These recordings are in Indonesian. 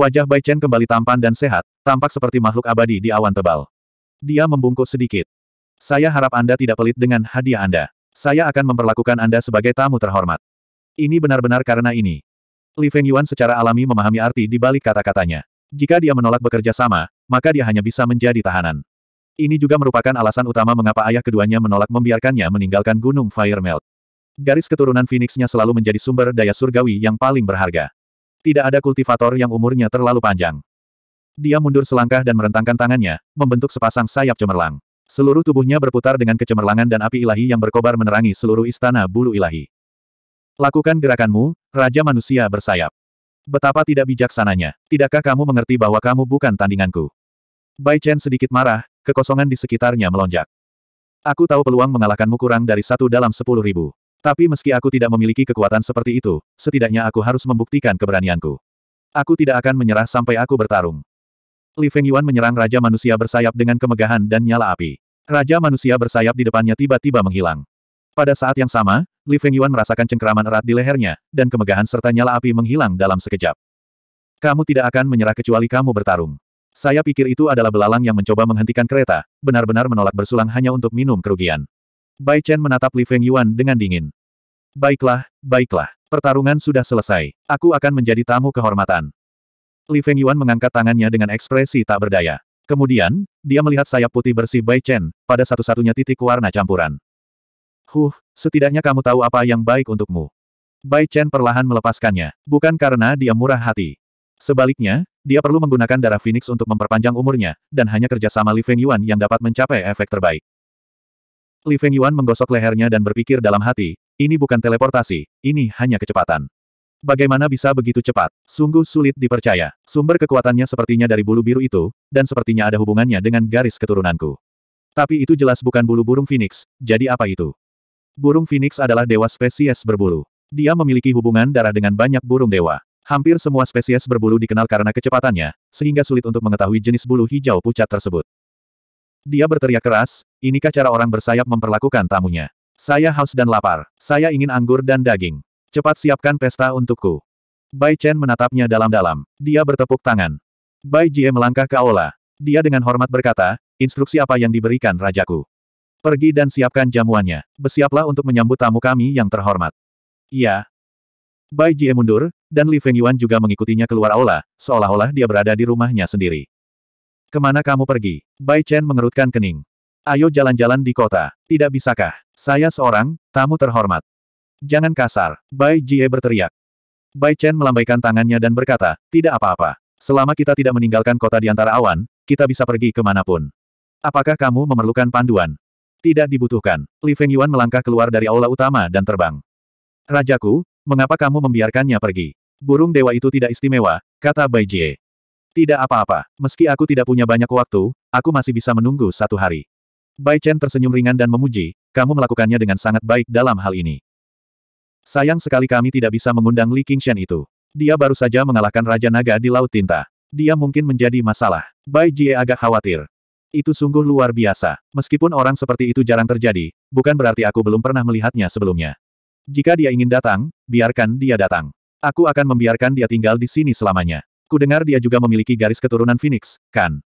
Wajah Bai Chen kembali tampan dan sehat, tampak seperti makhluk abadi di awan tebal. Dia membungkuk sedikit. Saya harap Anda tidak pelit dengan hadiah Anda. Saya akan memperlakukan Anda sebagai tamu terhormat. Ini benar-benar karena ini. Li Feng Yuan secara alami memahami arti di balik kata-katanya. Jika dia menolak bekerja sama, maka dia hanya bisa menjadi tahanan. Ini juga merupakan alasan utama mengapa ayah keduanya menolak membiarkannya meninggalkan Gunung Fire Melt. Garis keturunan Phoenix-nya selalu menjadi sumber daya surgawi yang paling berharga. Tidak ada kultivator yang umurnya terlalu panjang. Dia mundur selangkah dan merentangkan tangannya, membentuk sepasang sayap cemerlang. Seluruh tubuhnya berputar dengan kecemerlangan dan api ilahi yang berkobar menerangi seluruh istana bulu ilahi. Lakukan gerakanmu, Raja Manusia Bersayap. Betapa tidak bijaksananya. Tidakkah kamu mengerti bahwa kamu bukan tandinganku? Bai Chen sedikit marah, kekosongan di sekitarnya melonjak. Aku tahu peluang mengalahkanmu kurang dari satu dalam sepuluh ribu. Tapi meski aku tidak memiliki kekuatan seperti itu, setidaknya aku harus membuktikan keberanianku. Aku tidak akan menyerah sampai aku bertarung. Li Feng Yuan menyerang Raja Manusia Bersayap dengan kemegahan dan nyala api. Raja Manusia Bersayap di depannya tiba-tiba menghilang. Pada saat yang sama, Li Feng Yuan merasakan cengkeraman erat di lehernya, dan kemegahan serta nyala api menghilang dalam sekejap. Kamu tidak akan menyerah kecuali kamu bertarung. Saya pikir itu adalah belalang yang mencoba menghentikan kereta, benar-benar menolak bersulang hanya untuk minum kerugian. Bai Chen menatap Li Feng Yuan dengan dingin. Baiklah, baiklah. Pertarungan sudah selesai. Aku akan menjadi tamu kehormatan. Li Feng Yuan mengangkat tangannya dengan ekspresi tak berdaya. Kemudian, dia melihat sayap putih bersih Bai Chen, pada satu-satunya titik warna campuran. Huh, setidaknya kamu tahu apa yang baik untukmu. Bai Chen perlahan melepaskannya, bukan karena dia murah hati. Sebaliknya, dia perlu menggunakan darah Phoenix untuk memperpanjang umurnya, dan hanya kerjasama Li Feng Yuan yang dapat mencapai efek terbaik. Li Feng Yuan menggosok lehernya dan berpikir dalam hati, ini bukan teleportasi, ini hanya kecepatan. Bagaimana bisa begitu cepat? Sungguh sulit dipercaya. Sumber kekuatannya sepertinya dari bulu biru itu, dan sepertinya ada hubungannya dengan garis keturunanku. Tapi itu jelas bukan bulu burung phoenix, jadi apa itu? Burung phoenix adalah dewa spesies berbulu. Dia memiliki hubungan darah dengan banyak burung dewa. Hampir semua spesies berbulu dikenal karena kecepatannya, sehingga sulit untuk mengetahui jenis bulu hijau pucat tersebut. Dia berteriak keras, inikah cara orang bersayap memperlakukan tamunya? Saya haus dan lapar. Saya ingin anggur dan daging. Cepat siapkan pesta untukku. Bai Chen menatapnya dalam-dalam. Dia bertepuk tangan. Bai Jie melangkah ke aula. Dia dengan hormat berkata, instruksi apa yang diberikan rajaku. Pergi dan siapkan jamuannya. Bersiaplah untuk menyambut tamu kami yang terhormat. Iya. Bai Jie mundur, dan Li Feng Yuan juga mengikutinya keluar aula, seolah-olah dia berada di rumahnya sendiri. Kemana kamu pergi? Bai Chen mengerutkan kening. Ayo jalan-jalan di kota. Tidak bisakah? Saya seorang, tamu terhormat. Jangan kasar, Bai Jie berteriak. Bai Chen melambaikan tangannya dan berkata, tidak apa-apa. Selama kita tidak meninggalkan kota di antara awan, kita bisa pergi kemanapun. Apakah kamu memerlukan panduan? Tidak dibutuhkan. Li Feng Yuan melangkah keluar dari aula utama dan terbang. Rajaku, mengapa kamu membiarkannya pergi? Burung dewa itu tidak istimewa, kata Bai Jie. Tidak apa-apa, meski aku tidak punya banyak waktu, aku masih bisa menunggu satu hari. Bai Chen tersenyum ringan dan memuji, kamu melakukannya dengan sangat baik dalam hal ini. Sayang sekali kami tidak bisa mengundang Li Qingshan itu. Dia baru saja mengalahkan Raja Naga di Laut Tinta. Dia mungkin menjadi masalah. Bai Jie agak khawatir. Itu sungguh luar biasa. Meskipun orang seperti itu jarang terjadi, bukan berarti aku belum pernah melihatnya sebelumnya. Jika dia ingin datang, biarkan dia datang. Aku akan membiarkan dia tinggal di sini selamanya. Kudengar dia juga memiliki garis keturunan Phoenix, kan?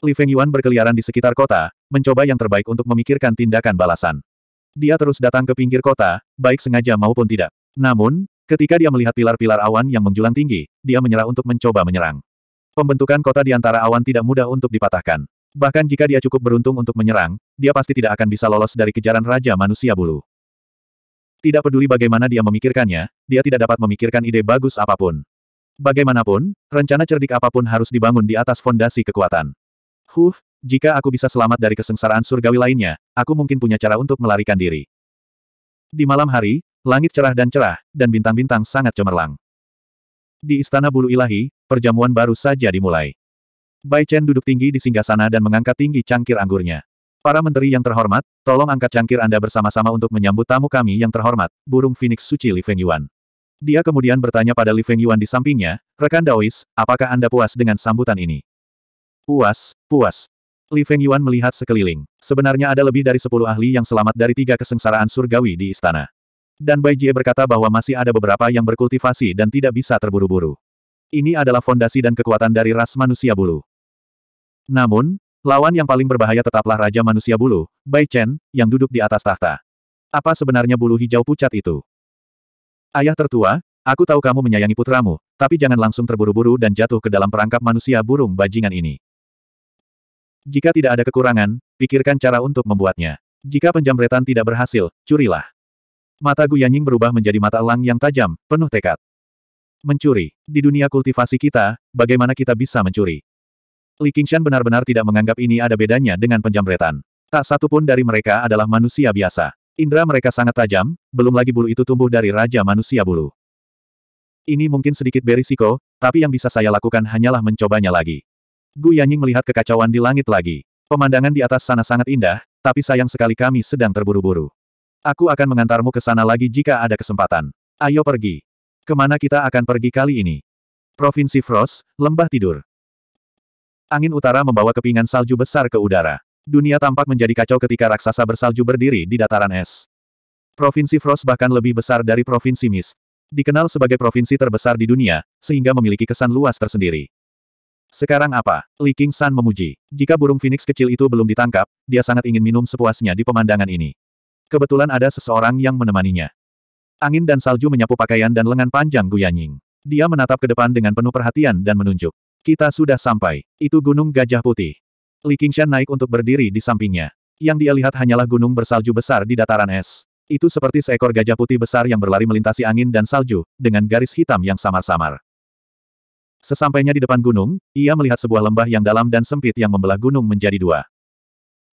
Li Feng Yuan berkeliaran di sekitar kota, mencoba yang terbaik untuk memikirkan tindakan balasan. Dia terus datang ke pinggir kota, baik sengaja maupun tidak. Namun, ketika dia melihat pilar-pilar awan yang menjulang tinggi, dia menyerah untuk mencoba menyerang. Pembentukan kota di antara awan tidak mudah untuk dipatahkan. Bahkan jika dia cukup beruntung untuk menyerang, dia pasti tidak akan bisa lolos dari kejaran Raja Manusia Bulu. Tidak peduli bagaimana dia memikirkannya, dia tidak dapat memikirkan ide bagus apapun. Bagaimanapun, rencana cerdik apapun harus dibangun di atas fondasi kekuatan. Huh, jika aku bisa selamat dari kesengsaraan surgawi lainnya, aku mungkin punya cara untuk melarikan diri. Di malam hari, langit cerah dan cerah, dan bintang-bintang sangat cemerlang. Di Istana Bulu Ilahi, perjamuan baru saja dimulai. Bai Chen duduk tinggi di singgah sana dan mengangkat tinggi cangkir anggurnya. Para menteri yang terhormat, tolong angkat cangkir Anda bersama-sama untuk menyambut tamu kami yang terhormat, burung Phoenix suci Li Feng Yuan. Dia kemudian bertanya pada Li Feng Yuan di sampingnya, rekan Daois, apakah Anda puas dengan sambutan ini? Puas, puas. Li Feng Yuan melihat sekeliling. Sebenarnya ada lebih dari sepuluh ahli yang selamat dari tiga kesengsaraan surgawi di istana. Dan Bai Jie berkata bahwa masih ada beberapa yang berkultivasi dan tidak bisa terburu-buru. Ini adalah fondasi dan kekuatan dari ras manusia bulu. Namun, lawan yang paling berbahaya tetaplah Raja Manusia Bulu, Bai Chen, yang duduk di atas tahta. Apa sebenarnya bulu hijau pucat itu? Ayah tertua, aku tahu kamu menyayangi putramu, tapi jangan langsung terburu-buru dan jatuh ke dalam perangkap manusia burung bajingan ini. Jika tidak ada kekurangan, pikirkan cara untuk membuatnya. Jika penjamretan tidak berhasil, curilah. Mata Guyanying berubah menjadi mata elang yang tajam, penuh tekad. Mencuri. Di dunia kultivasi kita, bagaimana kita bisa mencuri? Li Qingshan benar-benar tidak menganggap ini ada bedanya dengan penjamretan. Tak satu pun dari mereka adalah manusia biasa. Indra mereka sangat tajam, belum lagi bulu itu tumbuh dari raja manusia bulu. Ini mungkin sedikit berisiko, tapi yang bisa saya lakukan hanyalah mencobanya lagi. Gu Yanying melihat kekacauan di langit lagi. Pemandangan di atas sana sangat indah, tapi sayang sekali kami sedang terburu-buru. Aku akan mengantarmu ke sana lagi jika ada kesempatan. Ayo pergi. Kemana kita akan pergi kali ini? Provinsi Frost, Lembah Tidur. Angin utara membawa kepingan salju besar ke udara. Dunia tampak menjadi kacau ketika raksasa bersalju berdiri di dataran es. Provinsi Frost bahkan lebih besar dari Provinsi Mist. Dikenal sebagai provinsi terbesar di dunia, sehingga memiliki kesan luas tersendiri. Sekarang apa? Li King San memuji. Jika burung phoenix kecil itu belum ditangkap, dia sangat ingin minum sepuasnya di pemandangan ini. Kebetulan ada seseorang yang menemaninya. Angin dan salju menyapu pakaian dan lengan panjang Guyanying. Dia menatap ke depan dengan penuh perhatian dan menunjuk. Kita sudah sampai. Itu Gunung Gajah Putih. Li Qingshan naik untuk berdiri di sampingnya. Yang dia lihat hanyalah gunung bersalju besar di dataran es. Itu seperti seekor gajah putih besar yang berlari melintasi angin dan salju, dengan garis hitam yang samar-samar. Sesampainya di depan gunung, ia melihat sebuah lembah yang dalam dan sempit yang membelah gunung menjadi dua.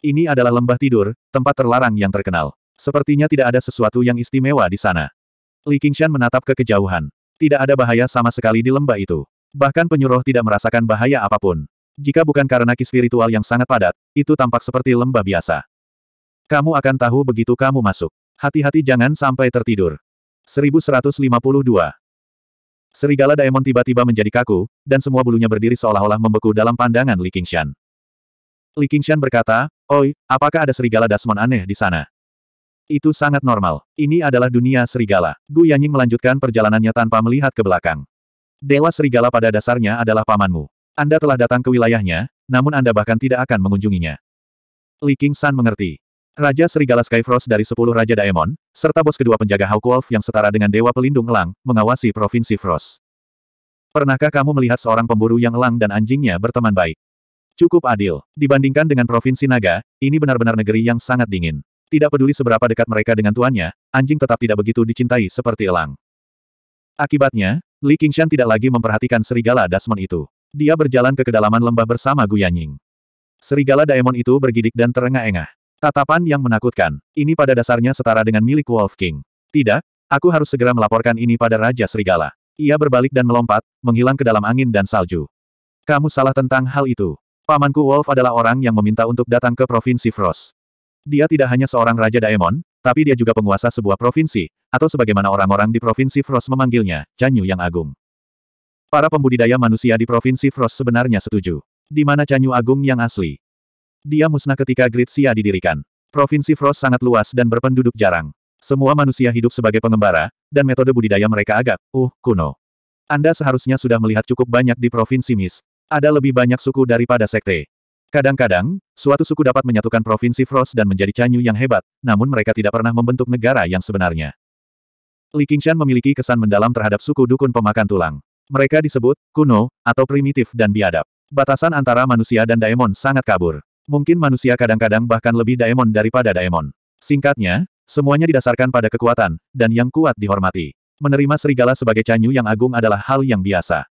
Ini adalah lembah tidur, tempat terlarang yang terkenal. Sepertinya tidak ada sesuatu yang istimewa di sana. Li Qingshan menatap ke kejauhan. Tidak ada bahaya sama sekali di lembah itu. Bahkan penyuruh tidak merasakan bahaya apapun. Jika bukan karena ki spiritual yang sangat padat, itu tampak seperti lembah biasa. Kamu akan tahu begitu kamu masuk. Hati-hati jangan sampai tertidur. 1152 Serigala Daemon tiba-tiba menjadi kaku, dan semua bulunya berdiri seolah-olah membeku dalam pandangan Li Qingshan. Li Qingshan berkata, Oi, apakah ada serigala Dasmon aneh di sana? Itu sangat normal. Ini adalah dunia serigala. Gu Yanying melanjutkan perjalanannya tanpa melihat ke belakang. Dewa serigala pada dasarnya adalah pamanmu. Anda telah datang ke wilayahnya, namun Anda bahkan tidak akan mengunjunginya. Li Qingshan mengerti. Raja Serigala Skyfrost dari sepuluh Raja Daemon, serta bos kedua penjaga Hawkwolf yang setara dengan Dewa Pelindung Elang, mengawasi Provinsi Frost. Pernahkah kamu melihat seorang pemburu yang elang dan anjingnya berteman baik? Cukup adil. Dibandingkan dengan Provinsi Naga, ini benar-benar negeri yang sangat dingin. Tidak peduli seberapa dekat mereka dengan tuannya, anjing tetap tidak begitu dicintai seperti elang. Akibatnya, Li Qingshan tidak lagi memperhatikan serigala Dasmon itu. Dia berjalan ke kedalaman lembah bersama Yanying. Serigala Daemon itu bergidik dan terengah-engah. Tatapan yang menakutkan, ini pada dasarnya setara dengan milik Wolf King. Tidak, aku harus segera melaporkan ini pada Raja Serigala. Ia berbalik dan melompat, menghilang ke dalam angin dan salju. Kamu salah tentang hal itu. Pamanku Wolf adalah orang yang meminta untuk datang ke Provinsi Frost. Dia tidak hanya seorang Raja Daemon, tapi dia juga penguasa sebuah provinsi, atau sebagaimana orang-orang di Provinsi Frost memanggilnya, Canyu Yang Agung. Para pembudidaya manusia di Provinsi Frost sebenarnya setuju. Di mana Canyu Agung yang asli? Dia musnah ketika Gritsia didirikan. Provinsi Frost sangat luas dan berpenduduk jarang. Semua manusia hidup sebagai pengembara, dan metode budidaya mereka agak, uh, kuno. Anda seharusnya sudah melihat cukup banyak di Provinsi Mist. Ada lebih banyak suku daripada sekte. Kadang-kadang, suatu suku dapat menyatukan Provinsi Frost dan menjadi canyu yang hebat, namun mereka tidak pernah membentuk negara yang sebenarnya. Li Qingshan memiliki kesan mendalam terhadap suku dukun pemakan tulang. Mereka disebut, kuno, atau primitif dan biadab. Batasan antara manusia dan daemon sangat kabur. Mungkin manusia kadang-kadang bahkan lebih daemon daripada daemon. Singkatnya, semuanya didasarkan pada kekuatan, dan yang kuat dihormati. Menerima serigala sebagai canyu yang agung adalah hal yang biasa.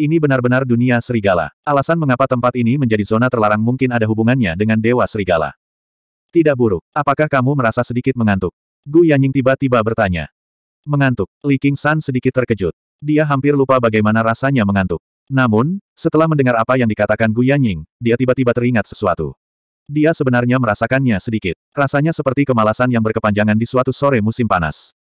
Ini benar-benar dunia serigala. Alasan mengapa tempat ini menjadi zona terlarang mungkin ada hubungannya dengan dewa serigala. Tidak buruk. Apakah kamu merasa sedikit mengantuk? Gu Yanying tiba-tiba bertanya. Mengantuk. Li King San sedikit terkejut. Dia hampir lupa bagaimana rasanya mengantuk. Namun, setelah mendengar apa yang dikatakan Gu Yanying, dia tiba-tiba teringat sesuatu. Dia sebenarnya merasakannya sedikit. Rasanya seperti kemalasan yang berkepanjangan di suatu sore musim panas.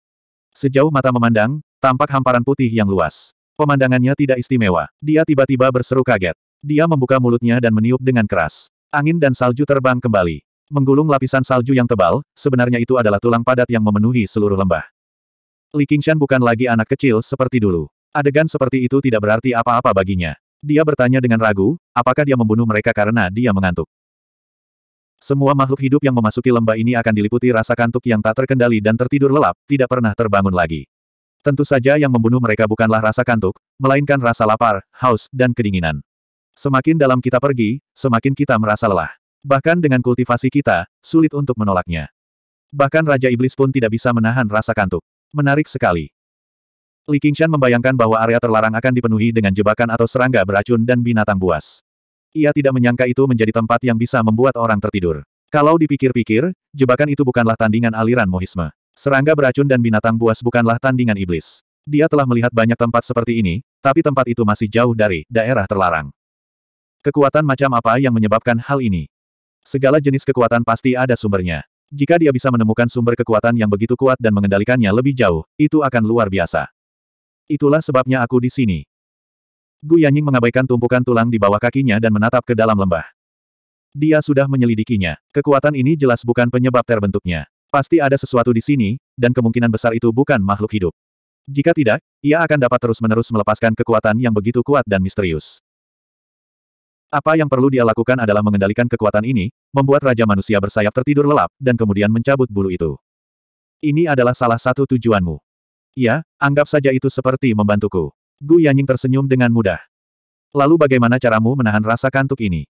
Sejauh mata memandang, tampak hamparan putih yang luas. Pemandangannya tidak istimewa. Dia tiba-tiba berseru kaget. Dia membuka mulutnya dan meniup dengan keras. Angin dan salju terbang kembali. Menggulung lapisan salju yang tebal, sebenarnya itu adalah tulang padat yang memenuhi seluruh lembah. Li Qingshan bukan lagi anak kecil seperti dulu. Adegan seperti itu tidak berarti apa-apa baginya. Dia bertanya dengan ragu, apakah dia membunuh mereka karena dia mengantuk. Semua makhluk hidup yang memasuki lembah ini akan diliputi rasa kantuk yang tak terkendali dan tertidur lelap, tidak pernah terbangun lagi. Tentu saja yang membunuh mereka bukanlah rasa kantuk, melainkan rasa lapar, haus, dan kedinginan. Semakin dalam kita pergi, semakin kita merasa lelah. Bahkan dengan kultivasi kita, sulit untuk menolaknya. Bahkan Raja Iblis pun tidak bisa menahan rasa kantuk. Menarik sekali. Li Qingshan membayangkan bahwa area terlarang akan dipenuhi dengan jebakan atau serangga beracun dan binatang buas. Ia tidak menyangka itu menjadi tempat yang bisa membuat orang tertidur. Kalau dipikir-pikir, jebakan itu bukanlah tandingan aliran mohisme. Serangga beracun dan binatang buas bukanlah tandingan iblis. Dia telah melihat banyak tempat seperti ini, tapi tempat itu masih jauh dari daerah terlarang. Kekuatan macam apa yang menyebabkan hal ini? Segala jenis kekuatan pasti ada sumbernya. Jika dia bisa menemukan sumber kekuatan yang begitu kuat dan mengendalikannya lebih jauh, itu akan luar biasa. Itulah sebabnya aku di sini. Gu Yanying mengabaikan tumpukan tulang di bawah kakinya dan menatap ke dalam lembah. Dia sudah menyelidikinya. Kekuatan ini jelas bukan penyebab terbentuknya. Pasti ada sesuatu di sini, dan kemungkinan besar itu bukan makhluk hidup. Jika tidak, ia akan dapat terus-menerus melepaskan kekuatan yang begitu kuat dan misterius. Apa yang perlu dia lakukan adalah mengendalikan kekuatan ini, membuat Raja Manusia bersayap tertidur lelap, dan kemudian mencabut bulu itu. Ini adalah salah satu tujuanmu. Ya, anggap saja itu seperti membantuku. Gu Yanying tersenyum dengan mudah. Lalu bagaimana caramu menahan rasa kantuk ini?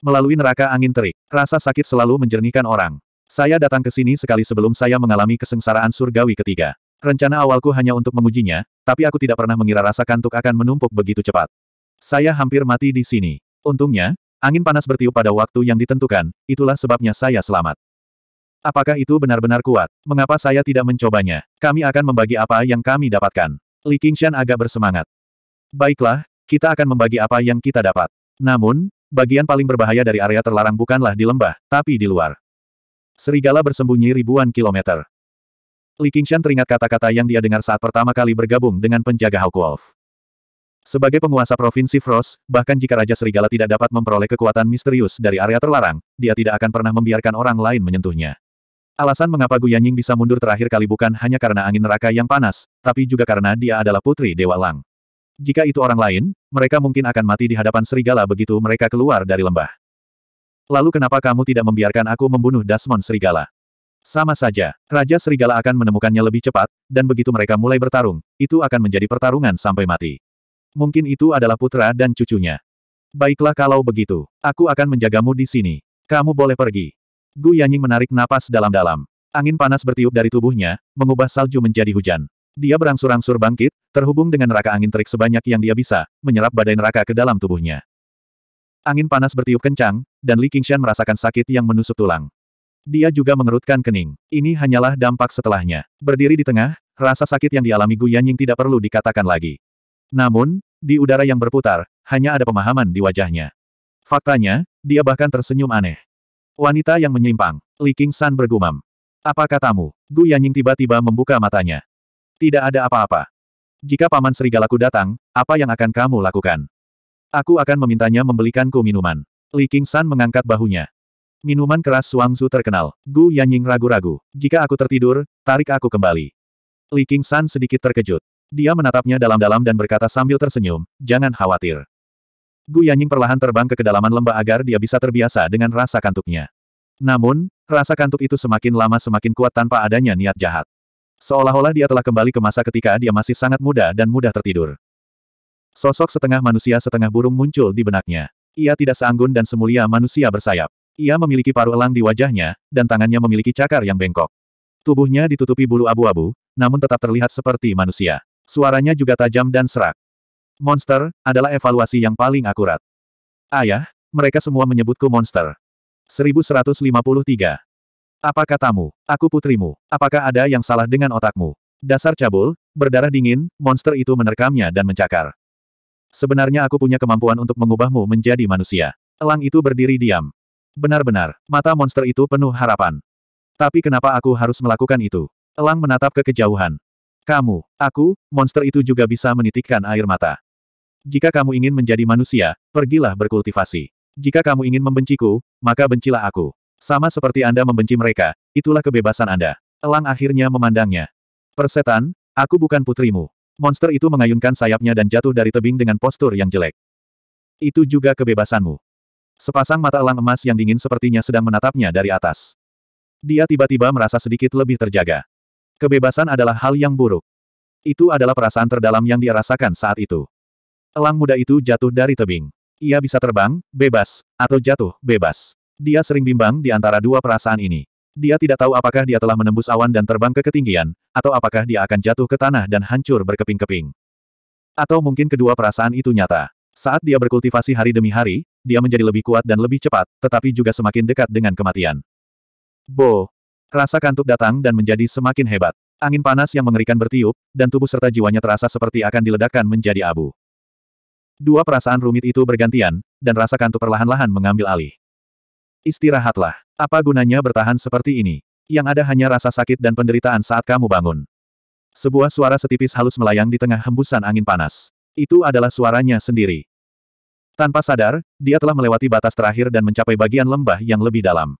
Melalui neraka angin terik, rasa sakit selalu menjernihkan orang. Saya datang ke sini sekali sebelum saya mengalami kesengsaraan surgawi ketiga. Rencana awalku hanya untuk mengujinya, tapi aku tidak pernah mengira rasa kantuk akan menumpuk begitu cepat. Saya hampir mati di sini. Untungnya, angin panas bertiup pada waktu yang ditentukan, itulah sebabnya saya selamat. Apakah itu benar-benar kuat? Mengapa saya tidak mencobanya? Kami akan membagi apa yang kami dapatkan. Li Qingshan agak bersemangat. Baiklah, kita akan membagi apa yang kita dapat. Namun, bagian paling berbahaya dari area terlarang bukanlah di lembah, tapi di luar. Serigala bersembunyi ribuan kilometer. Li Qingshan teringat kata-kata yang dia dengar saat pertama kali bergabung dengan penjaga Hawk Wolf. Sebagai penguasa Provinsi Frost, bahkan jika Raja Serigala tidak dapat memperoleh kekuatan misterius dari area terlarang, dia tidak akan pernah membiarkan orang lain menyentuhnya. Alasan mengapa Guyanying bisa mundur terakhir kali bukan hanya karena angin neraka yang panas, tapi juga karena dia adalah putri Dewa Lang. Jika itu orang lain, mereka mungkin akan mati di hadapan serigala begitu mereka keluar dari lembah. Lalu kenapa kamu tidak membiarkan aku membunuh Dasmon serigala? Sama saja, Raja Serigala akan menemukannya lebih cepat, dan begitu mereka mulai bertarung, itu akan menjadi pertarungan sampai mati. Mungkin itu adalah putra dan cucunya. Baiklah kalau begitu, aku akan menjagamu di sini. Kamu boleh pergi. Gu Yanying menarik napas dalam-dalam. Angin panas bertiup dari tubuhnya, mengubah salju menjadi hujan. Dia berangsur-angsur bangkit, terhubung dengan neraka angin terik sebanyak yang dia bisa, menyerap badai neraka ke dalam tubuhnya. Angin panas bertiup kencang, dan Li Qingshan merasakan sakit yang menusuk tulang. Dia juga mengerutkan kening. Ini hanyalah dampak setelahnya. Berdiri di tengah, rasa sakit yang dialami Gu Yanying tidak perlu dikatakan lagi. Namun, di udara yang berputar, hanya ada pemahaman di wajahnya. Faktanya, dia bahkan tersenyum aneh. Wanita yang menyimpang. Li King San bergumam. Apa katamu? Gu Yanying tiba-tiba membuka matanya. Tidak ada apa-apa. Jika paman serigalaku datang, apa yang akan kamu lakukan? Aku akan memintanya membelikanku minuman. Li King San mengangkat bahunya. Minuman keras Suangzu terkenal. Gu Yanying ragu-ragu. Jika aku tertidur, tarik aku kembali. Li King San sedikit terkejut. Dia menatapnya dalam-dalam dan berkata sambil tersenyum, jangan khawatir. Gu Yanying perlahan terbang ke kedalaman lembah agar dia bisa terbiasa dengan rasa kantuknya. Namun, rasa kantuk itu semakin lama semakin kuat tanpa adanya niat jahat. Seolah-olah dia telah kembali ke masa ketika dia masih sangat muda dan mudah tertidur. Sosok setengah manusia setengah burung muncul di benaknya. Ia tidak seanggun dan semulia manusia bersayap. Ia memiliki paru elang di wajahnya, dan tangannya memiliki cakar yang bengkok. Tubuhnya ditutupi bulu abu-abu, namun tetap terlihat seperti manusia. Suaranya juga tajam dan serak. Monster, adalah evaluasi yang paling akurat. Ayah, mereka semua menyebutku monster. 1153. Apa katamu? Aku putrimu. Apakah ada yang salah dengan otakmu? Dasar cabul, berdarah dingin, monster itu menerkamnya dan mencakar. Sebenarnya aku punya kemampuan untuk mengubahmu menjadi manusia. Elang itu berdiri diam. Benar-benar, mata monster itu penuh harapan. Tapi kenapa aku harus melakukan itu? Elang menatap ke kejauhan. Kamu, aku, monster itu juga bisa menitikkan air mata. Jika kamu ingin menjadi manusia, pergilah berkultivasi. Jika kamu ingin membenciku, maka bencilah aku. Sama seperti Anda membenci mereka, itulah kebebasan Anda. Elang akhirnya memandangnya. Persetan, aku bukan putrimu. Monster itu mengayunkan sayapnya dan jatuh dari tebing dengan postur yang jelek. Itu juga kebebasanmu. Sepasang mata elang emas yang dingin sepertinya sedang menatapnya dari atas. Dia tiba-tiba merasa sedikit lebih terjaga. Kebebasan adalah hal yang buruk. Itu adalah perasaan terdalam yang dia rasakan saat itu. Elang muda itu jatuh dari tebing. Ia bisa terbang, bebas, atau jatuh, bebas. Dia sering bimbang di antara dua perasaan ini. Dia tidak tahu apakah dia telah menembus awan dan terbang ke ketinggian, atau apakah dia akan jatuh ke tanah dan hancur berkeping-keping. Atau mungkin kedua perasaan itu nyata. Saat dia berkultivasi hari demi hari, dia menjadi lebih kuat dan lebih cepat, tetapi juga semakin dekat dengan kematian. Bo, Rasa kantuk datang dan menjadi semakin hebat. Angin panas yang mengerikan bertiup, dan tubuh serta jiwanya terasa seperti akan diledakkan menjadi abu. Dua perasaan rumit itu bergantian, dan rasa kantuk perlahan-lahan mengambil alih. Istirahatlah. Apa gunanya bertahan seperti ini? Yang ada hanya rasa sakit dan penderitaan saat kamu bangun. Sebuah suara setipis halus melayang di tengah hembusan angin panas. Itu adalah suaranya sendiri. Tanpa sadar, dia telah melewati batas terakhir dan mencapai bagian lembah yang lebih dalam.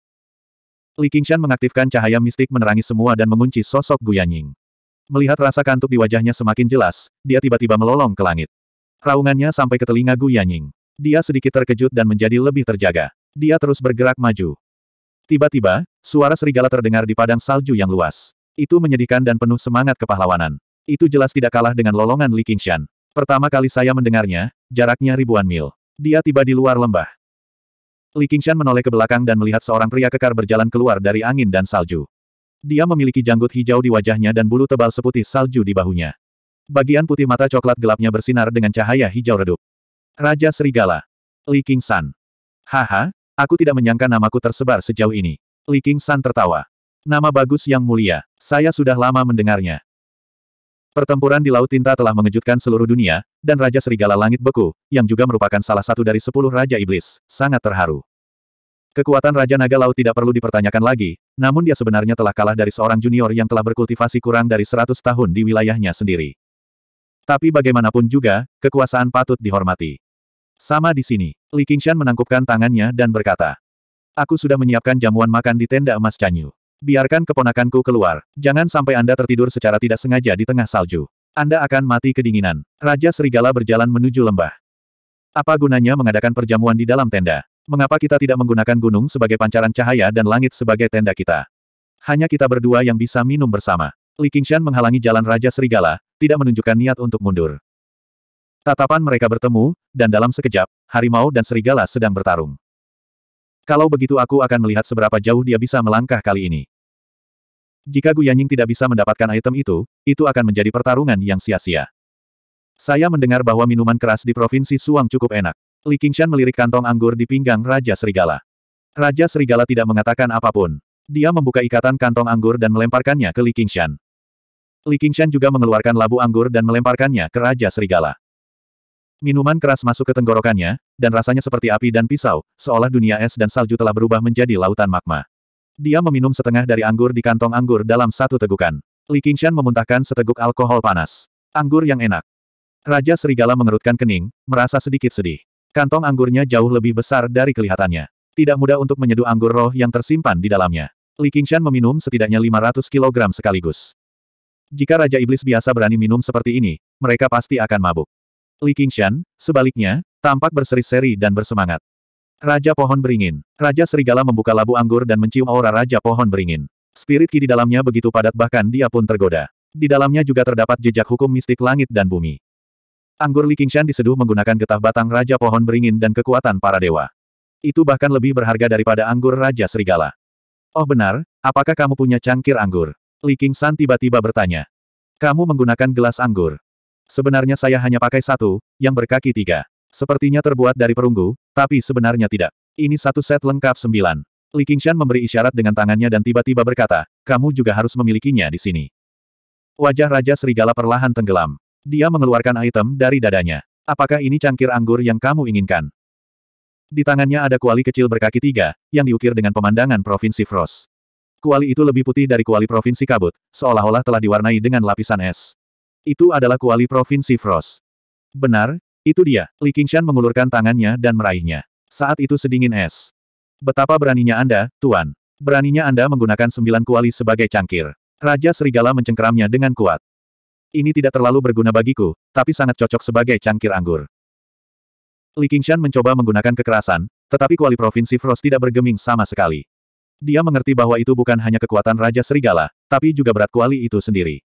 Li Qingshan mengaktifkan cahaya mistik menerangi semua dan mengunci sosok Yanying. Melihat rasa kantuk di wajahnya semakin jelas, dia tiba-tiba melolong ke langit. Raungannya sampai ke telinga Yanying. Dia sedikit terkejut dan menjadi lebih terjaga. Dia terus bergerak maju. Tiba-tiba, suara serigala terdengar di padang salju yang luas. Itu menyedihkan dan penuh semangat kepahlawanan. Itu jelas tidak kalah dengan lolongan Li Qingshan. Pertama kali saya mendengarnya, jaraknya ribuan mil. Dia tiba di luar lembah. Li Qingshan menoleh ke belakang dan melihat seorang pria kekar berjalan keluar dari angin dan salju. Dia memiliki janggut hijau di wajahnya dan bulu tebal seputih salju di bahunya. Bagian putih mata coklat gelapnya bersinar dengan cahaya hijau redup. Raja Serigala. Li Qingshan. Haha, aku tidak menyangka namaku tersebar sejauh ini. Li Qingshan tertawa. Nama bagus yang mulia. Saya sudah lama mendengarnya. Pertempuran di Laut Tinta telah mengejutkan seluruh dunia, dan Raja Serigala Langit Beku, yang juga merupakan salah satu dari sepuluh Raja Iblis, sangat terharu. Kekuatan Raja Naga Laut tidak perlu dipertanyakan lagi, namun dia sebenarnya telah kalah dari seorang junior yang telah berkultivasi kurang dari seratus tahun di wilayahnya sendiri. Tapi bagaimanapun juga, kekuasaan patut dihormati. Sama di sini, Li Qingshan menangkupkan tangannya dan berkata, Aku sudah menyiapkan jamuan makan di tenda emas Canyu." Biarkan keponakanku keluar. Jangan sampai Anda tertidur secara tidak sengaja di tengah salju. Anda akan mati kedinginan. Raja Serigala berjalan menuju lembah. Apa gunanya mengadakan perjamuan di dalam tenda? Mengapa kita tidak menggunakan gunung sebagai pancaran cahaya dan langit sebagai tenda kita? Hanya kita berdua yang bisa minum bersama. Li Qingshan menghalangi jalan Raja Serigala, tidak menunjukkan niat untuk mundur. Tatapan mereka bertemu, dan dalam sekejap, harimau dan serigala sedang bertarung. Kalau begitu aku akan melihat seberapa jauh dia bisa melangkah kali ini. Jika Gu Yanying tidak bisa mendapatkan item itu, itu akan menjadi pertarungan yang sia-sia. Saya mendengar bahwa minuman keras di Provinsi Suang cukup enak. Li Qingshan melirik kantong anggur di pinggang Raja Serigala. Raja Serigala tidak mengatakan apapun. Dia membuka ikatan kantong anggur dan melemparkannya ke Li Qingshan. Li Qingshan juga mengeluarkan labu anggur dan melemparkannya ke Raja Serigala. Minuman keras masuk ke tenggorokannya, dan rasanya seperti api dan pisau, seolah dunia es dan salju telah berubah menjadi lautan magma. Dia meminum setengah dari anggur di kantong anggur dalam satu tegukan. Li Qingshan memuntahkan seteguk alkohol panas. Anggur yang enak. Raja Serigala mengerutkan kening, merasa sedikit sedih. Kantong anggurnya jauh lebih besar dari kelihatannya. Tidak mudah untuk menyeduh anggur roh yang tersimpan di dalamnya. Li Qingshan meminum setidaknya 500 kg sekaligus. Jika Raja Iblis biasa berani minum seperti ini, mereka pasti akan mabuk. Li Qingshan, sebaliknya, tampak berseri-seri dan bersemangat. Raja pohon beringin. Raja serigala membuka labu anggur dan mencium aura raja pohon beringin. Spirit ki di dalamnya begitu padat bahkan dia pun tergoda. Di dalamnya juga terdapat jejak hukum mistik langit dan bumi. Anggur Li Qingshan diseduh menggunakan getah batang raja pohon beringin dan kekuatan para dewa. Itu bahkan lebih berharga daripada anggur raja serigala. Oh benar, apakah kamu punya cangkir anggur? Li Qingshan tiba-tiba bertanya. Kamu menggunakan gelas anggur. Sebenarnya saya hanya pakai satu, yang berkaki tiga. Sepertinya terbuat dari perunggu, tapi sebenarnya tidak. Ini satu set lengkap sembilan. Li Qingshan memberi isyarat dengan tangannya dan tiba-tiba berkata, kamu juga harus memilikinya di sini. Wajah Raja Serigala perlahan tenggelam. Dia mengeluarkan item dari dadanya. Apakah ini cangkir anggur yang kamu inginkan? Di tangannya ada kuali kecil berkaki tiga, yang diukir dengan pemandangan Provinsi Frost. Kuali itu lebih putih dari kuali Provinsi Kabut, seolah-olah telah diwarnai dengan lapisan es. Itu adalah kuali Provinsi Frost. Benar, itu dia, Li Qingshan mengulurkan tangannya dan meraihnya. Saat itu sedingin es. Betapa beraninya Anda, Tuan. Beraninya Anda menggunakan sembilan kuali sebagai cangkir. Raja Serigala mencengkeramnya dengan kuat. Ini tidak terlalu berguna bagiku, tapi sangat cocok sebagai cangkir anggur. Li Qingshan mencoba menggunakan kekerasan, tetapi kuali Provinsi Frost tidak bergeming sama sekali. Dia mengerti bahwa itu bukan hanya kekuatan Raja Serigala, tapi juga berat kuali itu sendiri.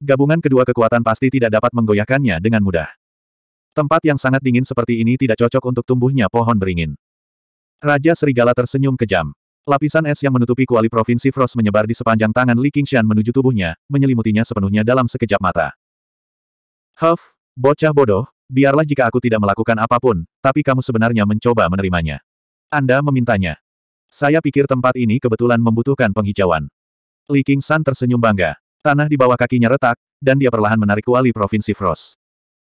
Gabungan kedua kekuatan pasti tidak dapat menggoyahkannya dengan mudah. Tempat yang sangat dingin seperti ini tidak cocok untuk tumbuhnya pohon beringin. Raja Serigala tersenyum kejam. Lapisan es yang menutupi kuali Provinsi Frost menyebar di sepanjang tangan Li Qingshan menuju tubuhnya, menyelimutinya sepenuhnya dalam sekejap mata. Huff, bocah bodoh, biarlah jika aku tidak melakukan apapun, tapi kamu sebenarnya mencoba menerimanya. Anda memintanya. Saya pikir tempat ini kebetulan membutuhkan penghijauan. Li Qingshan tersenyum bangga. Tanah di bawah kakinya retak, dan dia perlahan menarik kuali Provinsi Frost.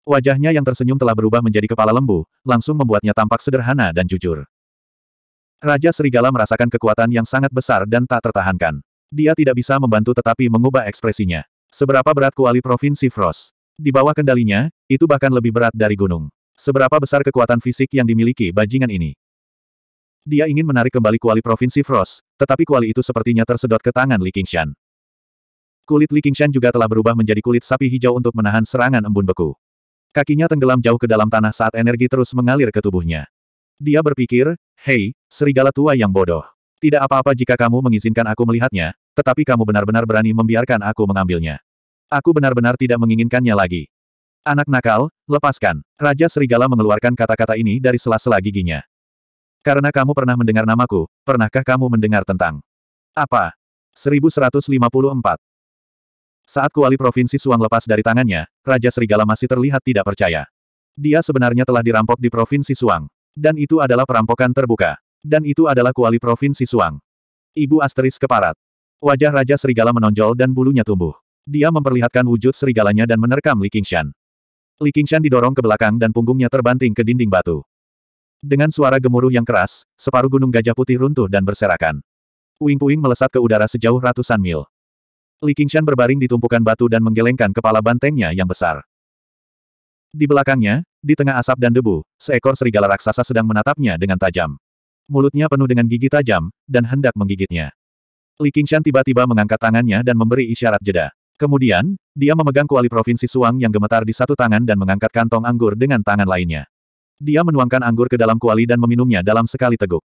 Wajahnya yang tersenyum telah berubah menjadi kepala lembu, langsung membuatnya tampak sederhana dan jujur. Raja Serigala merasakan kekuatan yang sangat besar dan tak tertahankan. Dia tidak bisa membantu tetapi mengubah ekspresinya. Seberapa berat kuali Provinsi Frost? Di bawah kendalinya, itu bahkan lebih berat dari gunung. Seberapa besar kekuatan fisik yang dimiliki bajingan ini? Dia ingin menarik kembali kuali Provinsi Frost, tetapi kuali itu sepertinya tersedot ke tangan Li Qingshan. Kulit Li Qingshan juga telah berubah menjadi kulit sapi hijau untuk menahan serangan embun beku. Kakinya tenggelam jauh ke dalam tanah saat energi terus mengalir ke tubuhnya. Dia berpikir, hei, serigala tua yang bodoh. Tidak apa-apa jika kamu mengizinkan aku melihatnya, tetapi kamu benar-benar berani membiarkan aku mengambilnya. Aku benar-benar tidak menginginkannya lagi. Anak nakal, lepaskan. Raja Serigala mengeluarkan kata-kata ini dari sela-sela giginya. Karena kamu pernah mendengar namaku, pernahkah kamu mendengar tentang apa? 1154. Saat kuali provinsi Suang lepas dari tangannya, Raja Serigala masih terlihat tidak percaya. Dia sebenarnya telah dirampok di provinsi Suang. Dan itu adalah perampokan terbuka. Dan itu adalah kuali provinsi Suang. Ibu asteris keparat. Wajah Raja Serigala menonjol dan bulunya tumbuh. Dia memperlihatkan wujud serigalanya dan menerkam Li Qingshan. Li Qingshan didorong ke belakang dan punggungnya terbanting ke dinding batu. Dengan suara gemuruh yang keras, separuh gunung gajah putih runtuh dan berserakan. Puing-puing melesat ke udara sejauh ratusan mil. Li Qingshan berbaring di tumpukan batu dan menggelengkan kepala bantengnya yang besar. Di belakangnya, di tengah asap dan debu, seekor serigala raksasa sedang menatapnya dengan tajam. Mulutnya penuh dengan gigi tajam, dan hendak menggigitnya. Li Qingshan tiba-tiba mengangkat tangannya dan memberi isyarat jeda. Kemudian, dia memegang kuali provinsi Suang yang gemetar di satu tangan dan mengangkat kantong anggur dengan tangan lainnya. Dia menuangkan anggur ke dalam kuali dan meminumnya dalam sekali teguk.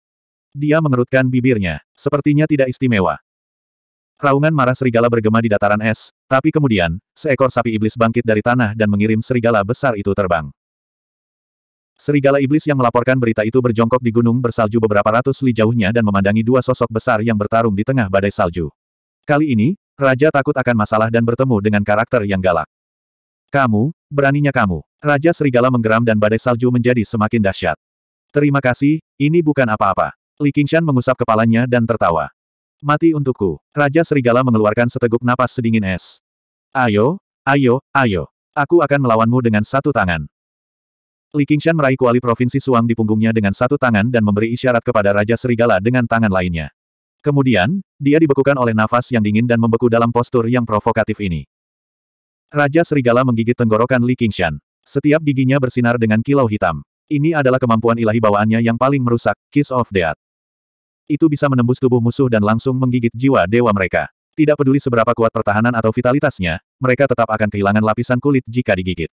Dia mengerutkan bibirnya, sepertinya tidak istimewa. Raungan marah serigala bergema di dataran es, tapi kemudian, seekor sapi iblis bangkit dari tanah dan mengirim serigala besar itu terbang. Serigala iblis yang melaporkan berita itu berjongkok di gunung bersalju beberapa ratus li jauhnya dan memandangi dua sosok besar yang bertarung di tengah badai salju. Kali ini, Raja takut akan masalah dan bertemu dengan karakter yang galak. Kamu, beraninya kamu. Raja Serigala menggeram dan badai salju menjadi semakin dahsyat. Terima kasih, ini bukan apa-apa. Li Qingshan mengusap kepalanya dan tertawa. Mati untukku. Raja Serigala mengeluarkan seteguk napas sedingin es. Ayo, ayo, ayo. Aku akan melawanmu dengan satu tangan. Li Qingshan meraih kuali Provinsi Suang di punggungnya dengan satu tangan dan memberi isyarat kepada Raja Serigala dengan tangan lainnya. Kemudian, dia dibekukan oleh nafas yang dingin dan membeku dalam postur yang provokatif ini. Raja Serigala menggigit tenggorokan Li Qingshan. Setiap giginya bersinar dengan kilau hitam. Ini adalah kemampuan ilahi bawaannya yang paling merusak, Kiss of Death itu bisa menembus tubuh musuh dan langsung menggigit jiwa dewa mereka. Tidak peduli seberapa kuat pertahanan atau vitalitasnya, mereka tetap akan kehilangan lapisan kulit jika digigit.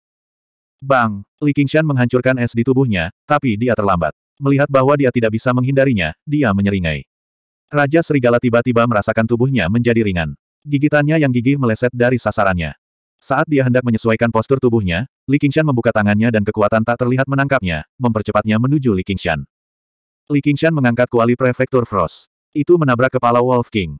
Bang! Li Qingshan menghancurkan es di tubuhnya, tapi dia terlambat. Melihat bahwa dia tidak bisa menghindarinya, dia menyeringai. Raja Serigala tiba-tiba merasakan tubuhnya menjadi ringan. Gigitannya yang gigih meleset dari sasarannya. Saat dia hendak menyesuaikan postur tubuhnya, Li Qingshan membuka tangannya dan kekuatan tak terlihat menangkapnya, mempercepatnya menuju Li Qingshan. Li Qingshan mengangkat kuali prefektur Frost. Itu menabrak kepala Wolf King.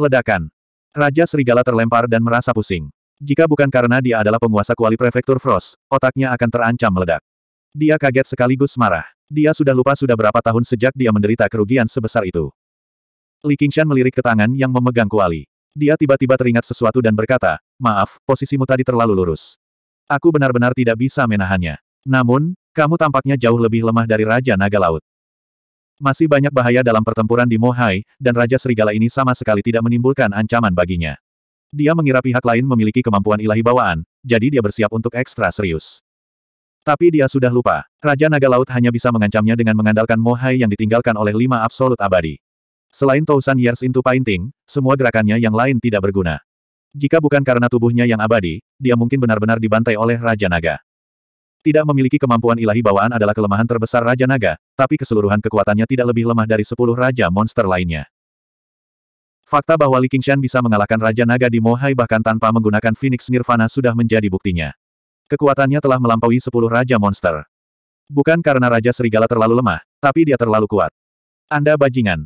Ledakan. Raja Serigala terlempar dan merasa pusing. Jika bukan karena dia adalah penguasa kuali prefektur Frost, otaknya akan terancam meledak. Dia kaget sekaligus marah. Dia sudah lupa sudah berapa tahun sejak dia menderita kerugian sebesar itu. Li Qingshan melirik ke tangan yang memegang kuali. Dia tiba-tiba teringat sesuatu dan berkata, Maaf, posisimu tadi terlalu lurus. Aku benar-benar tidak bisa menahannya. Namun, kamu tampaknya jauh lebih lemah dari Raja Naga Laut. Masih banyak bahaya dalam pertempuran di Mohai, dan Raja Serigala ini sama sekali tidak menimbulkan ancaman baginya. Dia mengira pihak lain memiliki kemampuan ilahi bawaan, jadi dia bersiap untuk ekstra serius. Tapi dia sudah lupa, Raja Naga Laut hanya bisa mengancamnya dengan mengandalkan Mohai yang ditinggalkan oleh lima absolut abadi. Selain Tousan Years into Painting, semua gerakannya yang lain tidak berguna. Jika bukan karena tubuhnya yang abadi, dia mungkin benar-benar dibantai oleh Raja Naga. Tidak memiliki kemampuan ilahi bawaan adalah kelemahan terbesar Raja Naga, tapi keseluruhan kekuatannya tidak lebih lemah dari sepuluh Raja Monster lainnya. Fakta bahwa Li Qingshan bisa mengalahkan Raja Naga di Mohai bahkan tanpa menggunakan Phoenix Nirvana sudah menjadi buktinya. Kekuatannya telah melampaui sepuluh Raja Monster. Bukan karena Raja Serigala terlalu lemah, tapi dia terlalu kuat. Anda bajingan.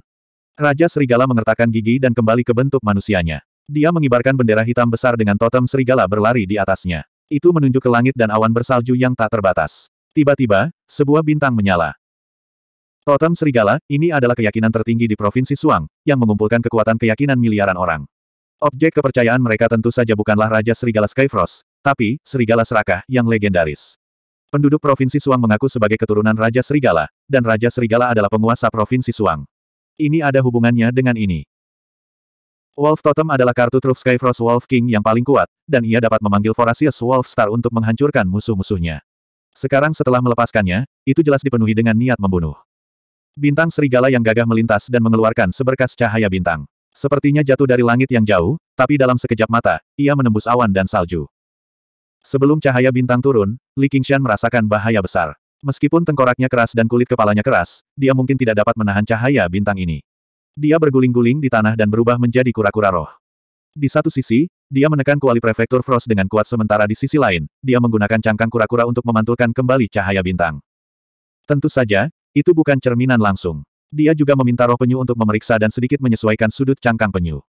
Raja Serigala mengertakkan gigi dan kembali ke bentuk manusianya. Dia mengibarkan bendera hitam besar dengan totem serigala berlari di atasnya. Itu menunjuk ke langit dan awan bersalju yang tak terbatas. Tiba-tiba, sebuah bintang menyala. Totem Serigala, ini adalah keyakinan tertinggi di Provinsi Suang, yang mengumpulkan kekuatan keyakinan miliaran orang. Objek kepercayaan mereka tentu saja bukanlah Raja Serigala Skyfrost, tapi, Serigala Serakah yang legendaris. Penduduk Provinsi Suang mengaku sebagai keturunan Raja Serigala, dan Raja Serigala adalah penguasa Provinsi Suang. Ini ada hubungannya dengan ini. Wolf Totem adalah kartu truf Skyfrost Wolf King yang paling kuat, dan ia dapat memanggil Voracious Wolf Star untuk menghancurkan musuh-musuhnya. Sekarang setelah melepaskannya, itu jelas dipenuhi dengan niat membunuh. Bintang serigala yang gagah melintas dan mengeluarkan seberkas cahaya bintang. Sepertinya jatuh dari langit yang jauh, tapi dalam sekejap mata, ia menembus awan dan salju. Sebelum cahaya bintang turun, Li Qingshan merasakan bahaya besar. Meskipun tengkoraknya keras dan kulit kepalanya keras, dia mungkin tidak dapat menahan cahaya bintang ini. Dia berguling-guling di tanah dan berubah menjadi kura-kura roh. Di satu sisi, dia menekan kuali prefektur Frost dengan kuat sementara di sisi lain, dia menggunakan cangkang kura-kura untuk memantulkan kembali cahaya bintang. Tentu saja, itu bukan cerminan langsung. Dia juga meminta roh penyu untuk memeriksa dan sedikit menyesuaikan sudut cangkang penyu.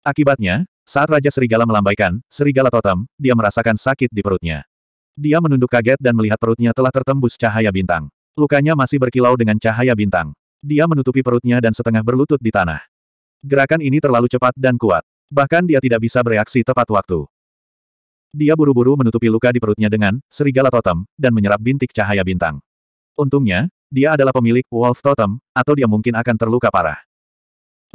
Akibatnya, saat Raja Serigala melambaikan, Serigala Totem, dia merasakan sakit di perutnya. Dia menunduk kaget dan melihat perutnya telah tertembus cahaya bintang. Lukanya masih berkilau dengan cahaya bintang. Dia menutupi perutnya dan setengah berlutut di tanah. Gerakan ini terlalu cepat dan kuat. Bahkan dia tidak bisa bereaksi tepat waktu. Dia buru-buru menutupi luka di perutnya dengan serigala totem, dan menyerap bintik cahaya bintang. Untungnya, dia adalah pemilik Wolf Totem, atau dia mungkin akan terluka parah.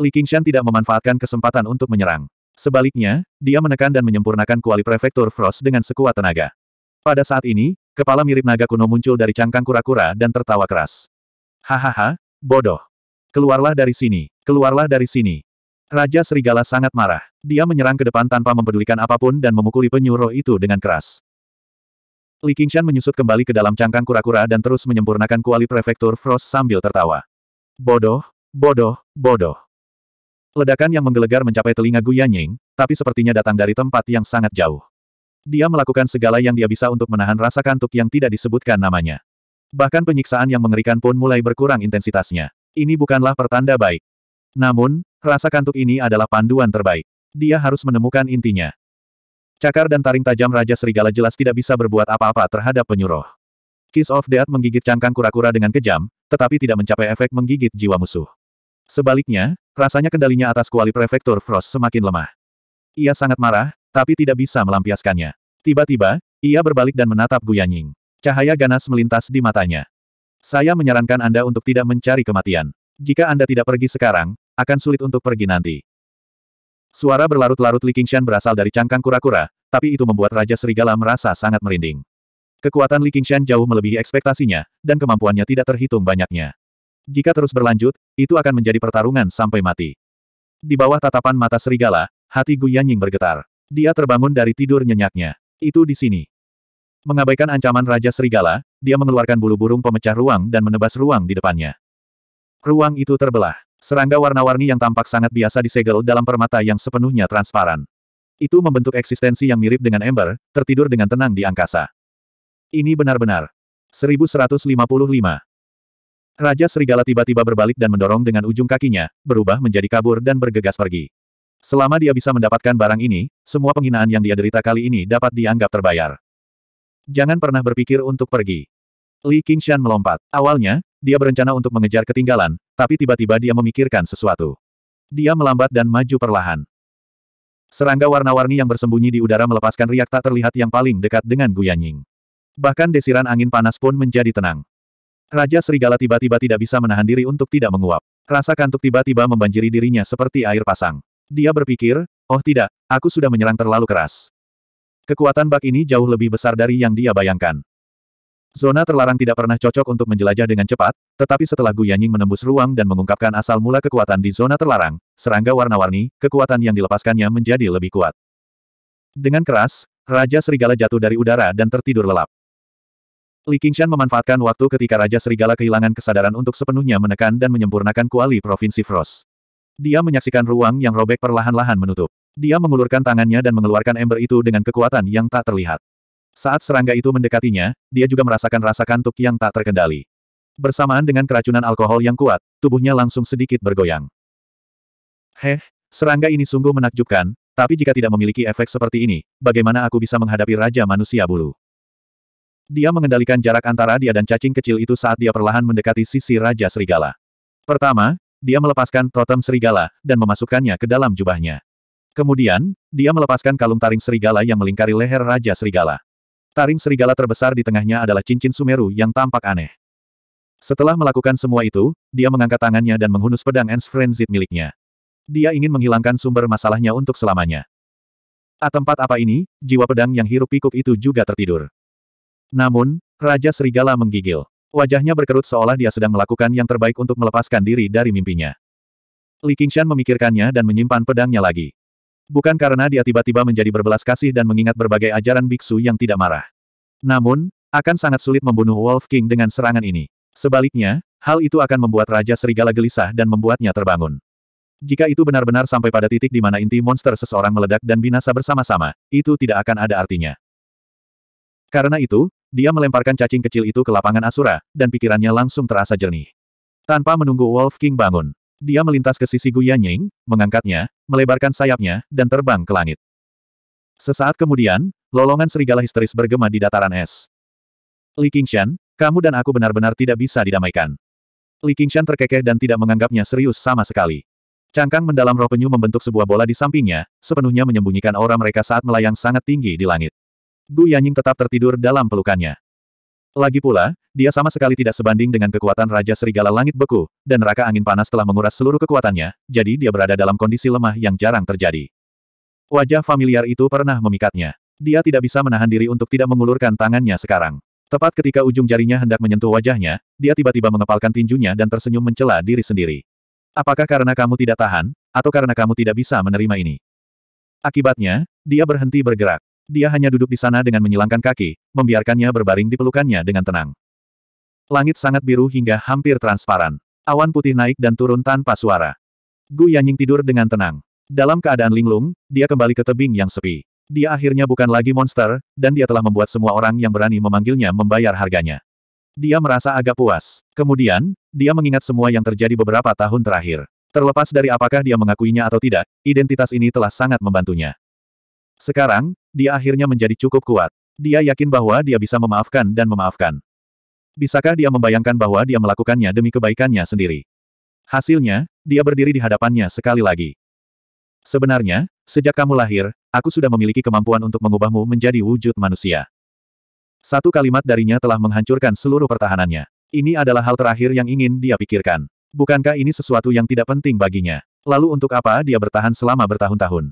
Li Qingshan tidak memanfaatkan kesempatan untuk menyerang. Sebaliknya, dia menekan dan menyempurnakan kuali prefektur Frost dengan sekuat tenaga. Pada saat ini, kepala mirip naga kuno muncul dari cangkang kura-kura dan tertawa keras. Hahaha, Bodoh. Keluarlah dari sini, keluarlah dari sini. Raja Serigala sangat marah. Dia menyerang ke depan tanpa mempedulikan apapun dan memukuli penyuruh itu dengan keras. Li Qingshan menyusut kembali ke dalam cangkang kura-kura dan terus menyempurnakan kuali prefektur Frost sambil tertawa. Bodoh, bodoh, bodoh. Ledakan yang menggelegar mencapai telinga Gu Yanying, tapi sepertinya datang dari tempat yang sangat jauh. Dia melakukan segala yang dia bisa untuk menahan rasa kantuk yang tidak disebutkan namanya. Bahkan penyiksaan yang mengerikan pun mulai berkurang intensitasnya. Ini bukanlah pertanda baik. Namun, rasa kantuk ini adalah panduan terbaik. Dia harus menemukan intinya. Cakar dan taring tajam Raja Serigala jelas tidak bisa berbuat apa-apa terhadap penyuruh. Kiss of Death menggigit cangkang kura-kura dengan kejam, tetapi tidak mencapai efek menggigit jiwa musuh. Sebaliknya, rasanya kendalinya atas kuali prefektur Frost semakin lemah. Ia sangat marah, tapi tidak bisa melampiaskannya. Tiba-tiba, ia berbalik dan menatap Guyanying. Cahaya ganas melintas di matanya. Saya menyarankan Anda untuk tidak mencari kematian. Jika Anda tidak pergi sekarang, akan sulit untuk pergi nanti. Suara berlarut-larut Li Qingshan berasal dari cangkang kura-kura, tapi itu membuat Raja Serigala merasa sangat merinding. Kekuatan Li Qingshan jauh melebihi ekspektasinya, dan kemampuannya tidak terhitung banyaknya. Jika terus berlanjut, itu akan menjadi pertarungan sampai mati. Di bawah tatapan mata serigala, hati Gu Yanying bergetar. Dia terbangun dari tidur nyenyaknya. Itu di sini. Mengabaikan ancaman Raja Serigala, dia mengeluarkan bulu burung pemecah ruang dan menebas ruang di depannya. Ruang itu terbelah. Serangga warna-warni yang tampak sangat biasa disegel dalam permata yang sepenuhnya transparan. Itu membentuk eksistensi yang mirip dengan ember, tertidur dengan tenang di angkasa. Ini benar-benar. 1155. Raja Serigala tiba-tiba berbalik dan mendorong dengan ujung kakinya, berubah menjadi kabur dan bergegas pergi. Selama dia bisa mendapatkan barang ini, semua penghinaan yang dia derita kali ini dapat dianggap terbayar. Jangan pernah berpikir untuk pergi. Li Qingshan melompat. Awalnya, dia berencana untuk mengejar ketinggalan, tapi tiba-tiba dia memikirkan sesuatu. Dia melambat dan maju perlahan. Serangga warna-warni yang bersembunyi di udara melepaskan riak tak terlihat yang paling dekat dengan Guyanying. Bahkan desiran angin panas pun menjadi tenang. Raja Serigala tiba-tiba tidak bisa menahan diri untuk tidak menguap. Rasa kantuk tiba-tiba membanjiri dirinya seperti air pasang. Dia berpikir, oh tidak, aku sudah menyerang terlalu keras. Kekuatan bak ini jauh lebih besar dari yang dia bayangkan. Zona terlarang tidak pernah cocok untuk menjelajah dengan cepat, tetapi setelah Gu Yanying menembus ruang dan mengungkapkan asal mula kekuatan di zona terlarang, serangga warna-warni, kekuatan yang dilepaskannya menjadi lebih kuat. Dengan keras, Raja Serigala jatuh dari udara dan tertidur lelap. Li Qingshan memanfaatkan waktu ketika Raja Serigala kehilangan kesadaran untuk sepenuhnya menekan dan menyempurnakan kuali Provinsi Frost. Dia menyaksikan ruang yang robek perlahan-lahan menutup. Dia mengulurkan tangannya dan mengeluarkan ember itu dengan kekuatan yang tak terlihat. Saat serangga itu mendekatinya, dia juga merasakan rasa kantuk yang tak terkendali. Bersamaan dengan keracunan alkohol yang kuat, tubuhnya langsung sedikit bergoyang. Heh, serangga ini sungguh menakjubkan, tapi jika tidak memiliki efek seperti ini, bagaimana aku bisa menghadapi Raja Manusia Bulu? Dia mengendalikan jarak antara dia dan cacing kecil itu saat dia perlahan mendekati sisi Raja Serigala. Pertama, dia melepaskan totem serigala, dan memasukkannya ke dalam jubahnya. Kemudian, dia melepaskan kalung taring serigala yang melingkari leher Raja Serigala. Taring serigala terbesar di tengahnya adalah cincin Sumeru yang tampak aneh. Setelah melakukan semua itu, dia mengangkat tangannya dan menghunus pedang Ens Frenzit miliknya. Dia ingin menghilangkan sumber masalahnya untuk selamanya. A ah, tempat apa ini, jiwa pedang yang hirup pikuk itu juga tertidur. Namun, Raja Serigala menggigil. Wajahnya berkerut seolah dia sedang melakukan yang terbaik untuk melepaskan diri dari mimpinya. Li Qingshan memikirkannya dan menyimpan pedangnya lagi. Bukan karena dia tiba-tiba menjadi berbelas kasih dan mengingat berbagai ajaran biksu yang tidak marah. Namun, akan sangat sulit membunuh Wolf King dengan serangan ini. Sebaliknya, hal itu akan membuat Raja Serigala gelisah dan membuatnya terbangun. Jika itu benar-benar sampai pada titik di mana inti monster seseorang meledak dan binasa bersama-sama, itu tidak akan ada artinya. Karena itu, dia melemparkan cacing kecil itu ke lapangan Asura, dan pikirannya langsung terasa jernih. Tanpa menunggu Wolf King bangun, dia melintas ke sisi Guyan Ying, mengangkatnya, melebarkan sayapnya, dan terbang ke langit. Sesaat kemudian, lolongan serigala histeris bergema di dataran es. Li Qingshan, kamu dan aku benar-benar tidak bisa didamaikan. Li Qingshan terkekeh dan tidak menganggapnya serius sama sekali. Cangkang mendalam roh penyu membentuk sebuah bola di sampingnya, sepenuhnya menyembunyikan aura mereka saat melayang sangat tinggi di langit. Gu Yanying tetap tertidur dalam pelukannya. Lagi pula, dia sama sekali tidak sebanding dengan kekuatan Raja Serigala Langit Beku, dan Raka angin panas telah menguras seluruh kekuatannya, jadi dia berada dalam kondisi lemah yang jarang terjadi. Wajah familiar itu pernah memikatnya. Dia tidak bisa menahan diri untuk tidak mengulurkan tangannya sekarang. Tepat ketika ujung jarinya hendak menyentuh wajahnya, dia tiba-tiba mengepalkan tinjunya dan tersenyum mencela diri sendiri. Apakah karena kamu tidak tahan, atau karena kamu tidak bisa menerima ini? Akibatnya, dia berhenti bergerak dia hanya duduk di sana dengan menyilangkan kaki, membiarkannya berbaring di pelukannya dengan tenang. Langit sangat biru hingga hampir transparan. Awan putih naik dan turun tanpa suara. Gu Yanying tidur dengan tenang. Dalam keadaan linglung, dia kembali ke tebing yang sepi. Dia akhirnya bukan lagi monster, dan dia telah membuat semua orang yang berani memanggilnya membayar harganya. Dia merasa agak puas. Kemudian, dia mengingat semua yang terjadi beberapa tahun terakhir. Terlepas dari apakah dia mengakuinya atau tidak, identitas ini telah sangat membantunya. Sekarang, dia akhirnya menjadi cukup kuat. Dia yakin bahwa dia bisa memaafkan dan memaafkan. Bisakah dia membayangkan bahwa dia melakukannya demi kebaikannya sendiri? Hasilnya, dia berdiri di hadapannya sekali lagi. Sebenarnya, sejak kamu lahir, aku sudah memiliki kemampuan untuk mengubahmu menjadi wujud manusia. Satu kalimat darinya telah menghancurkan seluruh pertahanannya. Ini adalah hal terakhir yang ingin dia pikirkan. Bukankah ini sesuatu yang tidak penting baginya? Lalu untuk apa dia bertahan selama bertahun-tahun?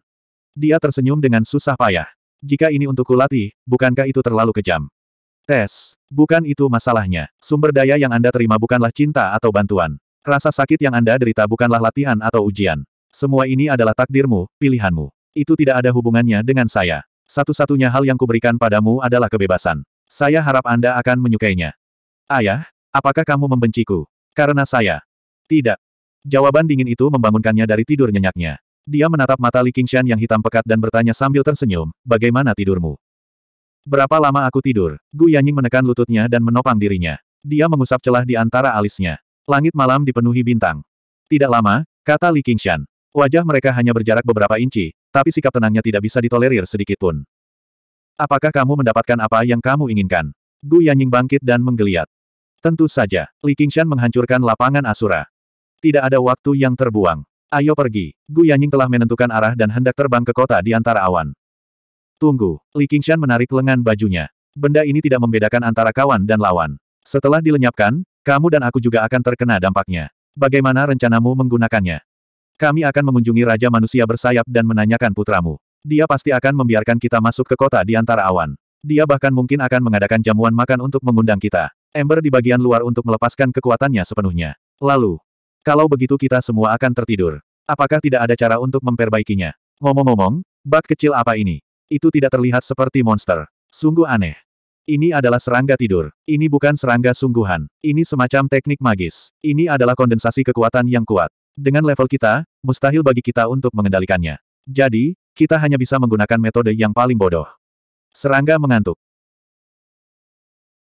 Dia tersenyum dengan susah payah. Jika ini untuk latih, bukankah itu terlalu kejam? Tes. Bukan itu masalahnya. Sumber daya yang Anda terima bukanlah cinta atau bantuan. Rasa sakit yang Anda derita bukanlah latihan atau ujian. Semua ini adalah takdirmu, pilihanmu. Itu tidak ada hubungannya dengan saya. Satu-satunya hal yang kuberikan padamu adalah kebebasan. Saya harap Anda akan menyukainya. Ayah, apakah kamu membenciku? Karena saya. Tidak. Jawaban dingin itu membangunkannya dari tidur nyenyaknya. Dia menatap mata Li Qingshan yang hitam pekat dan bertanya sambil tersenyum, bagaimana tidurmu? Berapa lama aku tidur? Gu Yanying menekan lututnya dan menopang dirinya. Dia mengusap celah di antara alisnya. Langit malam dipenuhi bintang. Tidak lama, kata Li Qingshan. Wajah mereka hanya berjarak beberapa inci, tapi sikap tenangnya tidak bisa ditolerir sedikitpun. Apakah kamu mendapatkan apa yang kamu inginkan? Gu Yanying bangkit dan menggeliat. Tentu saja, Li Qingshan menghancurkan lapangan Asura. Tidak ada waktu yang terbuang. Ayo pergi. Gu Yanying telah menentukan arah dan hendak terbang ke kota di antara awan. Tunggu. Li Qingshan menarik lengan bajunya. Benda ini tidak membedakan antara kawan dan lawan. Setelah dilenyapkan, kamu dan aku juga akan terkena dampaknya. Bagaimana rencanamu menggunakannya? Kami akan mengunjungi Raja Manusia Bersayap dan menanyakan putramu. Dia pasti akan membiarkan kita masuk ke kota di antara awan. Dia bahkan mungkin akan mengadakan jamuan makan untuk mengundang kita. Ember di bagian luar untuk melepaskan kekuatannya sepenuhnya. Lalu, kalau begitu kita semua akan tertidur. Apakah tidak ada cara untuk memperbaikinya? Ngomong-ngomong, bak kecil apa ini? Itu tidak terlihat seperti monster. Sungguh aneh. Ini adalah serangga tidur. Ini bukan serangga sungguhan. Ini semacam teknik magis. Ini adalah kondensasi kekuatan yang kuat. Dengan level kita, mustahil bagi kita untuk mengendalikannya. Jadi, kita hanya bisa menggunakan metode yang paling bodoh. Serangga mengantuk.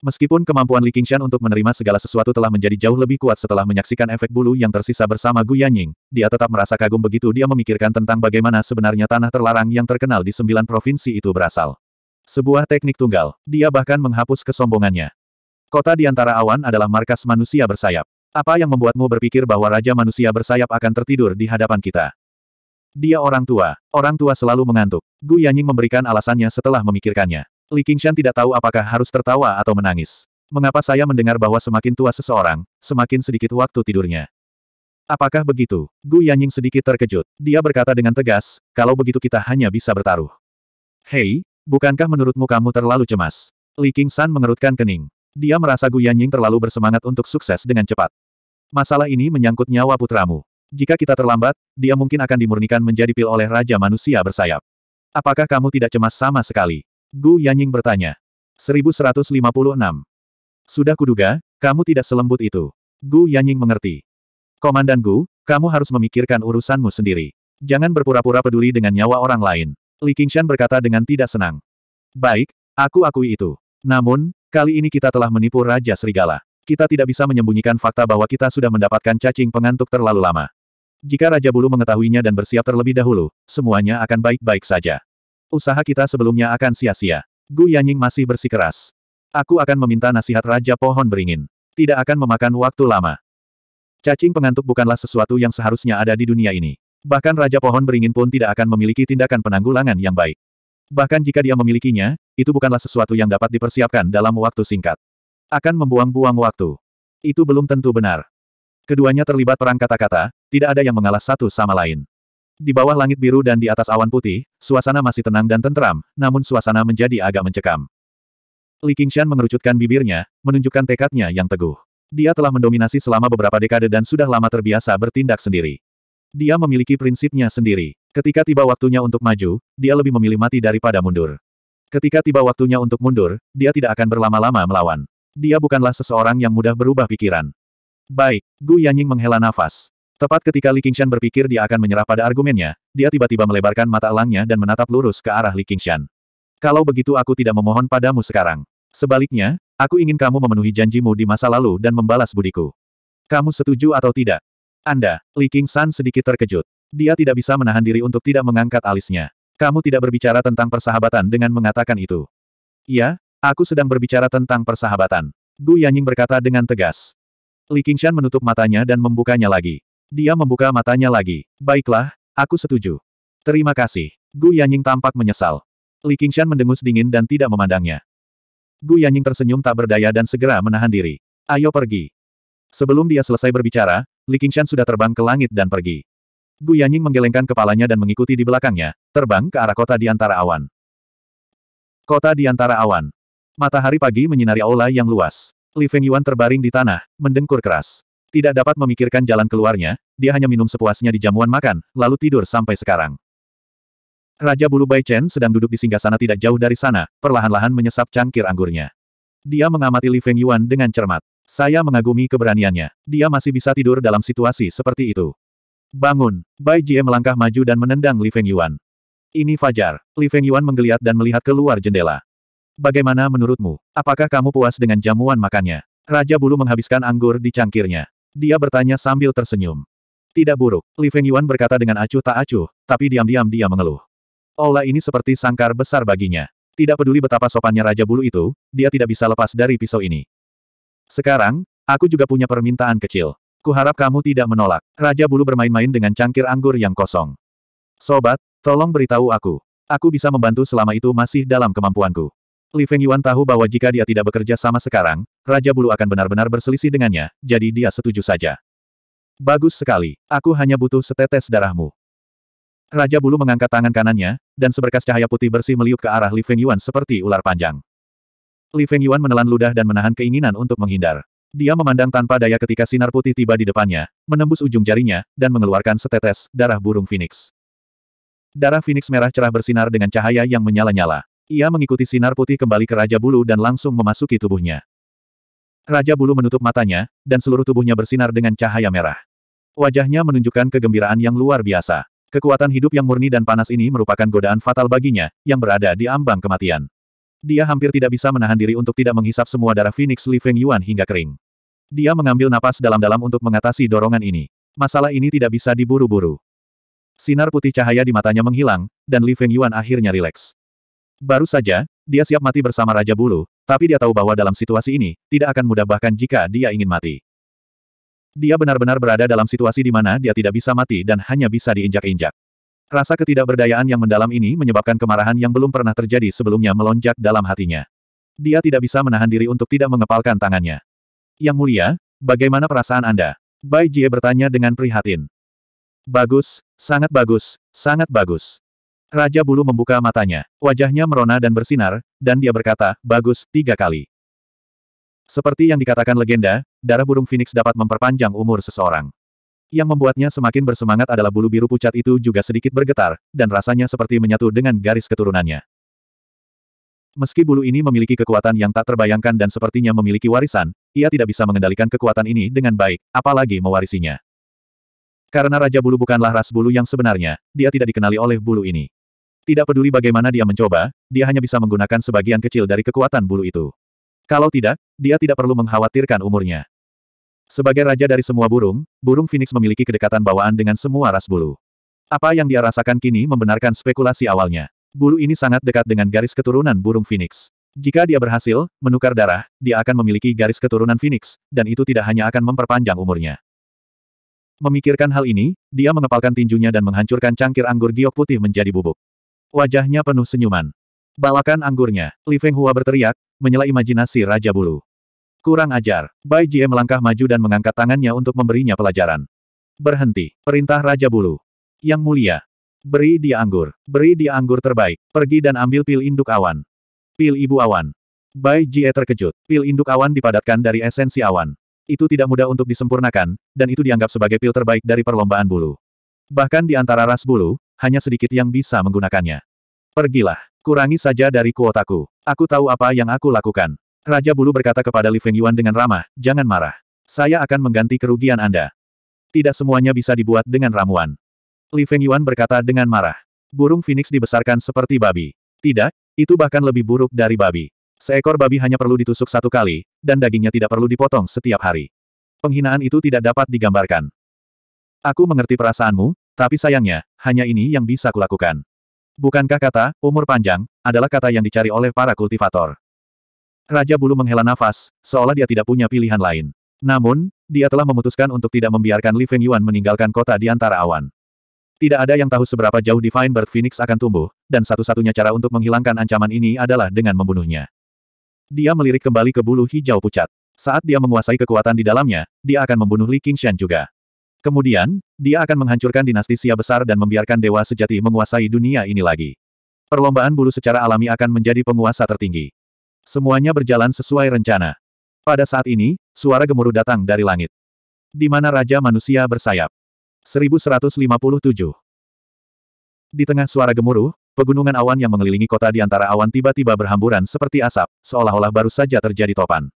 Meskipun kemampuan Li Qingshan untuk menerima segala sesuatu telah menjadi jauh lebih kuat setelah menyaksikan efek bulu yang tersisa bersama Gu Yanying, dia tetap merasa kagum begitu dia memikirkan tentang bagaimana sebenarnya tanah terlarang yang terkenal di sembilan provinsi itu berasal. Sebuah teknik tunggal, dia bahkan menghapus kesombongannya. Kota di antara awan adalah markas manusia bersayap. Apa yang membuatmu berpikir bahwa Raja Manusia Bersayap akan tertidur di hadapan kita? Dia orang tua. Orang tua selalu mengantuk. Gu Yanying memberikan alasannya setelah memikirkannya. Li Qingshan tidak tahu apakah harus tertawa atau menangis. Mengapa saya mendengar bahwa semakin tua seseorang, semakin sedikit waktu tidurnya? Apakah begitu? Gu Yanying sedikit terkejut. Dia berkata dengan tegas, kalau begitu kita hanya bisa bertaruh. Hei, bukankah menurutmu kamu terlalu cemas? Li Qingshan mengerutkan kening. Dia merasa Gu Yanying terlalu bersemangat untuk sukses dengan cepat. Masalah ini menyangkut nyawa putramu. Jika kita terlambat, dia mungkin akan dimurnikan menjadi pil oleh Raja Manusia Bersayap. Apakah kamu tidak cemas sama sekali? Gu Yanying bertanya. 1156. Sudah kuduga, kamu tidak selembut itu. Gu Yanying mengerti. Komandan Gu, kamu harus memikirkan urusanmu sendiri. Jangan berpura-pura peduli dengan nyawa orang lain. Li Qingshan berkata dengan tidak senang. Baik, aku akui itu. Namun, kali ini kita telah menipu Raja Serigala. Kita tidak bisa menyembunyikan fakta bahwa kita sudah mendapatkan cacing pengantuk terlalu lama. Jika Raja Bulu mengetahuinya dan bersiap terlebih dahulu, semuanya akan baik-baik saja. Usaha kita sebelumnya akan sia-sia. Gu Yanying masih bersikeras. Aku akan meminta nasihat Raja Pohon Beringin. Tidak akan memakan waktu lama. Cacing pengantuk bukanlah sesuatu yang seharusnya ada di dunia ini. Bahkan Raja Pohon Beringin pun tidak akan memiliki tindakan penanggulangan yang baik. Bahkan jika dia memilikinya, itu bukanlah sesuatu yang dapat dipersiapkan dalam waktu singkat. Akan membuang-buang waktu. Itu belum tentu benar. Keduanya terlibat perang kata-kata, tidak ada yang mengalah satu sama lain. Di bawah langit biru dan di atas awan putih, suasana masih tenang dan tentram, namun suasana menjadi agak mencekam. Li Qingshan mengerucutkan bibirnya, menunjukkan tekadnya yang teguh. Dia telah mendominasi selama beberapa dekade dan sudah lama terbiasa bertindak sendiri. Dia memiliki prinsipnya sendiri. Ketika tiba waktunya untuk maju, dia lebih memilih mati daripada mundur. Ketika tiba waktunya untuk mundur, dia tidak akan berlama-lama melawan. Dia bukanlah seseorang yang mudah berubah pikiran. Baik, Gu Yanying menghela nafas. Tepat ketika Li Qingshan berpikir dia akan menyerah pada argumennya, dia tiba-tiba melebarkan mata elangnya dan menatap lurus ke arah Li Qingshan. Kalau begitu aku tidak memohon padamu sekarang. Sebaliknya, aku ingin kamu memenuhi janjimu di masa lalu dan membalas budiku. Kamu setuju atau tidak? Anda, Li Qingshan sedikit terkejut. Dia tidak bisa menahan diri untuk tidak mengangkat alisnya. Kamu tidak berbicara tentang persahabatan dengan mengatakan itu. Iya, aku sedang berbicara tentang persahabatan. Gu Yanying berkata dengan tegas. Li Qingshan menutup matanya dan membukanya lagi. Dia membuka matanya lagi. Baiklah, aku setuju. Terima kasih. Gu Yanying tampak menyesal. Li Qingshan mendengus dingin dan tidak memandangnya. Gu Yanying tersenyum tak berdaya dan segera menahan diri. Ayo pergi. Sebelum dia selesai berbicara, Li Qingshan sudah terbang ke langit dan pergi. Gu Yanying menggelengkan kepalanya dan mengikuti di belakangnya, terbang ke arah kota di antara awan. Kota di antara awan. Matahari pagi menyinari aula yang luas. Li Feng Yuan terbaring di tanah, mendengkur keras. Tidak dapat memikirkan jalan keluarnya, dia hanya minum sepuasnya di jamuan makan, lalu tidur sampai sekarang. Raja Bulu Bai Chen sedang duduk di singgah sana tidak jauh dari sana, perlahan-lahan menyesap cangkir anggurnya. Dia mengamati Li Feng Yuan dengan cermat. Saya mengagumi keberaniannya. Dia masih bisa tidur dalam situasi seperti itu. Bangun! Bai Jie melangkah maju dan menendang Li Feng Yuan. Ini Fajar. Li Feng Yuan menggeliat dan melihat keluar jendela. Bagaimana menurutmu? Apakah kamu puas dengan jamuan makannya? Raja Bulu menghabiskan anggur di cangkirnya. Dia bertanya sambil tersenyum. Tidak buruk, Li Feng Yuan berkata dengan acuh tak acuh, tapi diam-diam dia mengeluh. Aula ini seperti sangkar besar baginya. Tidak peduli betapa sopannya Raja Bulu itu, dia tidak bisa lepas dari pisau ini. Sekarang, aku juga punya permintaan kecil. Kuharap kamu tidak menolak. Raja Bulu bermain-main dengan cangkir anggur yang kosong. Sobat, tolong beritahu aku. Aku bisa membantu selama itu masih dalam kemampuanku. Li Feng Yuan tahu bahwa jika dia tidak bekerja sama sekarang, Raja Bulu akan benar-benar berselisih dengannya, jadi dia setuju saja. Bagus sekali, aku hanya butuh setetes darahmu. Raja Bulu mengangkat tangan kanannya, dan seberkas cahaya putih bersih meliuk ke arah Li Feng Yuan seperti ular panjang. Li Feng Yuan menelan ludah dan menahan keinginan untuk menghindar. Dia memandang tanpa daya ketika sinar putih tiba di depannya, menembus ujung jarinya, dan mengeluarkan setetes darah burung phoenix. Darah phoenix merah cerah bersinar dengan cahaya yang menyala-nyala. Ia mengikuti sinar putih kembali ke Raja Bulu dan langsung memasuki tubuhnya. Raja Bulu menutup matanya, dan seluruh tubuhnya bersinar dengan cahaya merah. Wajahnya menunjukkan kegembiraan yang luar biasa. Kekuatan hidup yang murni dan panas ini merupakan godaan fatal baginya, yang berada di ambang kematian. Dia hampir tidak bisa menahan diri untuk tidak menghisap semua darah Phoenix Li Feng Yuan hingga kering. Dia mengambil napas dalam-dalam untuk mengatasi dorongan ini. Masalah ini tidak bisa diburu-buru. Sinar putih cahaya di matanya menghilang, dan Li Feng Yuan akhirnya rileks. Baru saja, dia siap mati bersama Raja Bulu, tapi dia tahu bahwa dalam situasi ini, tidak akan mudah bahkan jika dia ingin mati. Dia benar-benar berada dalam situasi di mana dia tidak bisa mati dan hanya bisa diinjak-injak. Rasa ketidakberdayaan yang mendalam ini menyebabkan kemarahan yang belum pernah terjadi sebelumnya melonjak dalam hatinya. Dia tidak bisa menahan diri untuk tidak mengepalkan tangannya. Yang mulia, bagaimana perasaan Anda? Bai Jie bertanya dengan prihatin. Bagus, sangat bagus, sangat bagus. Raja Bulu membuka matanya, wajahnya merona dan bersinar, dan dia berkata, bagus, tiga kali. Seperti yang dikatakan legenda, darah burung Phoenix dapat memperpanjang umur seseorang. Yang membuatnya semakin bersemangat adalah bulu biru pucat itu juga sedikit bergetar, dan rasanya seperti menyatu dengan garis keturunannya. Meski bulu ini memiliki kekuatan yang tak terbayangkan dan sepertinya memiliki warisan, ia tidak bisa mengendalikan kekuatan ini dengan baik, apalagi mewarisinya. Karena Raja Bulu bukanlah ras bulu yang sebenarnya, dia tidak dikenali oleh bulu ini. Tidak peduli bagaimana dia mencoba, dia hanya bisa menggunakan sebagian kecil dari kekuatan bulu itu. Kalau tidak, dia tidak perlu mengkhawatirkan umurnya. Sebagai raja dari semua burung, burung Phoenix memiliki kedekatan bawaan dengan semua ras bulu. Apa yang dia rasakan kini membenarkan spekulasi awalnya. Bulu ini sangat dekat dengan garis keturunan burung Phoenix. Jika dia berhasil menukar darah, dia akan memiliki garis keturunan Phoenix, dan itu tidak hanya akan memperpanjang umurnya. Memikirkan hal ini, dia mengepalkan tinjunya dan menghancurkan cangkir anggur giok putih menjadi bubuk. Wajahnya penuh senyuman. Balakan anggurnya, Li Feng Hua berteriak, menyela imajinasi Raja Bulu. Kurang ajar, Bai Jie melangkah maju dan mengangkat tangannya untuk memberinya pelajaran. Berhenti, perintah Raja Bulu. Yang mulia, beri dia anggur, beri dia anggur terbaik, pergi dan ambil pil induk awan. Pil ibu awan. Bai Jie terkejut, pil induk awan dipadatkan dari esensi awan. Itu tidak mudah untuk disempurnakan, dan itu dianggap sebagai pil terbaik dari perlombaan bulu. Bahkan di antara ras bulu, hanya sedikit yang bisa menggunakannya. Pergilah. Kurangi saja dari kuotaku. Aku tahu apa yang aku lakukan. Raja Bulu berkata kepada Li Feng Yuan dengan ramah, jangan marah. Saya akan mengganti kerugian Anda. Tidak semuanya bisa dibuat dengan ramuan. Li Feng Yuan berkata dengan marah. Burung Phoenix dibesarkan seperti babi. Tidak, itu bahkan lebih buruk dari babi. Seekor babi hanya perlu ditusuk satu kali, dan dagingnya tidak perlu dipotong setiap hari. Penghinaan itu tidak dapat digambarkan. Aku mengerti perasaanmu, tapi sayangnya, hanya ini yang bisa kulakukan. Bukankah kata, umur panjang, adalah kata yang dicari oleh para kultivator. Raja Bulu menghela nafas, seolah dia tidak punya pilihan lain. Namun, dia telah memutuskan untuk tidak membiarkan Li Feng Yuan meninggalkan kota di antara awan. Tidak ada yang tahu seberapa jauh Divine Bird Phoenix akan tumbuh, dan satu-satunya cara untuk menghilangkan ancaman ini adalah dengan membunuhnya. Dia melirik kembali ke bulu hijau pucat. Saat dia menguasai kekuatan di dalamnya, dia akan membunuh Li Qingshan juga. Kemudian, dia akan menghancurkan dinasti Sia besar dan membiarkan dewa sejati menguasai dunia ini lagi. Perlombaan bulu secara alami akan menjadi penguasa tertinggi. Semuanya berjalan sesuai rencana. Pada saat ini, suara gemuruh datang dari langit. Di mana Raja Manusia bersayap. 1157 Di tengah suara gemuruh, pegunungan awan yang mengelilingi kota di antara awan tiba-tiba berhamburan seperti asap, seolah-olah baru saja terjadi topan.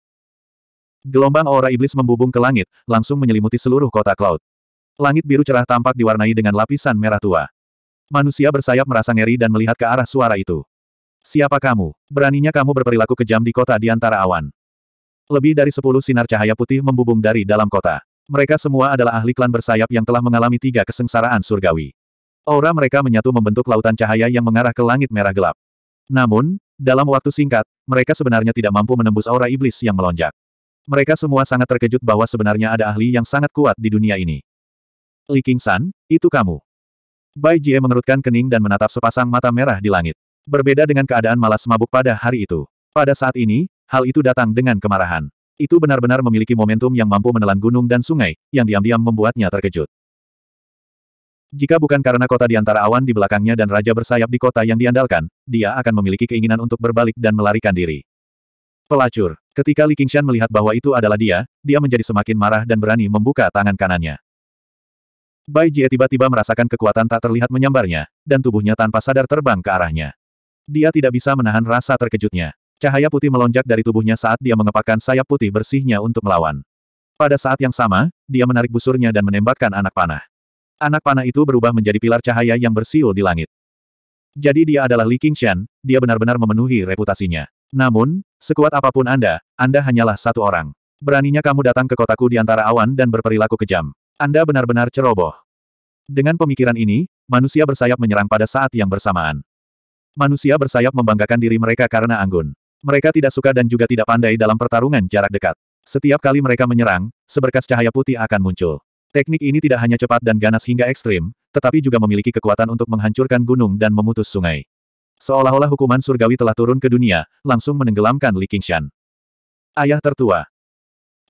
Gelombang aura iblis membubung ke langit, langsung menyelimuti seluruh kota Cloud. Langit biru cerah tampak diwarnai dengan lapisan merah tua. Manusia bersayap merasa ngeri dan melihat ke arah suara itu. Siapa kamu? Beraninya kamu berperilaku kejam di kota di antara awan. Lebih dari sepuluh sinar cahaya putih membubung dari dalam kota. Mereka semua adalah ahli klan bersayap yang telah mengalami tiga kesengsaraan surgawi. Aura mereka menyatu membentuk lautan cahaya yang mengarah ke langit merah gelap. Namun, dalam waktu singkat, mereka sebenarnya tidak mampu menembus aura iblis yang melonjak. Mereka semua sangat terkejut bahwa sebenarnya ada ahli yang sangat kuat di dunia ini. Li San, itu kamu. Bai Jie mengerutkan kening dan menatap sepasang mata merah di langit. Berbeda dengan keadaan malas mabuk pada hari itu. Pada saat ini, hal itu datang dengan kemarahan. Itu benar-benar memiliki momentum yang mampu menelan gunung dan sungai, yang diam-diam membuatnya terkejut. Jika bukan karena kota di antara awan di belakangnya dan raja bersayap di kota yang diandalkan, dia akan memiliki keinginan untuk berbalik dan melarikan diri. Pelacur. Ketika Li Qingshan melihat bahwa itu adalah dia, dia menjadi semakin marah dan berani membuka tangan kanannya. Bai Jie tiba-tiba merasakan kekuatan tak terlihat menyambarnya, dan tubuhnya tanpa sadar terbang ke arahnya. Dia tidak bisa menahan rasa terkejutnya. Cahaya putih melonjak dari tubuhnya saat dia mengepakkan sayap putih bersihnya untuk melawan. Pada saat yang sama, dia menarik busurnya dan menembakkan anak panah. Anak panah itu berubah menjadi pilar cahaya yang bersiul di langit. Jadi dia adalah Li Qingshan, dia benar-benar memenuhi reputasinya. Namun, sekuat apapun Anda, Anda hanyalah satu orang. Beraninya kamu datang ke kotaku di antara awan dan berperilaku kejam. Anda benar-benar ceroboh. Dengan pemikiran ini, manusia bersayap menyerang pada saat yang bersamaan. Manusia bersayap membanggakan diri mereka karena anggun. Mereka tidak suka dan juga tidak pandai dalam pertarungan jarak dekat. Setiap kali mereka menyerang, seberkas cahaya putih akan muncul. Teknik ini tidak hanya cepat dan ganas hingga ekstrim, tetapi juga memiliki kekuatan untuk menghancurkan gunung dan memutus sungai. Seolah-olah hukuman surgawi telah turun ke dunia, langsung menenggelamkan Li Qingshan. Ayah tertua.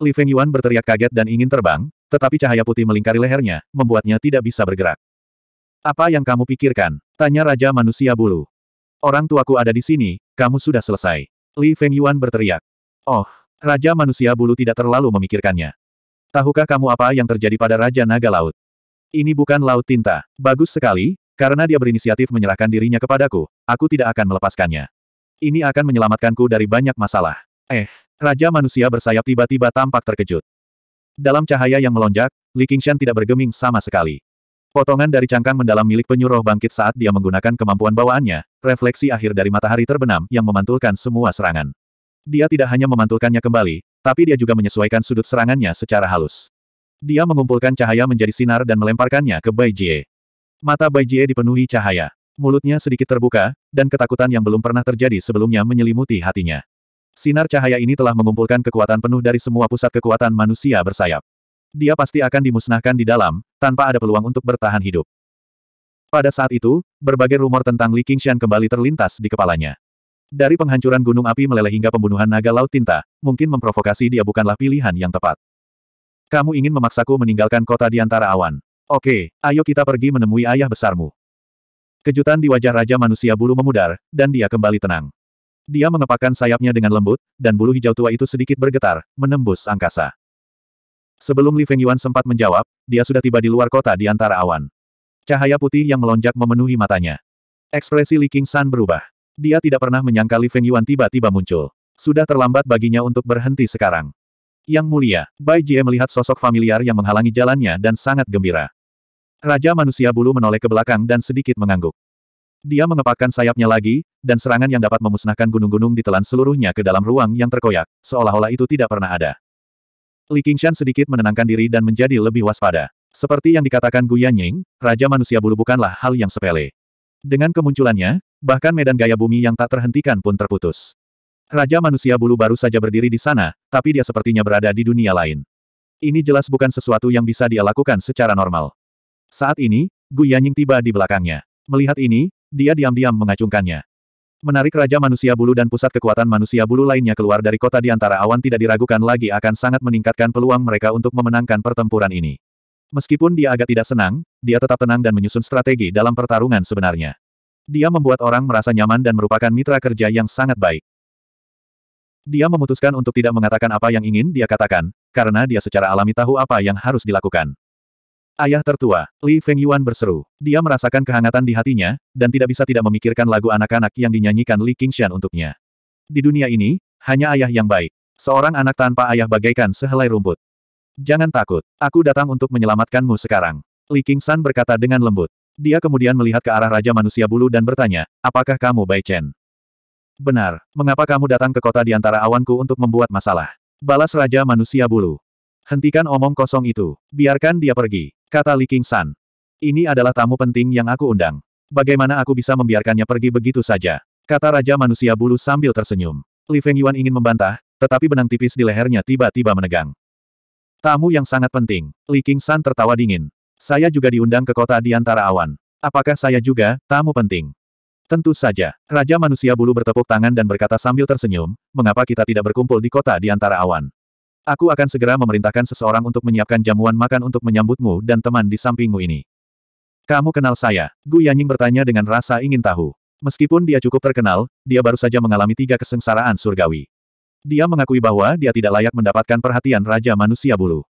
Li Feng Yuan berteriak kaget dan ingin terbang, tetapi cahaya putih melingkari lehernya, membuatnya tidak bisa bergerak. Apa yang kamu pikirkan? Tanya Raja Manusia Bulu. Orang tuaku ada di sini, kamu sudah selesai. Li Feng Yuan berteriak. Oh, Raja Manusia Bulu tidak terlalu memikirkannya. Tahukah kamu apa yang terjadi pada Raja Naga Laut? Ini bukan Laut Tinta. Bagus sekali, karena dia berinisiatif menyerahkan dirinya kepadaku, aku tidak akan melepaskannya. Ini akan menyelamatkanku dari banyak masalah. Eh, Raja Manusia bersayap tiba-tiba tampak terkejut. Dalam cahaya yang melonjak, Li Qingshan tidak bergeming sama sekali. Potongan dari cangkang mendalam milik penyuruh bangkit saat dia menggunakan kemampuan bawaannya, refleksi akhir dari matahari terbenam yang memantulkan semua serangan. Dia tidak hanya memantulkannya kembali, tapi dia juga menyesuaikan sudut serangannya secara halus. Dia mengumpulkan cahaya menjadi sinar dan melemparkannya ke Bai Jie. Mata Bai Jie dipenuhi cahaya. Mulutnya sedikit terbuka, dan ketakutan yang belum pernah terjadi sebelumnya menyelimuti hatinya. Sinar cahaya ini telah mengumpulkan kekuatan penuh dari semua pusat kekuatan manusia bersayap. Dia pasti akan dimusnahkan di dalam, tanpa ada peluang untuk bertahan hidup. Pada saat itu, berbagai rumor tentang Li Qingshan kembali terlintas di kepalanya. Dari penghancuran gunung api meleleh hingga pembunuhan naga laut tinta, mungkin memprovokasi dia bukanlah pilihan yang tepat. Kamu ingin memaksaku meninggalkan kota di antara awan. Oke, ayo kita pergi menemui ayah besarmu. Kejutan di wajah Raja Manusia Bulu memudar, dan dia kembali tenang. Dia mengepakkan sayapnya dengan lembut, dan bulu hijau tua itu sedikit bergetar, menembus angkasa. Sebelum Li Feng Yuan sempat menjawab, dia sudah tiba di luar kota di antara awan. Cahaya putih yang melonjak memenuhi matanya. Ekspresi Li King San berubah. Dia tidak pernah menyangka Li Feng Yuan tiba-tiba muncul. Sudah terlambat baginya untuk berhenti sekarang. Yang mulia, Bai Jie melihat sosok familiar yang menghalangi jalannya dan sangat gembira. Raja manusia bulu menoleh ke belakang dan sedikit mengangguk. Dia mengepakkan sayapnya lagi, dan serangan yang dapat memusnahkan gunung-gunung ditelan seluruhnya ke dalam ruang yang terkoyak, seolah-olah itu tidak pernah ada. Li Qingshan sedikit menenangkan diri dan menjadi lebih waspada. Seperti yang dikatakan Gu Yanying, Raja Manusia Bulu bukanlah hal yang sepele. Dengan kemunculannya, bahkan medan gaya bumi yang tak terhentikan pun terputus. Raja Manusia Bulu baru saja berdiri di sana, tapi dia sepertinya berada di dunia lain. Ini jelas bukan sesuatu yang bisa dia lakukan secara normal. Saat ini, Gu Yanying tiba di belakangnya. Melihat ini, dia diam-diam mengacungkannya. Menarik Raja Manusia Bulu dan pusat kekuatan manusia bulu lainnya keluar dari kota di antara awan tidak diragukan lagi akan sangat meningkatkan peluang mereka untuk memenangkan pertempuran ini. Meskipun dia agak tidak senang, dia tetap tenang dan menyusun strategi dalam pertarungan sebenarnya. Dia membuat orang merasa nyaman dan merupakan mitra kerja yang sangat baik. Dia memutuskan untuk tidak mengatakan apa yang ingin dia katakan, karena dia secara alami tahu apa yang harus dilakukan. Ayah tertua, Li Feng Yuan berseru. Dia merasakan kehangatan di hatinya, dan tidak bisa tidak memikirkan lagu anak-anak yang dinyanyikan Li Qingshan untuknya. Di dunia ini, hanya ayah yang baik. Seorang anak tanpa ayah bagaikan sehelai rumput. Jangan takut, aku datang untuk menyelamatkanmu sekarang. Li Qingshan berkata dengan lembut. Dia kemudian melihat ke arah Raja Manusia Bulu dan bertanya, apakah kamu Bai Chen? Benar, mengapa kamu datang ke kota di antara awanku untuk membuat masalah? Balas Raja Manusia Bulu. Hentikan omong kosong itu, biarkan dia pergi kata Li King San. Ini adalah tamu penting yang aku undang. Bagaimana aku bisa membiarkannya pergi begitu saja? Kata Raja Manusia Bulu sambil tersenyum. Li Feng Yuan ingin membantah, tetapi benang tipis di lehernya tiba-tiba menegang. Tamu yang sangat penting. Li King San tertawa dingin. Saya juga diundang ke kota di antara awan. Apakah saya juga, tamu penting? Tentu saja. Raja manusia bulu bertepuk tangan dan berkata sambil tersenyum, mengapa kita tidak berkumpul di kota di antara awan? Aku akan segera memerintahkan seseorang untuk menyiapkan jamuan makan untuk menyambutmu dan teman di sampingmu ini. Kamu kenal saya? Gu Yanying bertanya dengan rasa ingin tahu. Meskipun dia cukup terkenal, dia baru saja mengalami tiga kesengsaraan surgawi. Dia mengakui bahwa dia tidak layak mendapatkan perhatian Raja Manusia Bulu.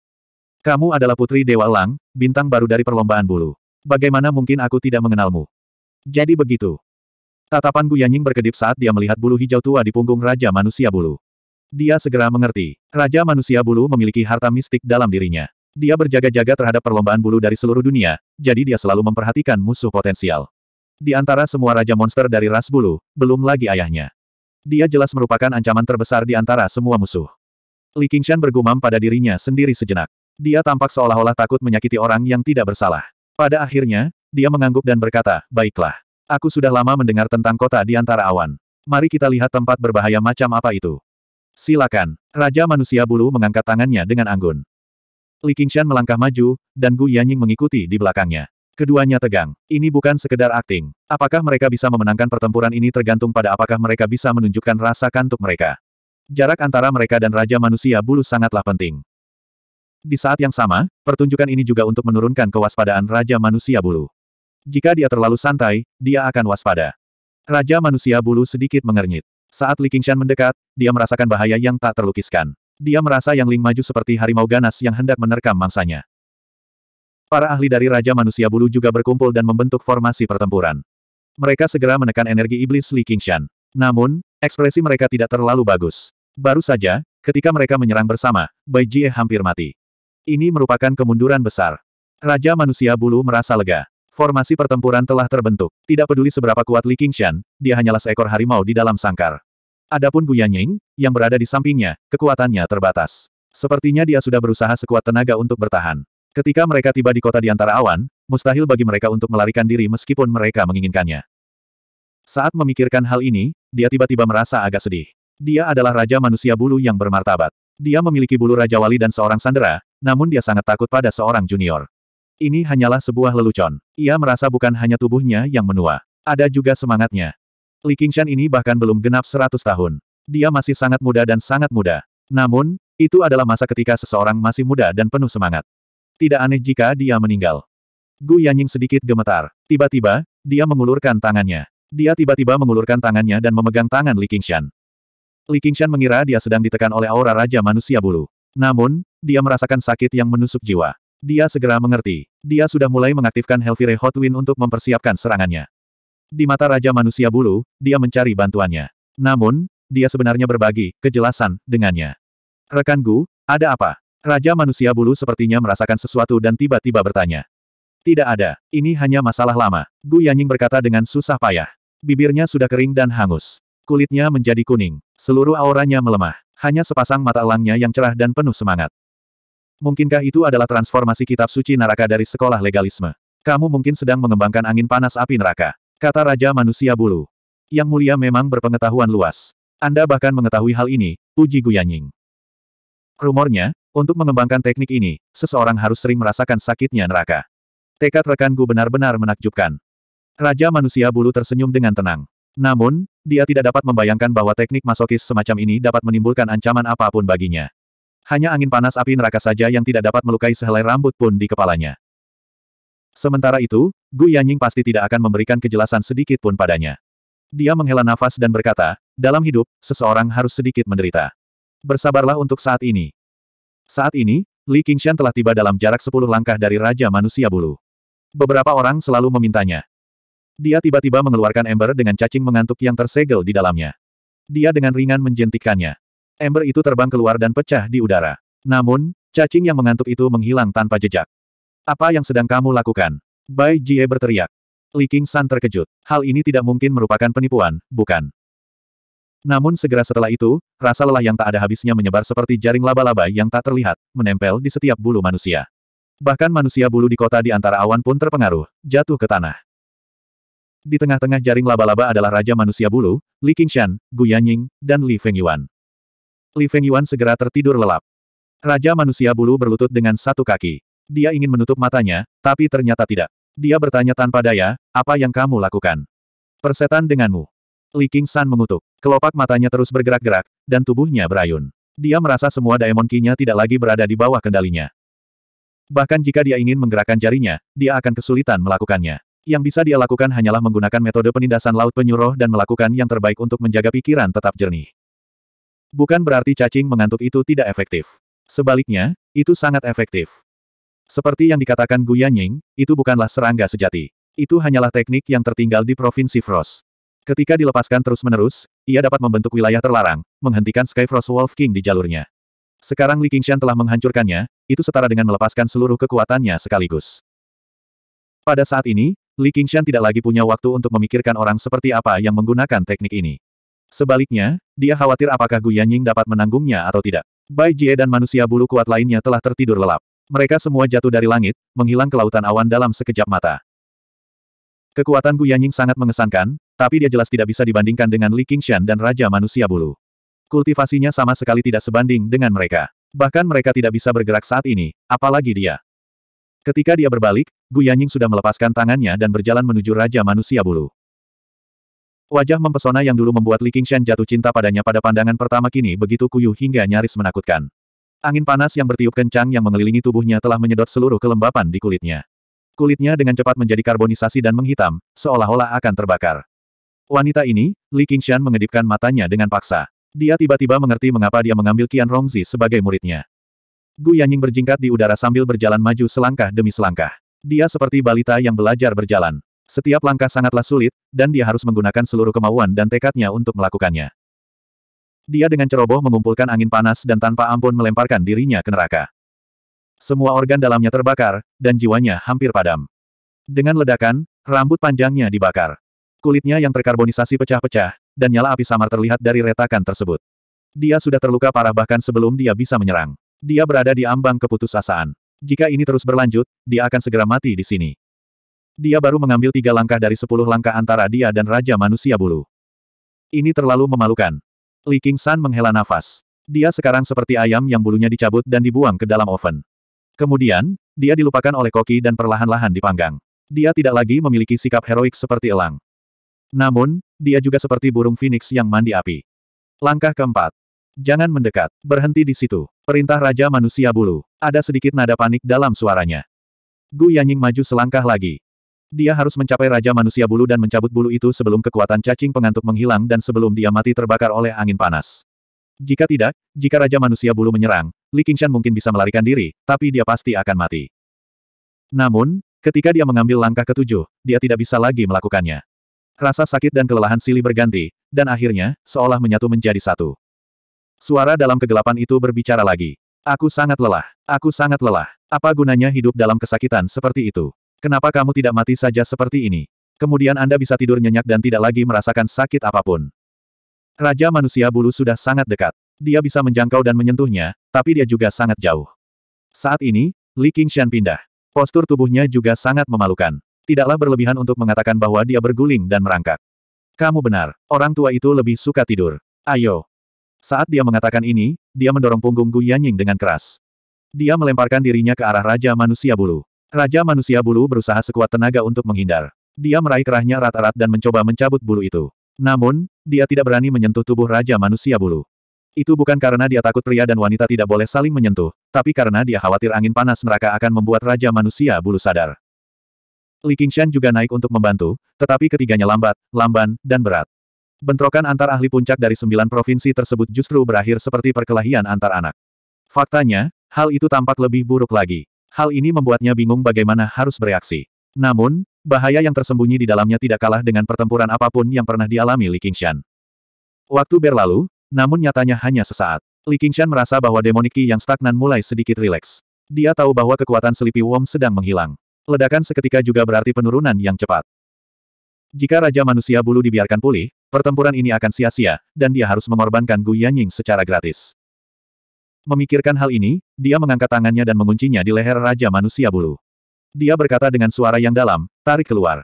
Kamu adalah putri Dewa Lang, bintang baru dari perlombaan bulu. Bagaimana mungkin aku tidak mengenalmu? Jadi begitu. Tatapan Gu Yanying berkedip saat dia melihat bulu hijau tua di punggung Raja Manusia Bulu. Dia segera mengerti. Raja manusia bulu memiliki harta mistik dalam dirinya. Dia berjaga-jaga terhadap perlombaan bulu dari seluruh dunia, jadi dia selalu memperhatikan musuh potensial. Di antara semua raja monster dari ras bulu, belum lagi ayahnya. Dia jelas merupakan ancaman terbesar di antara semua musuh. Li Qingshan bergumam pada dirinya sendiri sejenak. Dia tampak seolah-olah takut menyakiti orang yang tidak bersalah. Pada akhirnya, dia mengangguk dan berkata, Baiklah. Aku sudah lama mendengar tentang kota di antara awan. Mari kita lihat tempat berbahaya macam apa itu. Silakan. Raja manusia bulu mengangkat tangannya dengan anggun. Li Qingshan melangkah maju, dan Gu Yanying mengikuti di belakangnya. Keduanya tegang. Ini bukan sekedar akting. Apakah mereka bisa memenangkan pertempuran ini tergantung pada apakah mereka bisa menunjukkan rasa kantuk mereka. Jarak antara mereka dan Raja Manusia Bulu sangatlah penting. Di saat yang sama, pertunjukan ini juga untuk menurunkan kewaspadaan Raja Manusia Bulu. Jika dia terlalu santai, dia akan waspada. Raja Manusia Bulu sedikit mengernyit. Saat Li Qingshan mendekat, dia merasakan bahaya yang tak terlukiskan. Dia merasa yang Ling maju seperti harimau ganas yang hendak menerkam mangsanya. Para ahli dari Raja Manusia Bulu juga berkumpul dan membentuk formasi pertempuran. Mereka segera menekan energi iblis Li Qingshan. Namun, ekspresi mereka tidak terlalu bagus. Baru saja, ketika mereka menyerang bersama, Bai Jie hampir mati. Ini merupakan kemunduran besar. Raja Manusia Bulu merasa lega. Formasi pertempuran telah terbentuk. Tidak peduli seberapa kuat Li Qingshan, dia hanyalah seekor harimau di dalam sangkar. Adapun Gu Yanying, yang berada di sampingnya, kekuatannya terbatas. Sepertinya dia sudah berusaha sekuat tenaga untuk bertahan. Ketika mereka tiba di kota di antara awan, mustahil bagi mereka untuk melarikan diri meskipun mereka menginginkannya. Saat memikirkan hal ini, dia tiba-tiba merasa agak sedih. Dia adalah raja manusia bulu yang bermartabat. Dia memiliki bulu raja wali dan seorang sandera, namun dia sangat takut pada seorang junior. Ini hanyalah sebuah lelucon. Ia merasa bukan hanya tubuhnya yang menua. Ada juga semangatnya. Li Qingshan ini bahkan belum genap 100 tahun. Dia masih sangat muda dan sangat muda. Namun, itu adalah masa ketika seseorang masih muda dan penuh semangat. Tidak aneh jika dia meninggal. Gu Yanying sedikit gemetar. Tiba-tiba, dia mengulurkan tangannya. Dia tiba-tiba mengulurkan tangannya dan memegang tangan Li Qingshan. Li Qingshan mengira dia sedang ditekan oleh aura Raja Manusia Bulu. Namun, dia merasakan sakit yang menusuk jiwa. Dia segera mengerti. Dia sudah mulai mengaktifkan Helvire Hot Wind untuk mempersiapkan serangannya. Di mata Raja Manusia Bulu, dia mencari bantuannya. Namun, dia sebenarnya berbagi kejelasan dengannya. Rekan Gu, ada apa? Raja Manusia Bulu sepertinya merasakan sesuatu dan tiba-tiba bertanya. Tidak ada, ini hanya masalah lama. Gu Yanying berkata dengan susah payah. Bibirnya sudah kering dan hangus. Kulitnya menjadi kuning. Seluruh auranya melemah. Hanya sepasang mata elangnya yang cerah dan penuh semangat. Mungkinkah itu adalah transformasi kitab suci neraka dari sekolah legalisme? Kamu mungkin sedang mengembangkan angin panas api neraka. Kata Raja Manusia Bulu. Yang mulia memang berpengetahuan luas. Anda bahkan mengetahui hal ini, puji Guyanying. Rumornya, untuk mengembangkan teknik ini, seseorang harus sering merasakan sakitnya neraka. Tekad rekan Gu benar-benar menakjubkan. Raja Manusia Bulu tersenyum dengan tenang. Namun, dia tidak dapat membayangkan bahwa teknik masokis semacam ini dapat menimbulkan ancaman apapun baginya. Hanya angin panas api neraka saja yang tidak dapat melukai sehelai rambut pun di kepalanya. Sementara itu, Gu Yanying pasti tidak akan memberikan kejelasan sedikit pun padanya. Dia menghela nafas dan berkata, dalam hidup, seseorang harus sedikit menderita. Bersabarlah untuk saat ini. Saat ini, Li Qingshan telah tiba dalam jarak sepuluh langkah dari Raja Manusia Bulu. Beberapa orang selalu memintanya. Dia tiba-tiba mengeluarkan ember dengan cacing mengantuk yang tersegel di dalamnya. Dia dengan ringan menjentikannya. Ember itu terbang keluar dan pecah di udara. Namun, cacing yang mengantuk itu menghilang tanpa jejak. Apa yang sedang kamu lakukan? Bai Jie berteriak. Li King San terkejut. Hal ini tidak mungkin merupakan penipuan, bukan? Namun segera setelah itu, rasa lelah yang tak ada habisnya menyebar seperti jaring laba-laba yang tak terlihat, menempel di setiap bulu manusia. Bahkan manusia bulu di kota di antara awan pun terpengaruh, jatuh ke tanah. Di tengah-tengah jaring laba-laba adalah Raja Manusia Bulu, Li Qingshan, Gu Yanying, dan Li Fengyuan. Li Feng Yuan segera tertidur lelap. Raja manusia bulu berlutut dengan satu kaki. Dia ingin menutup matanya, tapi ternyata tidak. Dia bertanya tanpa daya, apa yang kamu lakukan? Persetan denganmu. Li King San mengutuk. Kelopak matanya terus bergerak-gerak, dan tubuhnya berayun. Dia merasa semua daemon kinya tidak lagi berada di bawah kendalinya. Bahkan jika dia ingin menggerakkan jarinya, dia akan kesulitan melakukannya. Yang bisa dia lakukan hanyalah menggunakan metode penindasan laut penyuruh dan melakukan yang terbaik untuk menjaga pikiran tetap jernih. Bukan berarti cacing mengantuk itu tidak efektif. Sebaliknya, itu sangat efektif. Seperti yang dikatakan Gu Yanying, itu bukanlah serangga sejati. Itu hanyalah teknik yang tertinggal di Provinsi Frost. Ketika dilepaskan terus-menerus, ia dapat membentuk wilayah terlarang, menghentikan Sky Frost Wolf King di jalurnya. Sekarang Li Qingshan telah menghancurkannya, itu setara dengan melepaskan seluruh kekuatannya sekaligus. Pada saat ini, Li Qingshan tidak lagi punya waktu untuk memikirkan orang seperti apa yang menggunakan teknik ini. Sebaliknya, dia khawatir apakah Gu Yanying dapat menanggungnya atau tidak. Bai Jie dan manusia bulu kuat lainnya telah tertidur lelap. Mereka semua jatuh dari langit, menghilang ke lautan awan dalam sekejap mata. Kekuatan Gu Yanying sangat mengesankan, tapi dia jelas tidak bisa dibandingkan dengan Li Qingshan dan Raja Manusia Bulu. Kultivasinya sama sekali tidak sebanding dengan mereka. Bahkan mereka tidak bisa bergerak saat ini, apalagi dia. Ketika dia berbalik, Gu Yanying sudah melepaskan tangannya dan berjalan menuju Raja Manusia Bulu. Wajah mempesona yang dulu membuat Li Qingshan jatuh cinta padanya pada pandangan pertama kini begitu kuyuh hingga nyaris menakutkan. Angin panas yang bertiup kencang yang mengelilingi tubuhnya telah menyedot seluruh kelembapan di kulitnya. Kulitnya dengan cepat menjadi karbonisasi dan menghitam, seolah-olah akan terbakar. Wanita ini, Li Qingshan mengedipkan matanya dengan paksa. Dia tiba-tiba mengerti mengapa dia mengambil Qian Rongzi sebagai muridnya. Gu Yanying berjingkat di udara sambil berjalan maju selangkah demi selangkah. Dia seperti balita yang belajar berjalan. Setiap langkah sangatlah sulit, dan dia harus menggunakan seluruh kemauan dan tekadnya untuk melakukannya. Dia dengan ceroboh mengumpulkan angin panas dan tanpa ampun melemparkan dirinya ke neraka. Semua organ dalamnya terbakar, dan jiwanya hampir padam. Dengan ledakan, rambut panjangnya dibakar. Kulitnya yang terkarbonisasi pecah-pecah, dan nyala api samar terlihat dari retakan tersebut. Dia sudah terluka parah bahkan sebelum dia bisa menyerang. Dia berada di ambang keputusasaan. Jika ini terus berlanjut, dia akan segera mati di sini. Dia baru mengambil tiga langkah dari sepuluh langkah antara dia dan Raja Manusia Bulu. Ini terlalu memalukan. Li King San menghela nafas. Dia sekarang seperti ayam yang bulunya dicabut dan dibuang ke dalam oven. Kemudian, dia dilupakan oleh koki dan perlahan-lahan dipanggang. Dia tidak lagi memiliki sikap heroik seperti elang. Namun, dia juga seperti burung phoenix yang mandi api. Langkah keempat. Jangan mendekat. Berhenti di situ. Perintah Raja Manusia Bulu. Ada sedikit nada panik dalam suaranya. Gu Yanying maju selangkah lagi. Dia harus mencapai Raja Manusia Bulu dan mencabut bulu itu sebelum kekuatan cacing pengantuk menghilang dan sebelum dia mati terbakar oleh angin panas. Jika tidak, jika Raja Manusia Bulu menyerang, Li Qingshan mungkin bisa melarikan diri, tapi dia pasti akan mati. Namun, ketika dia mengambil langkah ketujuh, dia tidak bisa lagi melakukannya. Rasa sakit dan kelelahan silih berganti, dan akhirnya, seolah menyatu menjadi satu. Suara dalam kegelapan itu berbicara lagi. Aku sangat lelah. Aku sangat lelah. Apa gunanya hidup dalam kesakitan seperti itu? Kenapa kamu tidak mati saja seperti ini? Kemudian Anda bisa tidur nyenyak dan tidak lagi merasakan sakit apapun. Raja manusia bulu sudah sangat dekat. Dia bisa menjangkau dan menyentuhnya, tapi dia juga sangat jauh. Saat ini, Li Qingshan pindah. Postur tubuhnya juga sangat memalukan. Tidaklah berlebihan untuk mengatakan bahwa dia berguling dan merangkak. Kamu benar, orang tua itu lebih suka tidur. Ayo. Saat dia mengatakan ini, dia mendorong punggung Gu Yanying dengan keras. Dia melemparkan dirinya ke arah Raja Manusia Bulu. Raja manusia bulu berusaha sekuat tenaga untuk menghindar. Dia meraih kerahnya rata-rata dan mencoba mencabut bulu itu. Namun, dia tidak berani menyentuh tubuh Raja manusia bulu. Itu bukan karena dia takut pria dan wanita tidak boleh saling menyentuh, tapi karena dia khawatir angin panas neraka akan membuat Raja manusia bulu sadar. Li Qingshan juga naik untuk membantu, tetapi ketiganya lambat, lamban, dan berat. Bentrokan antar ahli puncak dari sembilan provinsi tersebut justru berakhir seperti perkelahian antar anak. Faktanya, hal itu tampak lebih buruk lagi. Hal ini membuatnya bingung bagaimana harus bereaksi. Namun, bahaya yang tersembunyi di dalamnya tidak kalah dengan pertempuran apapun yang pernah dialami Li Qingshan. Waktu berlalu, namun nyatanya hanya sesaat. Li Qingshan merasa bahwa demoniki yang stagnan mulai sedikit rileks. Dia tahu bahwa kekuatan Sleepy Worm sedang menghilang. Ledakan seketika juga berarti penurunan yang cepat. Jika Raja Manusia Bulu dibiarkan pulih, pertempuran ini akan sia-sia, dan dia harus mengorbankan Gu Yanying secara gratis. Memikirkan hal ini, dia mengangkat tangannya dan menguncinya di leher Raja Manusia Bulu. Dia berkata dengan suara yang dalam, tarik keluar.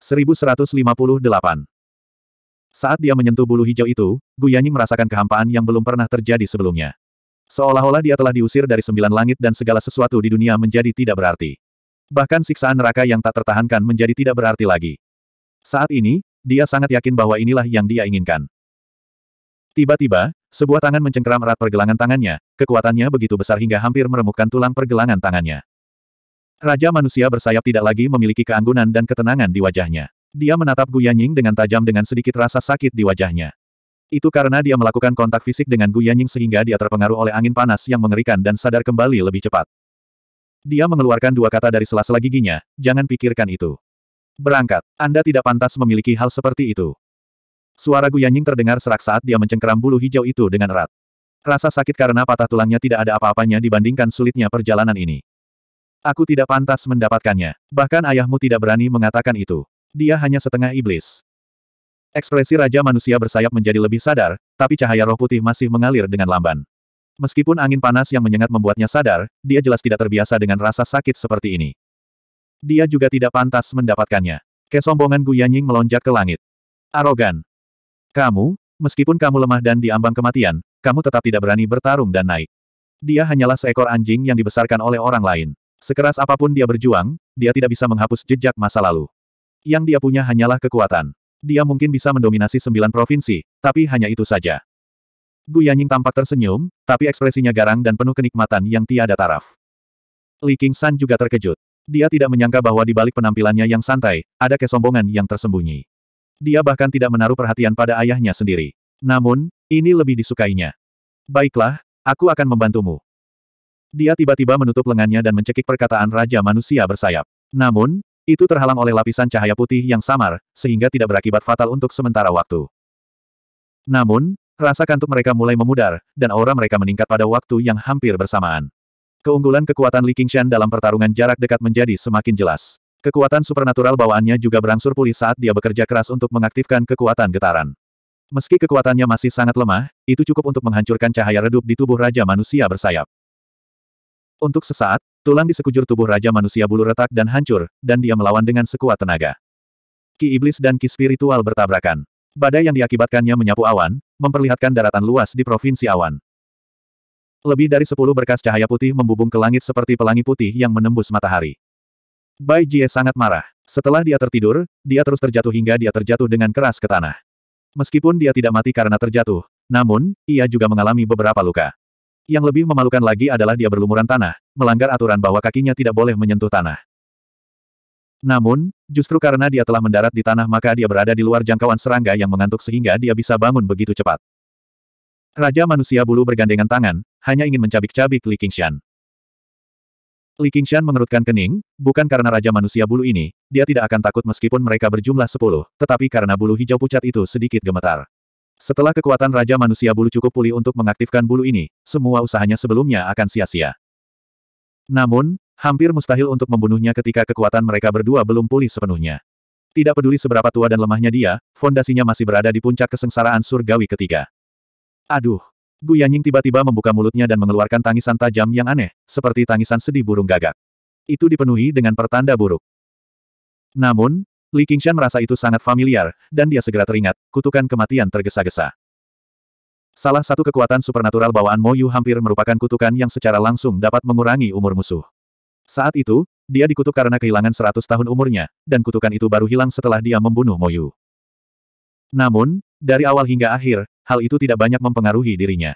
1158 Saat dia menyentuh bulu hijau itu, Guyani merasakan kehampaan yang belum pernah terjadi sebelumnya. Seolah-olah dia telah diusir dari sembilan langit dan segala sesuatu di dunia menjadi tidak berarti. Bahkan siksaan neraka yang tak tertahankan menjadi tidak berarti lagi. Saat ini, dia sangat yakin bahwa inilah yang dia inginkan. Tiba-tiba, sebuah tangan mencengkeram erat pergelangan tangannya, kekuatannya begitu besar hingga hampir meremukkan tulang pergelangan tangannya. Raja manusia bersayap tidak lagi memiliki keanggunan dan ketenangan di wajahnya. Dia menatap Gu Yanying dengan tajam dengan sedikit rasa sakit di wajahnya. Itu karena dia melakukan kontak fisik dengan Gu Yanying sehingga dia terpengaruh oleh angin panas yang mengerikan dan sadar kembali lebih cepat. Dia mengeluarkan dua kata dari sela-sela giginya, jangan pikirkan itu. Berangkat, Anda tidak pantas memiliki hal seperti itu. Suara Guyanying terdengar serak saat dia mencengkeram bulu hijau itu dengan erat. Rasa sakit karena patah tulangnya tidak ada apa-apanya dibandingkan sulitnya perjalanan ini. Aku tidak pantas mendapatkannya. Bahkan ayahmu tidak berani mengatakan itu. Dia hanya setengah iblis. Ekspresi Raja Manusia bersayap menjadi lebih sadar, tapi cahaya roh putih masih mengalir dengan lamban. Meskipun angin panas yang menyengat membuatnya sadar, dia jelas tidak terbiasa dengan rasa sakit seperti ini. Dia juga tidak pantas mendapatkannya. Kesombongan Gu Yanying melonjak ke langit. Arogan. Kamu, meskipun kamu lemah dan diambang kematian, kamu tetap tidak berani bertarung dan naik. Dia hanyalah seekor anjing yang dibesarkan oleh orang lain. Sekeras apapun dia berjuang, dia tidak bisa menghapus jejak masa lalu. Yang dia punya hanyalah kekuatan. Dia mungkin bisa mendominasi sembilan provinsi, tapi hanya itu saja. Gu Yanying tampak tersenyum, tapi ekspresinya garang dan penuh kenikmatan yang tiada taraf. Li King San juga terkejut. Dia tidak menyangka bahwa di balik penampilannya yang santai, ada kesombongan yang tersembunyi. Dia bahkan tidak menaruh perhatian pada ayahnya sendiri. Namun, ini lebih disukainya. Baiklah, aku akan membantumu. Dia tiba-tiba menutup lengannya dan mencekik perkataan Raja Manusia Bersayap. Namun, itu terhalang oleh lapisan cahaya putih yang samar, sehingga tidak berakibat fatal untuk sementara waktu. Namun, rasa kantuk mereka mulai memudar, dan aura mereka meningkat pada waktu yang hampir bersamaan. Keunggulan kekuatan Li Qingshan dalam pertarungan jarak dekat menjadi semakin jelas. Kekuatan supernatural bawaannya juga berangsur pulih saat dia bekerja keras untuk mengaktifkan kekuatan getaran. Meski kekuatannya masih sangat lemah, itu cukup untuk menghancurkan cahaya redup di tubuh Raja Manusia bersayap. Untuk sesaat, tulang di sekujur tubuh Raja Manusia bulu retak dan hancur, dan dia melawan dengan sekuat tenaga. Ki Iblis dan Ki Spiritual bertabrakan. Badai yang diakibatkannya menyapu awan, memperlihatkan daratan luas di Provinsi Awan. Lebih dari sepuluh berkas cahaya putih membubung ke langit seperti pelangi putih yang menembus matahari. Bai Jie sangat marah. Setelah dia tertidur, dia terus terjatuh hingga dia terjatuh dengan keras ke tanah. Meskipun dia tidak mati karena terjatuh, namun, ia juga mengalami beberapa luka. Yang lebih memalukan lagi adalah dia berlumuran tanah, melanggar aturan bahwa kakinya tidak boleh menyentuh tanah. Namun, justru karena dia telah mendarat di tanah maka dia berada di luar jangkauan serangga yang mengantuk sehingga dia bisa bangun begitu cepat. Raja manusia bulu bergandengan tangan, hanya ingin mencabik-cabik Li Qingshan. Li Qingshan mengerutkan kening, bukan karena Raja Manusia Bulu ini, dia tidak akan takut meskipun mereka berjumlah sepuluh, tetapi karena bulu hijau pucat itu sedikit gemetar. Setelah kekuatan Raja Manusia Bulu cukup pulih untuk mengaktifkan bulu ini, semua usahanya sebelumnya akan sia-sia. Namun, hampir mustahil untuk membunuhnya ketika kekuatan mereka berdua belum pulih sepenuhnya. Tidak peduli seberapa tua dan lemahnya dia, fondasinya masih berada di puncak kesengsaraan surgawi ketiga. Aduh, Gu Yanying tiba-tiba membuka mulutnya dan mengeluarkan tangisan tajam yang aneh, seperti tangisan sedih burung gagak. Itu dipenuhi dengan pertanda buruk. Namun, Li Qingshan merasa itu sangat familiar, dan dia segera teringat, kutukan kematian tergesa-gesa. Salah satu kekuatan supernatural bawaan Mo Yu hampir merupakan kutukan yang secara langsung dapat mengurangi umur musuh. Saat itu, dia dikutuk karena kehilangan 100 tahun umurnya, dan kutukan itu baru hilang setelah dia membunuh Mo Yu. Namun, dari awal hingga akhir, hal itu tidak banyak mempengaruhi dirinya.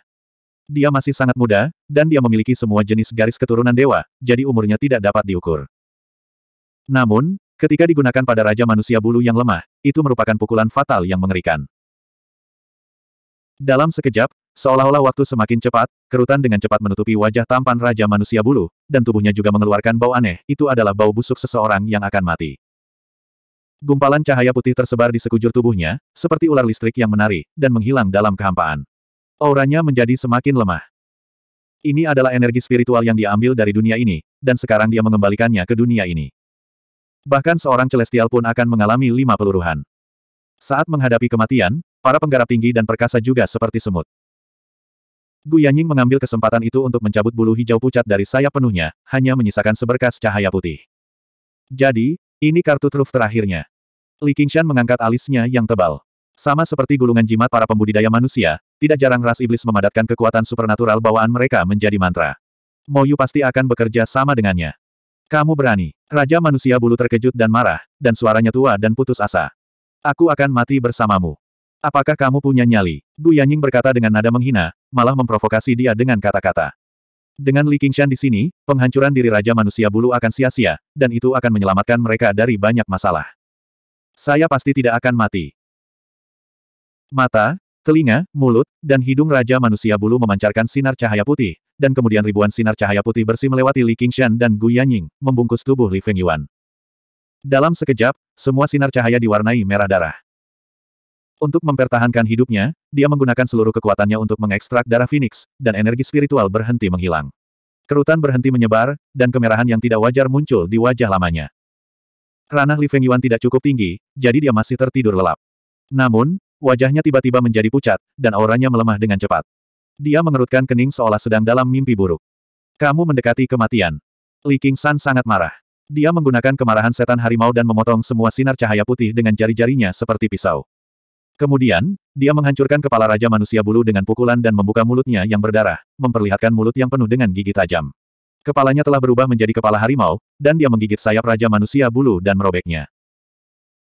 Dia masih sangat muda, dan dia memiliki semua jenis garis keturunan dewa, jadi umurnya tidak dapat diukur. Namun, ketika digunakan pada Raja Manusia Bulu yang lemah, itu merupakan pukulan fatal yang mengerikan. Dalam sekejap, seolah-olah waktu semakin cepat, kerutan dengan cepat menutupi wajah tampan Raja Manusia Bulu, dan tubuhnya juga mengeluarkan bau aneh, itu adalah bau busuk seseorang yang akan mati. Gumpalan cahaya putih tersebar di sekujur tubuhnya, seperti ular listrik yang menari, dan menghilang dalam kehampaan. Auranya menjadi semakin lemah. Ini adalah energi spiritual yang diambil dari dunia ini, dan sekarang dia mengembalikannya ke dunia ini. Bahkan seorang celestial pun akan mengalami lima peluruhan. Saat menghadapi kematian, para penggarap tinggi dan perkasa juga seperti semut. Guyanying mengambil kesempatan itu untuk mencabut bulu hijau pucat dari sayap penuhnya, hanya menyisakan seberkas cahaya putih. Jadi, ini kartu truf terakhirnya. Li Qingshan mengangkat alisnya yang tebal. Sama seperti gulungan jimat para pembudidaya manusia, tidak jarang ras iblis memadatkan kekuatan supernatural bawaan mereka menjadi mantra. Moyu pasti akan bekerja sama dengannya. Kamu berani. Raja manusia bulu terkejut dan marah, dan suaranya tua dan putus asa. Aku akan mati bersamamu. Apakah kamu punya nyali? Gu Yanying berkata dengan nada menghina, malah memprovokasi dia dengan kata-kata. Dengan Li Qingshan di sini, penghancuran diri Raja Manusia Bulu akan sia-sia, dan itu akan menyelamatkan mereka dari banyak masalah. Saya pasti tidak akan mati. Mata, telinga, mulut, dan hidung Raja Manusia Bulu memancarkan sinar cahaya putih, dan kemudian ribuan sinar cahaya putih bersih melewati Li Qingshan dan Gu Yanying, membungkus tubuh Li Feng Yuan. Dalam sekejap, semua sinar cahaya diwarnai merah darah. Untuk mempertahankan hidupnya, dia menggunakan seluruh kekuatannya untuk mengekstrak darah Phoenix, dan energi spiritual berhenti menghilang. Kerutan berhenti menyebar, dan kemerahan yang tidak wajar muncul di wajah lamanya. Ranah Li Feng Yuan tidak cukup tinggi, jadi dia masih tertidur lelap. Namun, wajahnya tiba-tiba menjadi pucat, dan auranya melemah dengan cepat. Dia mengerutkan kening seolah sedang dalam mimpi buruk. Kamu mendekati kematian. Li King San sangat marah. Dia menggunakan kemarahan setan harimau dan memotong semua sinar cahaya putih dengan jari-jarinya seperti pisau. Kemudian, dia menghancurkan kepala Raja Manusia Bulu dengan pukulan dan membuka mulutnya yang berdarah, memperlihatkan mulut yang penuh dengan gigi tajam. Kepalanya telah berubah menjadi kepala harimau, dan dia menggigit sayap Raja Manusia Bulu dan merobeknya.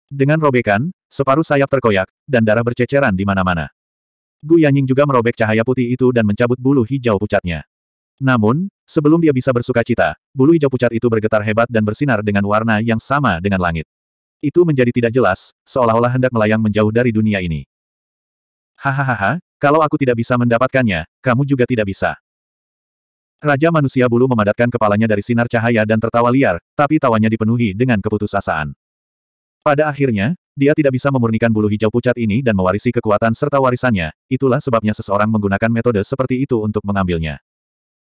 Dengan robekan, separuh sayap terkoyak, dan darah berceceran di mana-mana. Gu Yanying juga merobek cahaya putih itu dan mencabut bulu hijau pucatnya. Namun, sebelum dia bisa bersuka cita, bulu hijau pucat itu bergetar hebat dan bersinar dengan warna yang sama dengan langit. Itu menjadi tidak jelas, seolah-olah hendak melayang menjauh dari dunia ini. Hahaha, kalau aku tidak bisa mendapatkannya, kamu juga tidak bisa. Raja manusia bulu memadatkan kepalanya dari sinar cahaya dan tertawa liar, tapi tawanya dipenuhi dengan keputusasaan. Pada akhirnya, dia tidak bisa memurnikan bulu hijau pucat ini dan mewarisi kekuatan serta warisannya, itulah sebabnya seseorang menggunakan metode seperti itu untuk mengambilnya.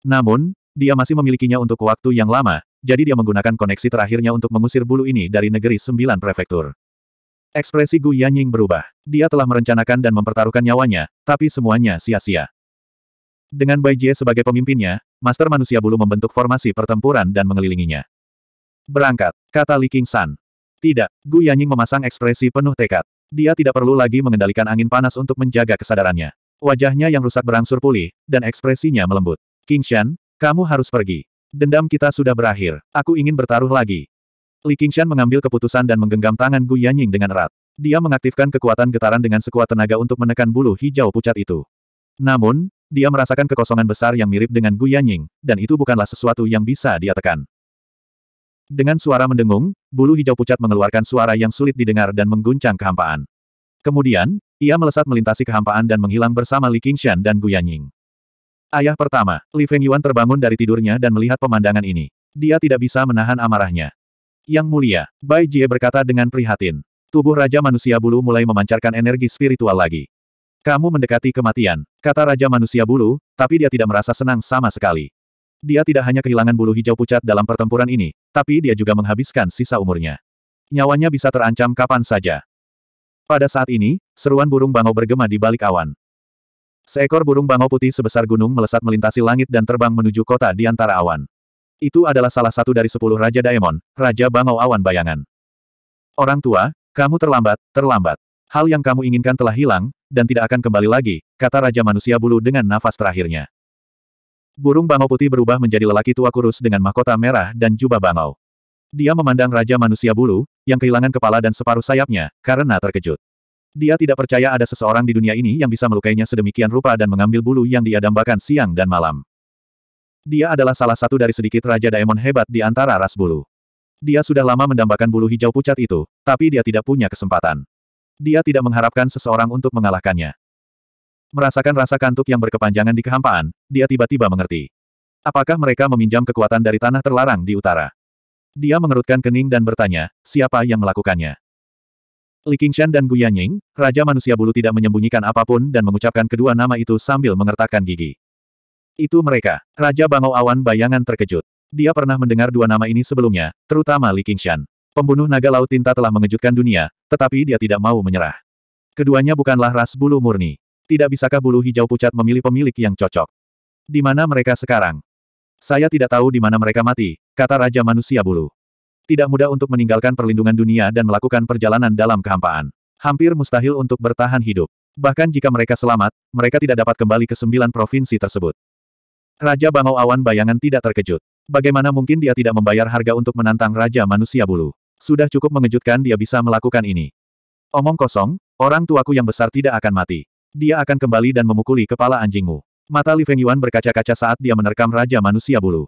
Namun, dia masih memilikinya untuk waktu yang lama, jadi dia menggunakan koneksi terakhirnya untuk mengusir bulu ini dari negeri sembilan prefektur. Ekspresi Gu Yanying berubah. Dia telah merencanakan dan mempertaruhkan nyawanya, tapi semuanya sia-sia. Dengan Bai Jie sebagai pemimpinnya, Master Manusia Bulu membentuk formasi pertempuran dan mengelilinginya. Berangkat, kata Li King San. Tidak, Gu Yanying memasang ekspresi penuh tekad. Dia tidak perlu lagi mengendalikan angin panas untuk menjaga kesadarannya. Wajahnya yang rusak berangsur pulih, dan ekspresinya melembut. King Shan, kamu harus pergi. Dendam kita sudah berakhir. Aku ingin bertaruh lagi. Li Qingshan mengambil keputusan dan menggenggam tangan Gu Yanying dengan erat. Dia mengaktifkan kekuatan getaran dengan sekuat tenaga untuk menekan bulu hijau pucat itu. Namun, dia merasakan kekosongan besar yang mirip dengan Gu Yanying, dan itu bukanlah sesuatu yang bisa dia tekan. Dengan suara mendengung, bulu hijau pucat mengeluarkan suara yang sulit didengar dan mengguncang kehampaan. Kemudian, ia melesat melintasi kehampaan dan menghilang bersama Li Qingshan dan Gu Yanying. Ayah pertama, Li Feng Yuan terbangun dari tidurnya dan melihat pemandangan ini. Dia tidak bisa menahan amarahnya. Yang mulia, Bai Jie berkata dengan prihatin. Tubuh Raja Manusia Bulu mulai memancarkan energi spiritual lagi. Kamu mendekati kematian, kata Raja Manusia Bulu, tapi dia tidak merasa senang sama sekali. Dia tidak hanya kehilangan bulu hijau pucat dalam pertempuran ini, tapi dia juga menghabiskan sisa umurnya. Nyawanya bisa terancam kapan saja. Pada saat ini, seruan burung bangau bergema di balik awan. Seekor burung bangau putih sebesar gunung melesat melintasi langit dan terbang menuju kota di antara awan. Itu adalah salah satu dari sepuluh Raja Daemon, Raja Bangau Awan Bayangan. Orang tua, kamu terlambat, terlambat. Hal yang kamu inginkan telah hilang, dan tidak akan kembali lagi, kata Raja Manusia Bulu dengan nafas terakhirnya. Burung bangau putih berubah menjadi lelaki tua kurus dengan mahkota merah dan jubah bangau. Dia memandang Raja Manusia Bulu, yang kehilangan kepala dan separuh sayapnya, karena terkejut. Dia tidak percaya ada seseorang di dunia ini yang bisa melukainya sedemikian rupa dan mengambil bulu yang dia dambakan siang dan malam. Dia adalah salah satu dari sedikit Raja Daemon hebat di antara ras bulu. Dia sudah lama mendambakan bulu hijau pucat itu, tapi dia tidak punya kesempatan. Dia tidak mengharapkan seseorang untuk mengalahkannya. Merasakan rasa kantuk yang berkepanjangan di kehampaan, dia tiba-tiba mengerti. Apakah mereka meminjam kekuatan dari tanah terlarang di utara? Dia mengerutkan kening dan bertanya, siapa yang melakukannya? Li Qingshan dan Gu Yanying, Raja Manusia Bulu tidak menyembunyikan apapun dan mengucapkan kedua nama itu sambil mengertakkan gigi. Itu mereka, Raja Bangau Awan Bayangan terkejut. Dia pernah mendengar dua nama ini sebelumnya, terutama Li Qingshan. Pembunuh naga laut tinta telah mengejutkan dunia, tetapi dia tidak mau menyerah. Keduanya bukanlah ras bulu murni. Tidak bisakah bulu hijau pucat memilih pemilik yang cocok? Di mana mereka sekarang? Saya tidak tahu di mana mereka mati, kata Raja Manusia Bulu. Tidak mudah untuk meninggalkan perlindungan dunia dan melakukan perjalanan dalam kehampaan. Hampir mustahil untuk bertahan hidup. Bahkan jika mereka selamat, mereka tidak dapat kembali ke sembilan provinsi tersebut. Raja Bangau Awan Bayangan tidak terkejut. Bagaimana mungkin dia tidak membayar harga untuk menantang Raja Manusia Bulu? Sudah cukup mengejutkan dia bisa melakukan ini. Omong kosong, orang tuaku yang besar tidak akan mati. Dia akan kembali dan memukuli kepala anjingmu. Mata Li Feng Yuan berkaca-kaca saat dia menerkam Raja Manusia Bulu.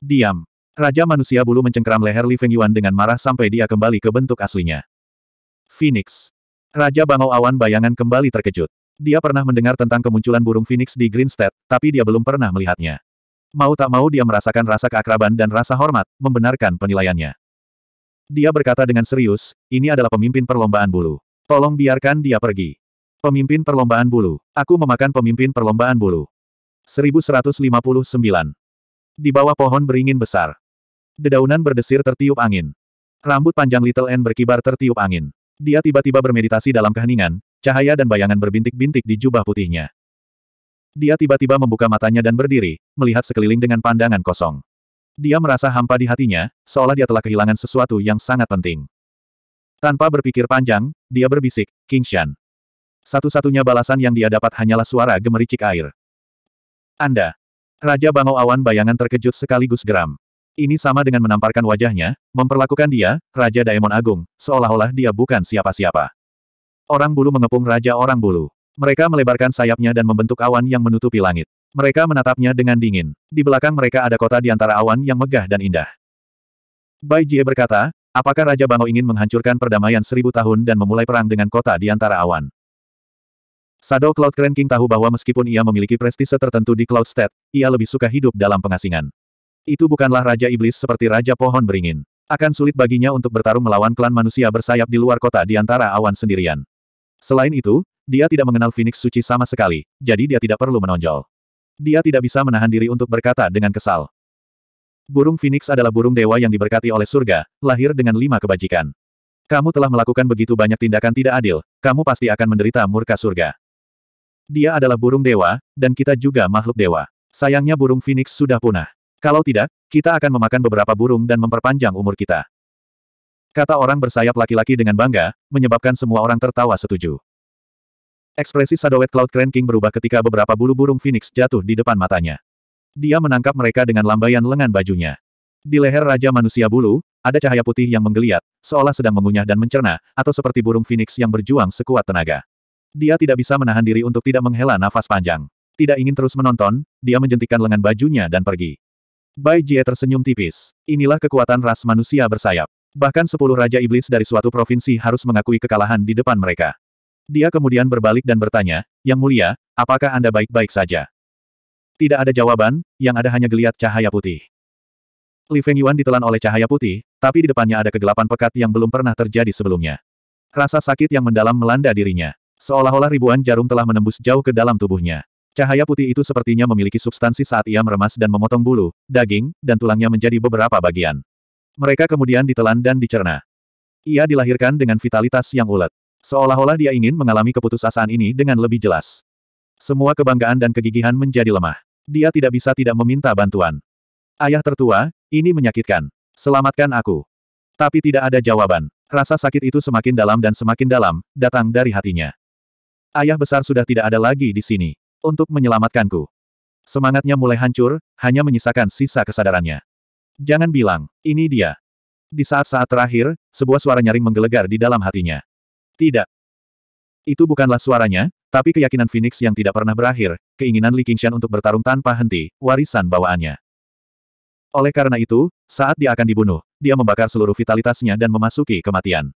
Diam. Raja manusia bulu mencengkeram leher Li Fengyuan dengan marah sampai dia kembali ke bentuk aslinya. Phoenix. Raja bangau awan bayangan kembali terkejut. Dia pernah mendengar tentang kemunculan burung Phoenix di Greenstead, tapi dia belum pernah melihatnya. Mau tak mau dia merasakan rasa keakraban dan rasa hormat, membenarkan penilaiannya. Dia berkata dengan serius, ini adalah pemimpin perlombaan bulu. Tolong biarkan dia pergi. Pemimpin perlombaan bulu. Aku memakan pemimpin perlombaan bulu. 1159. Di bawah pohon beringin besar, Dedaunan berdesir tertiup angin. Rambut panjang Little N berkibar tertiup angin. Dia tiba-tiba bermeditasi dalam keheningan, cahaya dan bayangan berbintik-bintik di jubah putihnya. Dia tiba-tiba membuka matanya dan berdiri, melihat sekeliling dengan pandangan kosong. Dia merasa hampa di hatinya, seolah dia telah kehilangan sesuatu yang sangat penting. Tanpa berpikir panjang, dia berbisik, Kingshan. Satu-satunya balasan yang dia dapat hanyalah suara gemericik air. Anda. Raja Bangau Awan bayangan terkejut sekaligus geram. Ini sama dengan menamparkan wajahnya, memperlakukan dia, Raja Daemon Agung, seolah-olah dia bukan siapa-siapa. Orang bulu mengepung Raja Orang Bulu. Mereka melebarkan sayapnya dan membentuk awan yang menutupi langit. Mereka menatapnya dengan dingin. Di belakang mereka ada kota di antara awan yang megah dan indah. Bai Jie berkata, apakah Raja Bango ingin menghancurkan perdamaian seribu tahun dan memulai perang dengan kota di antara awan? Shadow Cloud Grand tahu bahwa meskipun ia memiliki prestise tertentu di Cloud State, ia lebih suka hidup dalam pengasingan. Itu bukanlah Raja Iblis seperti Raja Pohon Beringin. Akan sulit baginya untuk bertarung melawan klan manusia bersayap di luar kota di antara awan sendirian. Selain itu, dia tidak mengenal Phoenix Suci sama sekali, jadi dia tidak perlu menonjol. Dia tidak bisa menahan diri untuk berkata dengan kesal. Burung Phoenix adalah burung dewa yang diberkati oleh surga, lahir dengan lima kebajikan. Kamu telah melakukan begitu banyak tindakan tidak adil, kamu pasti akan menderita murka surga. Dia adalah burung dewa, dan kita juga makhluk dewa. Sayangnya burung Phoenix sudah punah. Kalau tidak, kita akan memakan beberapa burung dan memperpanjang umur kita. Kata orang bersayap laki-laki dengan bangga, menyebabkan semua orang tertawa setuju. Ekspresi Sadowet Cloud Crane King berubah ketika beberapa bulu burung phoenix jatuh di depan matanya. Dia menangkap mereka dengan lambaian lengan bajunya. Di leher Raja Manusia Bulu, ada cahaya putih yang menggeliat, seolah sedang mengunyah dan mencerna, atau seperti burung phoenix yang berjuang sekuat tenaga. Dia tidak bisa menahan diri untuk tidak menghela nafas panjang. Tidak ingin terus menonton, dia menjentikan lengan bajunya dan pergi. Bai Jie tersenyum tipis. Inilah kekuatan ras manusia bersayap. Bahkan sepuluh raja iblis dari suatu provinsi harus mengakui kekalahan di depan mereka. Dia kemudian berbalik dan bertanya, Yang mulia, apakah Anda baik-baik saja? Tidak ada jawaban, yang ada hanya geliat cahaya putih. Li Feng Yuan ditelan oleh cahaya putih, tapi di depannya ada kegelapan pekat yang belum pernah terjadi sebelumnya. Rasa sakit yang mendalam melanda dirinya. Seolah-olah ribuan jarum telah menembus jauh ke dalam tubuhnya. Cahaya putih itu sepertinya memiliki substansi saat ia meremas dan memotong bulu, daging, dan tulangnya menjadi beberapa bagian. Mereka kemudian ditelan dan dicerna. Ia dilahirkan dengan vitalitas yang ulet. Seolah-olah dia ingin mengalami keputusasaan ini dengan lebih jelas. Semua kebanggaan dan kegigihan menjadi lemah. Dia tidak bisa tidak meminta bantuan. Ayah tertua, ini menyakitkan. Selamatkan aku. Tapi tidak ada jawaban. Rasa sakit itu semakin dalam dan semakin dalam, datang dari hatinya. Ayah besar sudah tidak ada lagi di sini untuk menyelamatkanku. Semangatnya mulai hancur, hanya menyisakan sisa kesadarannya. Jangan bilang, ini dia. Di saat-saat terakhir, sebuah suara nyaring menggelegar di dalam hatinya. Tidak. Itu bukanlah suaranya, tapi keyakinan Phoenix yang tidak pernah berakhir, keinginan Li Qingshan untuk bertarung tanpa henti, warisan bawaannya. Oleh karena itu, saat dia akan dibunuh, dia membakar seluruh vitalitasnya dan memasuki kematian.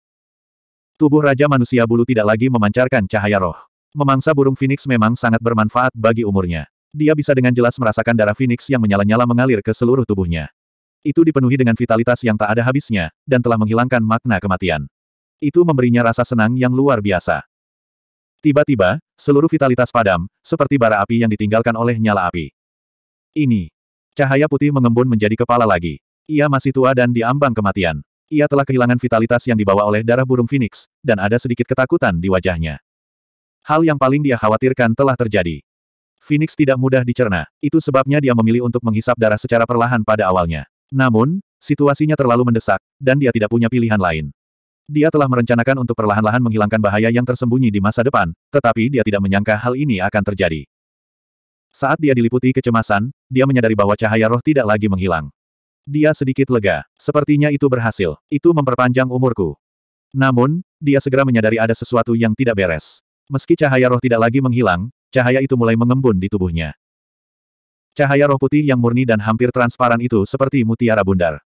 Tubuh Raja Manusia Bulu tidak lagi memancarkan cahaya roh. Memangsa burung Phoenix memang sangat bermanfaat bagi umurnya. Dia bisa dengan jelas merasakan darah Phoenix yang menyala-nyala mengalir ke seluruh tubuhnya. Itu dipenuhi dengan vitalitas yang tak ada habisnya, dan telah menghilangkan makna kematian. Itu memberinya rasa senang yang luar biasa. Tiba-tiba, seluruh vitalitas padam, seperti bara api yang ditinggalkan oleh nyala api. Ini. Cahaya putih mengembun menjadi kepala lagi. Ia masih tua dan diambang kematian. Ia telah kehilangan vitalitas yang dibawa oleh darah burung phoenix, dan ada sedikit ketakutan di wajahnya. Hal yang paling dia khawatirkan telah terjadi. Phoenix tidak mudah dicerna, itu sebabnya dia memilih untuk menghisap darah secara perlahan pada awalnya. Namun, situasinya terlalu mendesak, dan dia tidak punya pilihan lain. Dia telah merencanakan untuk perlahan-lahan menghilangkan bahaya yang tersembunyi di masa depan, tetapi dia tidak menyangka hal ini akan terjadi. Saat dia diliputi kecemasan, dia menyadari bahwa cahaya roh tidak lagi menghilang. Dia sedikit lega, sepertinya itu berhasil, itu memperpanjang umurku. Namun, dia segera menyadari ada sesuatu yang tidak beres. Meski cahaya roh tidak lagi menghilang, cahaya itu mulai mengembun di tubuhnya. Cahaya roh putih yang murni dan hampir transparan itu seperti mutiara bundar.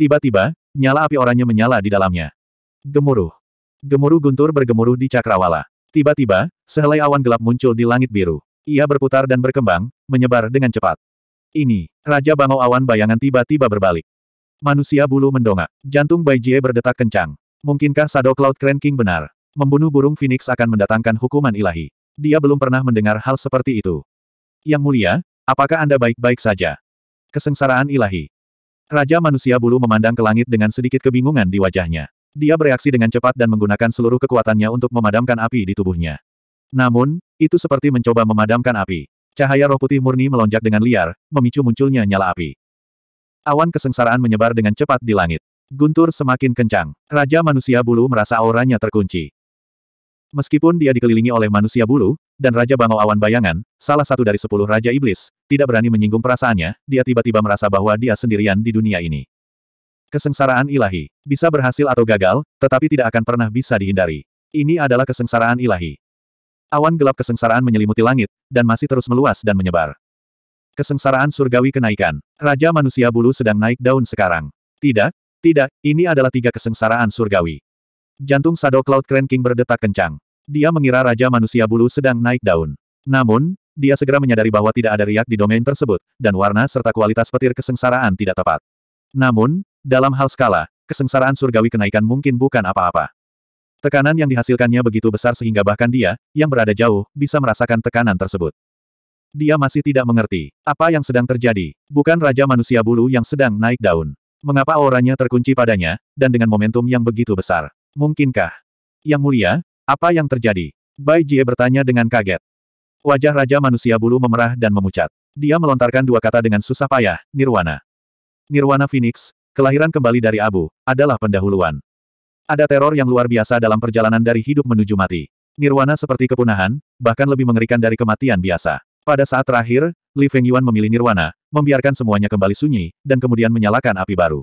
Tiba-tiba, nyala api oranye menyala di dalamnya. Gemuruh. Gemuruh guntur bergemuruh di cakrawala. Tiba-tiba, sehelai awan gelap muncul di langit biru. Ia berputar dan berkembang, menyebar dengan cepat. Ini, Raja Bangau Awan bayangan tiba-tiba berbalik. Manusia bulu mendongak. Jantung Bai Jie berdetak kencang. Mungkinkah Sado Cloud Grand benar? Membunuh burung Phoenix akan mendatangkan hukuman ilahi. Dia belum pernah mendengar hal seperti itu. Yang mulia, apakah Anda baik-baik saja? Kesengsaraan ilahi. Raja manusia bulu memandang ke langit dengan sedikit kebingungan di wajahnya. Dia bereaksi dengan cepat dan menggunakan seluruh kekuatannya untuk memadamkan api di tubuhnya. Namun, itu seperti mencoba memadamkan api. Cahaya roh putih murni melonjak dengan liar, memicu munculnya nyala api. Awan kesengsaraan menyebar dengan cepat di langit. Guntur semakin kencang. Raja manusia bulu merasa auranya terkunci. Meskipun dia dikelilingi oleh manusia bulu, dan Raja Bangau Awan Bayangan, salah satu dari sepuluh Raja Iblis, tidak berani menyinggung perasaannya, dia tiba-tiba merasa bahwa dia sendirian di dunia ini. Kesengsaraan ilahi. Bisa berhasil atau gagal, tetapi tidak akan pernah bisa dihindari. Ini adalah kesengsaraan ilahi. Awan gelap kesengsaraan menyelimuti langit, dan masih terus meluas dan menyebar. Kesengsaraan surgawi kenaikan. Raja manusia bulu sedang naik daun sekarang. Tidak, tidak, ini adalah tiga kesengsaraan surgawi. Jantung Shadow Cloud Grand King berdetak kencang. Dia mengira Raja Manusia Bulu sedang naik daun. Namun, dia segera menyadari bahwa tidak ada riak di domain tersebut, dan warna serta kualitas petir kesengsaraan tidak tepat. Namun, dalam hal skala, kesengsaraan surgawi kenaikan mungkin bukan apa-apa. Tekanan yang dihasilkannya begitu besar sehingga bahkan dia, yang berada jauh, bisa merasakan tekanan tersebut. Dia masih tidak mengerti apa yang sedang terjadi. Bukan Raja Manusia Bulu yang sedang naik daun. Mengapa auranya terkunci padanya, dan dengan momentum yang begitu besar. Mungkinkah? Yang mulia, apa yang terjadi? Bai Jie bertanya dengan kaget. Wajah Raja Manusia Bulu memerah dan memucat. Dia melontarkan dua kata dengan susah payah, Nirwana. Nirwana Phoenix, kelahiran kembali dari abu, adalah pendahuluan. Ada teror yang luar biasa dalam perjalanan dari hidup menuju mati. Nirwana seperti kepunahan, bahkan lebih mengerikan dari kematian biasa. Pada saat terakhir, Li Feng Yuan memilih Nirwana, membiarkan semuanya kembali sunyi, dan kemudian menyalakan api baru.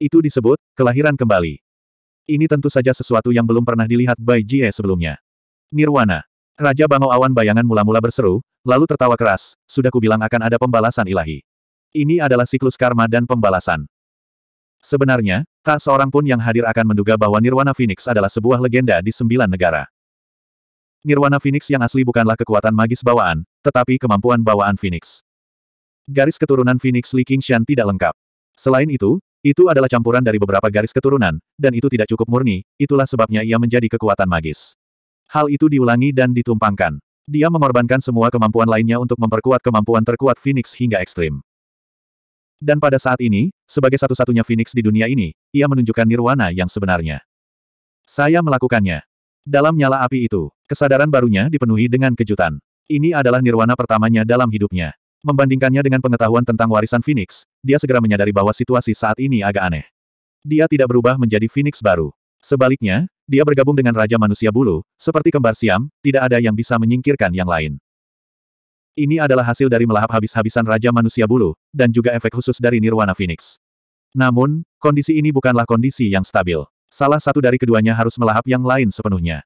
Itu disebut, kelahiran kembali. Ini tentu saja sesuatu yang belum pernah dilihat Bai Jie sebelumnya. Nirwana. Raja Bangau Awan Bayangan mula-mula berseru, lalu tertawa keras, sudah kubilang akan ada pembalasan ilahi. Ini adalah siklus karma dan pembalasan. Sebenarnya, tak seorang pun yang hadir akan menduga bahwa Nirwana Phoenix adalah sebuah legenda di sembilan negara. Nirwana Phoenix yang asli bukanlah kekuatan magis bawaan, tetapi kemampuan bawaan Phoenix. Garis keturunan Phoenix Li Qingshan tidak lengkap. Selain itu, itu adalah campuran dari beberapa garis keturunan, dan itu tidak cukup murni, itulah sebabnya ia menjadi kekuatan magis. Hal itu diulangi dan ditumpangkan. Dia mengorbankan semua kemampuan lainnya untuk memperkuat kemampuan terkuat Phoenix hingga ekstrim. Dan pada saat ini, sebagai satu-satunya Phoenix di dunia ini, ia menunjukkan nirwana yang sebenarnya. Saya melakukannya. Dalam nyala api itu, kesadaran barunya dipenuhi dengan kejutan. Ini adalah nirwana pertamanya dalam hidupnya. Membandingkannya dengan pengetahuan tentang warisan Phoenix, dia segera menyadari bahwa situasi saat ini agak aneh. Dia tidak berubah menjadi Phoenix baru. Sebaliknya, dia bergabung dengan Raja Manusia Bulu, seperti kembar siam, tidak ada yang bisa menyingkirkan yang lain. Ini adalah hasil dari melahap habis-habisan Raja Manusia Bulu, dan juga efek khusus dari Nirwana Phoenix. Namun, kondisi ini bukanlah kondisi yang stabil. Salah satu dari keduanya harus melahap yang lain sepenuhnya.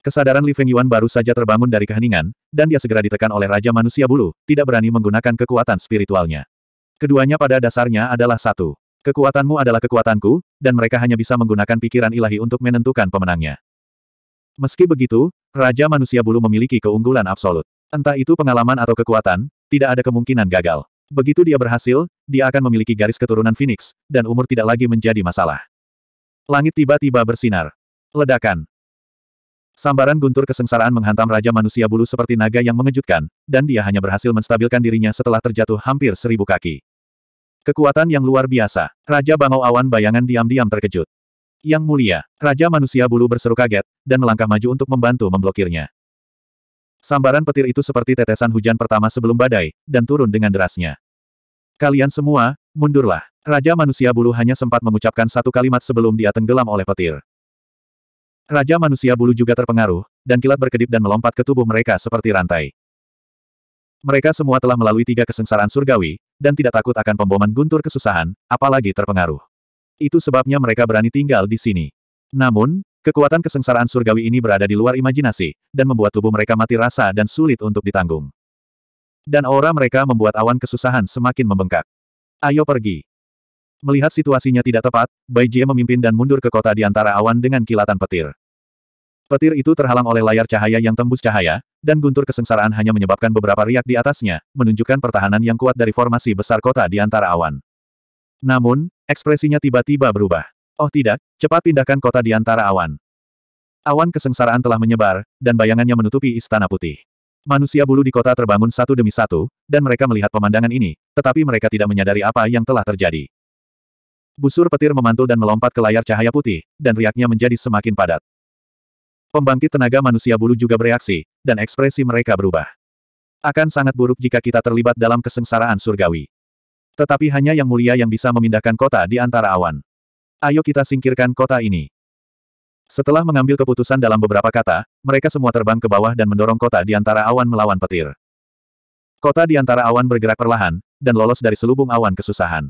Kesadaran Li Feng Yuan baru saja terbangun dari keheningan, dan dia segera ditekan oleh Raja Manusia Bulu, tidak berani menggunakan kekuatan spiritualnya. Keduanya pada dasarnya adalah satu. Kekuatanmu adalah kekuatanku, dan mereka hanya bisa menggunakan pikiran ilahi untuk menentukan pemenangnya. Meski begitu, Raja Manusia Bulu memiliki keunggulan absolut. Entah itu pengalaman atau kekuatan, tidak ada kemungkinan gagal. Begitu dia berhasil, dia akan memiliki garis keturunan Phoenix, dan umur tidak lagi menjadi masalah. Langit tiba-tiba bersinar. Ledakan. Sambaran guntur kesengsaraan menghantam Raja Manusia Bulu seperti naga yang mengejutkan, dan dia hanya berhasil menstabilkan dirinya setelah terjatuh hampir seribu kaki. Kekuatan yang luar biasa. Raja Bangau Awan Bayangan diam-diam terkejut. Yang mulia, Raja Manusia Bulu berseru kaget, dan melangkah maju untuk membantu memblokirnya. Sambaran petir itu seperti tetesan hujan pertama sebelum badai, dan turun dengan derasnya. Kalian semua, mundurlah. Raja Manusia Bulu hanya sempat mengucapkan satu kalimat sebelum dia tenggelam oleh petir. Raja manusia bulu juga terpengaruh, dan kilat berkedip dan melompat ke tubuh mereka seperti rantai. Mereka semua telah melalui tiga kesengsaraan surgawi, dan tidak takut akan pemboman guntur kesusahan, apalagi terpengaruh. Itu sebabnya mereka berani tinggal di sini. Namun, kekuatan kesengsaraan surgawi ini berada di luar imajinasi, dan membuat tubuh mereka mati rasa dan sulit untuk ditanggung. Dan aura mereka membuat awan kesusahan semakin membengkak. Ayo pergi. Melihat situasinya tidak tepat, Bai Jie memimpin dan mundur ke kota di antara awan dengan kilatan petir. Petir itu terhalang oleh layar cahaya yang tembus cahaya, dan guntur kesengsaraan hanya menyebabkan beberapa riak di atasnya, menunjukkan pertahanan yang kuat dari formasi besar kota di antara awan. Namun, ekspresinya tiba-tiba berubah. Oh tidak, cepat pindahkan kota di antara awan. Awan kesengsaraan telah menyebar, dan bayangannya menutupi istana putih. Manusia bulu di kota terbangun satu demi satu, dan mereka melihat pemandangan ini, tetapi mereka tidak menyadari apa yang telah terjadi. Busur petir memantul dan melompat ke layar cahaya putih, dan riaknya menjadi semakin padat. Pembangkit tenaga manusia bulu juga bereaksi, dan ekspresi mereka berubah. Akan sangat buruk jika kita terlibat dalam kesengsaraan surgawi. Tetapi hanya yang mulia yang bisa memindahkan kota di antara awan. Ayo kita singkirkan kota ini. Setelah mengambil keputusan dalam beberapa kata, mereka semua terbang ke bawah dan mendorong kota di antara awan melawan petir. Kota di antara awan bergerak perlahan, dan lolos dari selubung awan kesusahan.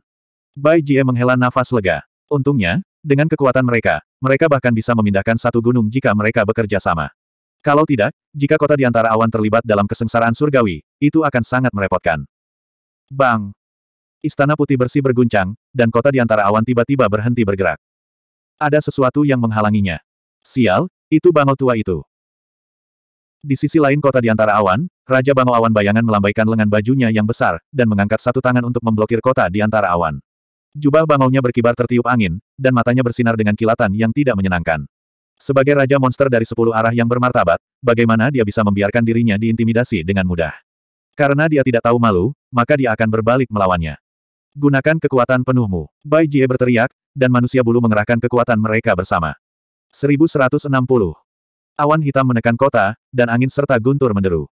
Bai Jie menghela nafas lega. Untungnya, dengan kekuatan mereka, mereka bahkan bisa memindahkan satu gunung jika mereka bekerja sama. Kalau tidak, jika kota di antara awan terlibat dalam kesengsaraan surgawi, itu akan sangat merepotkan. Bang! Istana putih bersih berguncang, dan kota di antara awan tiba-tiba berhenti bergerak. Ada sesuatu yang menghalanginya. Sial, itu bangau tua itu. Di sisi lain kota di antara awan, Raja Bangau Awan Bayangan melambaikan lengan bajunya yang besar, dan mengangkat satu tangan untuk memblokir kota di antara awan. Jubah bangaunya berkibar tertiup angin, dan matanya bersinar dengan kilatan yang tidak menyenangkan. Sebagai raja monster dari sepuluh arah yang bermartabat, bagaimana dia bisa membiarkan dirinya diintimidasi dengan mudah? Karena dia tidak tahu malu, maka dia akan berbalik melawannya. Gunakan kekuatan penuhmu. Bai Jie berteriak, dan manusia bulu mengerahkan kekuatan mereka bersama. 1160. Awan hitam menekan kota, dan angin serta guntur menderu.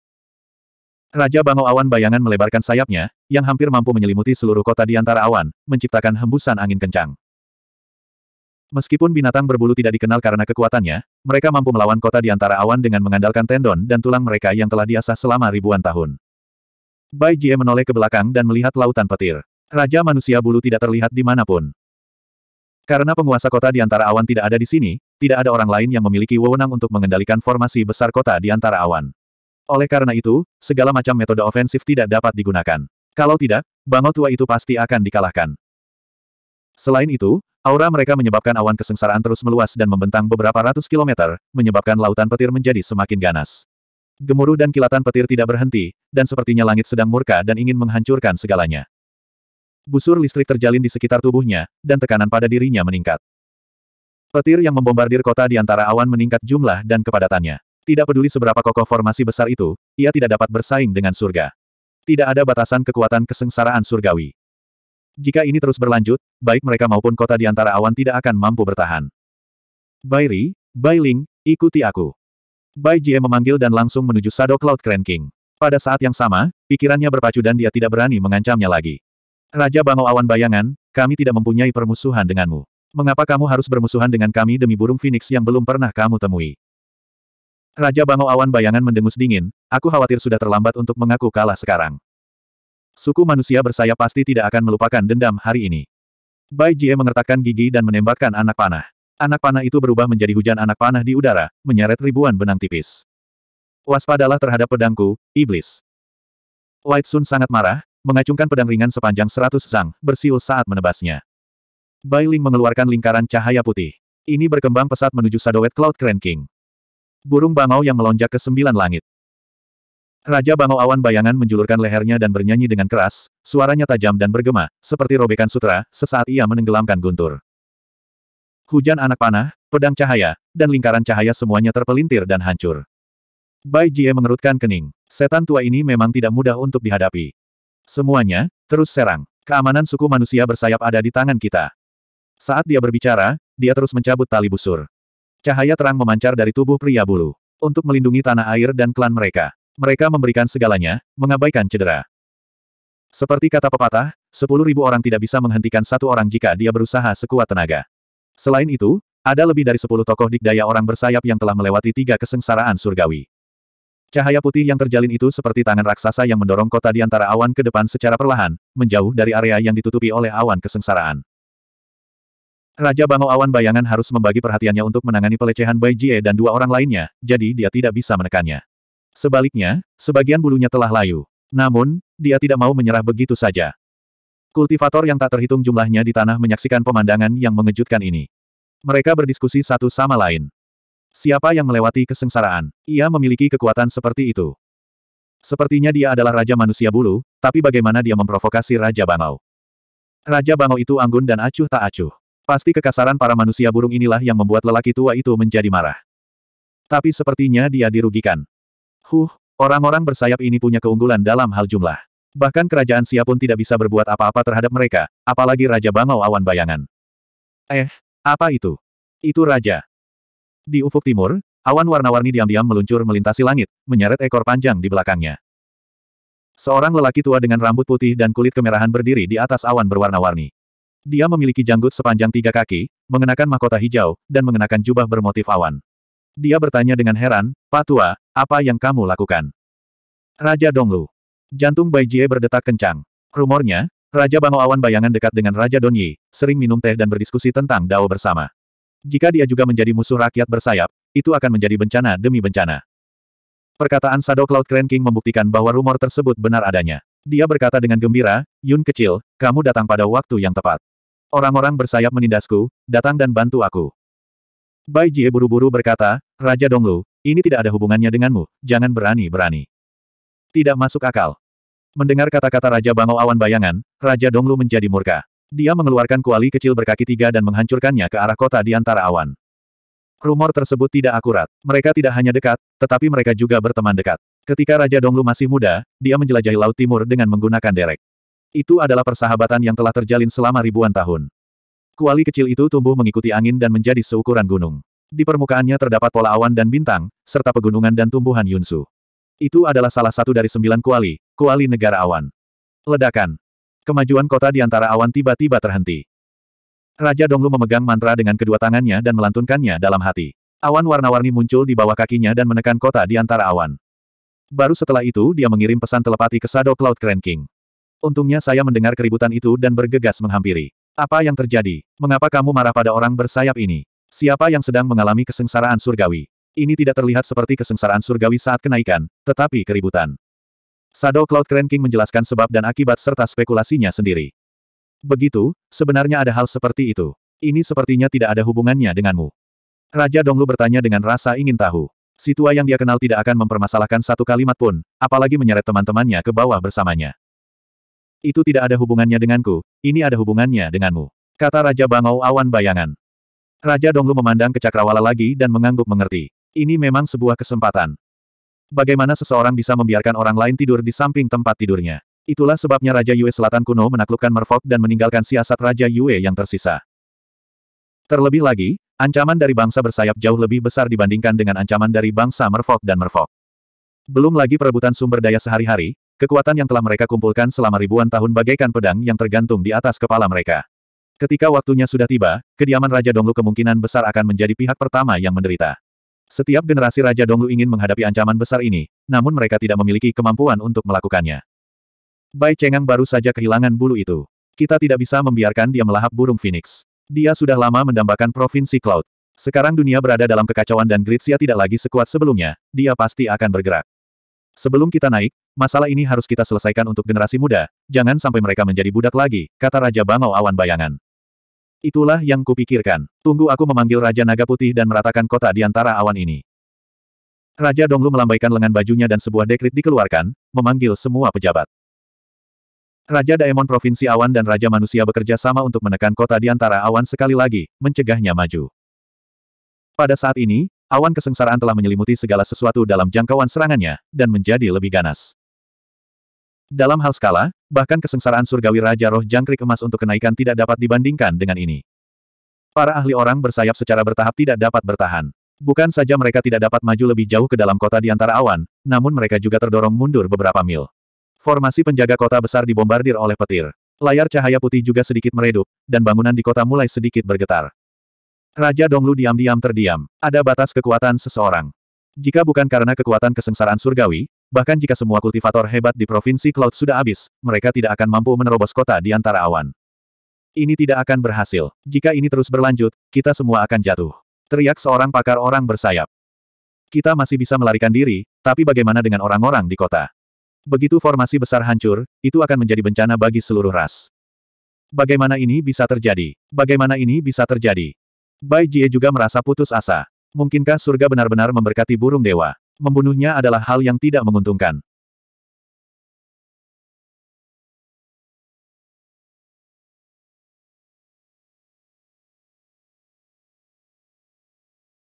Raja Bangau Awan bayangan melebarkan sayapnya, yang hampir mampu menyelimuti seluruh kota di antara awan, menciptakan hembusan angin kencang. Meskipun binatang berbulu tidak dikenal karena kekuatannya, mereka mampu melawan kota di antara awan dengan mengandalkan tendon dan tulang mereka yang telah diasah selama ribuan tahun. Bai Jie menoleh ke belakang dan melihat lautan petir. Raja manusia bulu tidak terlihat di dimanapun. Karena penguasa kota di antara awan tidak ada di sini, tidak ada orang lain yang memiliki wewenang untuk mengendalikan formasi besar kota di antara awan. Oleh karena itu, segala macam metode ofensif tidak dapat digunakan. Kalau tidak, Bangau tua itu pasti akan dikalahkan. Selain itu, aura mereka menyebabkan awan kesengsaraan terus meluas dan membentang beberapa ratus kilometer, menyebabkan lautan petir menjadi semakin ganas. Gemuruh dan kilatan petir tidak berhenti, dan sepertinya langit sedang murka dan ingin menghancurkan segalanya. Busur listrik terjalin di sekitar tubuhnya, dan tekanan pada dirinya meningkat. Petir yang membombardir kota di antara awan meningkat jumlah dan kepadatannya. Tidak peduli seberapa kokoh formasi besar itu, ia tidak dapat bersaing dengan surga. Tidak ada batasan kekuatan kesengsaraan surgawi. Jika ini terus berlanjut, baik mereka maupun kota di antara awan tidak akan mampu bertahan. Bairi, Bailing, ikuti aku. Bai Jie memanggil dan langsung menuju Shadow Cloud Grand King. Pada saat yang sama, pikirannya berpacu dan dia tidak berani mengancamnya lagi. Raja Bangau Awan Bayangan, kami tidak mempunyai permusuhan denganmu. Mengapa kamu harus bermusuhan dengan kami demi burung phoenix yang belum pernah kamu temui? Raja Bangau Awan bayangan mendengus dingin, aku khawatir sudah terlambat untuk mengaku kalah sekarang. Suku manusia bersayap pasti tidak akan melupakan dendam hari ini. Bai Jie mengertakkan gigi dan menembakkan anak panah. Anak panah itu berubah menjadi hujan anak panah di udara, menyeret ribuan benang tipis. Waspadalah terhadap pedangku, iblis. White Sun sangat marah, mengacungkan pedang ringan sepanjang seratus zang, bersiul saat menebasnya. Bai Ling mengeluarkan lingkaran cahaya putih. Ini berkembang pesat menuju Sadowet Cloud Grand King burung bangau yang melonjak ke sembilan langit. Raja Bangau Awan Bayangan menjulurkan lehernya dan bernyanyi dengan keras, suaranya tajam dan bergema, seperti robekan sutra, sesaat ia menenggelamkan guntur. Hujan anak panah, pedang cahaya, dan lingkaran cahaya semuanya terpelintir dan hancur. Bai Jie mengerutkan kening. Setan tua ini memang tidak mudah untuk dihadapi. Semuanya, terus serang. Keamanan suku manusia bersayap ada di tangan kita. Saat dia berbicara, dia terus mencabut tali busur. Cahaya terang memancar dari tubuh pria bulu. Untuk melindungi tanah air dan klan mereka. Mereka memberikan segalanya, mengabaikan cedera. Seperti kata pepatah, sepuluh ribu orang tidak bisa menghentikan satu orang jika dia berusaha sekuat tenaga. Selain itu, ada lebih dari sepuluh tokoh dikdaya orang bersayap yang telah melewati tiga kesengsaraan surgawi. Cahaya putih yang terjalin itu seperti tangan raksasa yang mendorong kota di antara awan ke depan secara perlahan, menjauh dari area yang ditutupi oleh awan kesengsaraan. Raja Bangau Awan Bayangan harus membagi perhatiannya untuk menangani pelecehan Bai Jie dan dua orang lainnya, jadi dia tidak bisa menekannya. Sebaliknya, sebagian bulunya telah layu. Namun, dia tidak mau menyerah begitu saja. Kultivator yang tak terhitung jumlahnya di tanah menyaksikan pemandangan yang mengejutkan ini. Mereka berdiskusi satu sama lain. Siapa yang melewati kesengsaraan? Ia memiliki kekuatan seperti itu. Sepertinya dia adalah Raja Manusia Bulu, tapi bagaimana dia memprovokasi Raja Bangau? Raja Bangau itu anggun dan acuh tak acuh. Pasti kekasaran para manusia burung inilah yang membuat lelaki tua itu menjadi marah. Tapi sepertinya dia dirugikan. Huh, orang-orang bersayap ini punya keunggulan dalam hal jumlah. Bahkan kerajaan siap pun tidak bisa berbuat apa-apa terhadap mereka, apalagi Raja Bangau Awan Bayangan. Eh, apa itu? Itu Raja. Di ufuk timur, awan warna-warni diam-diam meluncur melintasi langit, menyeret ekor panjang di belakangnya. Seorang lelaki tua dengan rambut putih dan kulit kemerahan berdiri di atas awan berwarna-warni. Dia memiliki janggut sepanjang tiga kaki, mengenakan mahkota hijau, dan mengenakan jubah bermotif awan. Dia bertanya dengan heran, Pak Tua, apa yang kamu lakukan? Raja Donglu. Jantung Bai Jie berdetak kencang. Rumornya, Raja Bangau Awan Bayangan dekat dengan Raja Donyi, sering minum teh dan berdiskusi tentang Dao bersama. Jika dia juga menjadi musuh rakyat bersayap, itu akan menjadi bencana demi bencana. Perkataan Sado Cloud Grand King membuktikan bahwa rumor tersebut benar adanya. Dia berkata dengan gembira, Yun kecil, kamu datang pada waktu yang tepat. Orang-orang bersayap menindasku, datang dan bantu aku. Bai Jie buru-buru berkata, Raja Donglu, ini tidak ada hubungannya denganmu, jangan berani-berani. Tidak masuk akal. Mendengar kata-kata Raja Bangau Awan Bayangan, Raja Donglu menjadi murka. Dia mengeluarkan kuali kecil berkaki tiga dan menghancurkannya ke arah kota di antara awan. Rumor tersebut tidak akurat. Mereka tidak hanya dekat, tetapi mereka juga berteman dekat. Ketika Raja Donglu masih muda, dia menjelajahi Laut Timur dengan menggunakan derek. Itu adalah persahabatan yang telah terjalin selama ribuan tahun. Kuali kecil itu tumbuh mengikuti angin dan menjadi seukuran gunung. Di permukaannya terdapat pola awan dan bintang, serta pegunungan dan tumbuhan Yunsu. Itu adalah salah satu dari sembilan kuali, kuali negara awan. Ledakan. Kemajuan kota di antara awan tiba-tiba terhenti. Raja Donglu memegang mantra dengan kedua tangannya dan melantunkannya dalam hati. Awan warna-warni muncul di bawah kakinya dan menekan kota di antara awan. Baru setelah itu dia mengirim pesan telepati ke Sado Cloud Grand King. Untungnya saya mendengar keributan itu dan bergegas menghampiri. Apa yang terjadi? Mengapa kamu marah pada orang bersayap ini? Siapa yang sedang mengalami kesengsaraan surgawi? Ini tidak terlihat seperti kesengsaraan surgawi saat kenaikan, tetapi keributan. Shadow Cloud Cranking menjelaskan sebab dan akibat serta spekulasinya sendiri. Begitu, sebenarnya ada hal seperti itu. Ini sepertinya tidak ada hubungannya denganmu. Raja Donglu bertanya dengan rasa ingin tahu. Situa yang dia kenal tidak akan mempermasalahkan satu kalimat pun, apalagi menyeret teman-temannya ke bawah bersamanya. Itu tidak ada hubungannya denganku, ini ada hubungannya denganmu. Kata Raja Bangau Awan Bayangan. Raja Donglu memandang ke Cakrawala lagi dan mengangguk mengerti. Ini memang sebuah kesempatan. Bagaimana seseorang bisa membiarkan orang lain tidur di samping tempat tidurnya? Itulah sebabnya Raja Yue Selatan kuno menaklukkan Merfolk dan meninggalkan siasat Raja Yue yang tersisa. Terlebih lagi, ancaman dari bangsa bersayap jauh lebih besar dibandingkan dengan ancaman dari bangsa Merfolk dan Merfolk. Belum lagi perebutan sumber daya sehari-hari, Kekuatan yang telah mereka kumpulkan selama ribuan tahun bagaikan pedang yang tergantung di atas kepala mereka. Ketika waktunya sudah tiba, kediaman Raja Donglu kemungkinan besar akan menjadi pihak pertama yang menderita. Setiap generasi Raja Donglu ingin menghadapi ancaman besar ini, namun mereka tidak memiliki kemampuan untuk melakukannya. Bai Chengang baru saja kehilangan bulu itu. Kita tidak bisa membiarkan dia melahap burung phoenix. Dia sudah lama mendambakan provinsi Cloud. Sekarang dunia berada dalam kekacauan dan Gritsia tidak lagi sekuat sebelumnya, dia pasti akan bergerak. Sebelum kita naik, masalah ini harus kita selesaikan untuk generasi muda, jangan sampai mereka menjadi budak lagi, kata Raja Bangau Awan Bayangan. Itulah yang kupikirkan. Tunggu aku memanggil Raja Naga Putih dan meratakan kota di antara awan ini. Raja Donglu melambaikan lengan bajunya dan sebuah dekrit dikeluarkan, memanggil semua pejabat. Raja Daemon Provinsi Awan dan Raja Manusia bekerja sama untuk menekan kota di antara awan sekali lagi, mencegahnya maju. Pada saat ini, Awan kesengsaraan telah menyelimuti segala sesuatu dalam jangkauan serangannya, dan menjadi lebih ganas. Dalam hal skala, bahkan kesengsaraan surgawi Raja Roh Jangkrik Emas untuk kenaikan tidak dapat dibandingkan dengan ini. Para ahli orang bersayap secara bertahap tidak dapat bertahan. Bukan saja mereka tidak dapat maju lebih jauh ke dalam kota di antara awan, namun mereka juga terdorong mundur beberapa mil. Formasi penjaga kota besar dibombardir oleh petir. Layar cahaya putih juga sedikit meredup, dan bangunan di kota mulai sedikit bergetar. Raja Donglu diam-diam terdiam. Ada batas kekuatan seseorang. Jika bukan karena kekuatan kesengsaraan surgawi, bahkan jika semua kultivator hebat di provinsi Cloud sudah habis, mereka tidak akan mampu menerobos kota di antara awan. Ini tidak akan berhasil. Jika ini terus berlanjut, kita semua akan jatuh. Teriak seorang pakar orang bersayap. Kita masih bisa melarikan diri, tapi bagaimana dengan orang-orang di kota? Begitu formasi besar hancur, itu akan menjadi bencana bagi seluruh ras. Bagaimana ini bisa terjadi? Bagaimana ini bisa terjadi? Bai Jie juga merasa putus asa. Mungkinkah surga benar-benar memberkati burung dewa? Membunuhnya adalah hal yang tidak menguntungkan.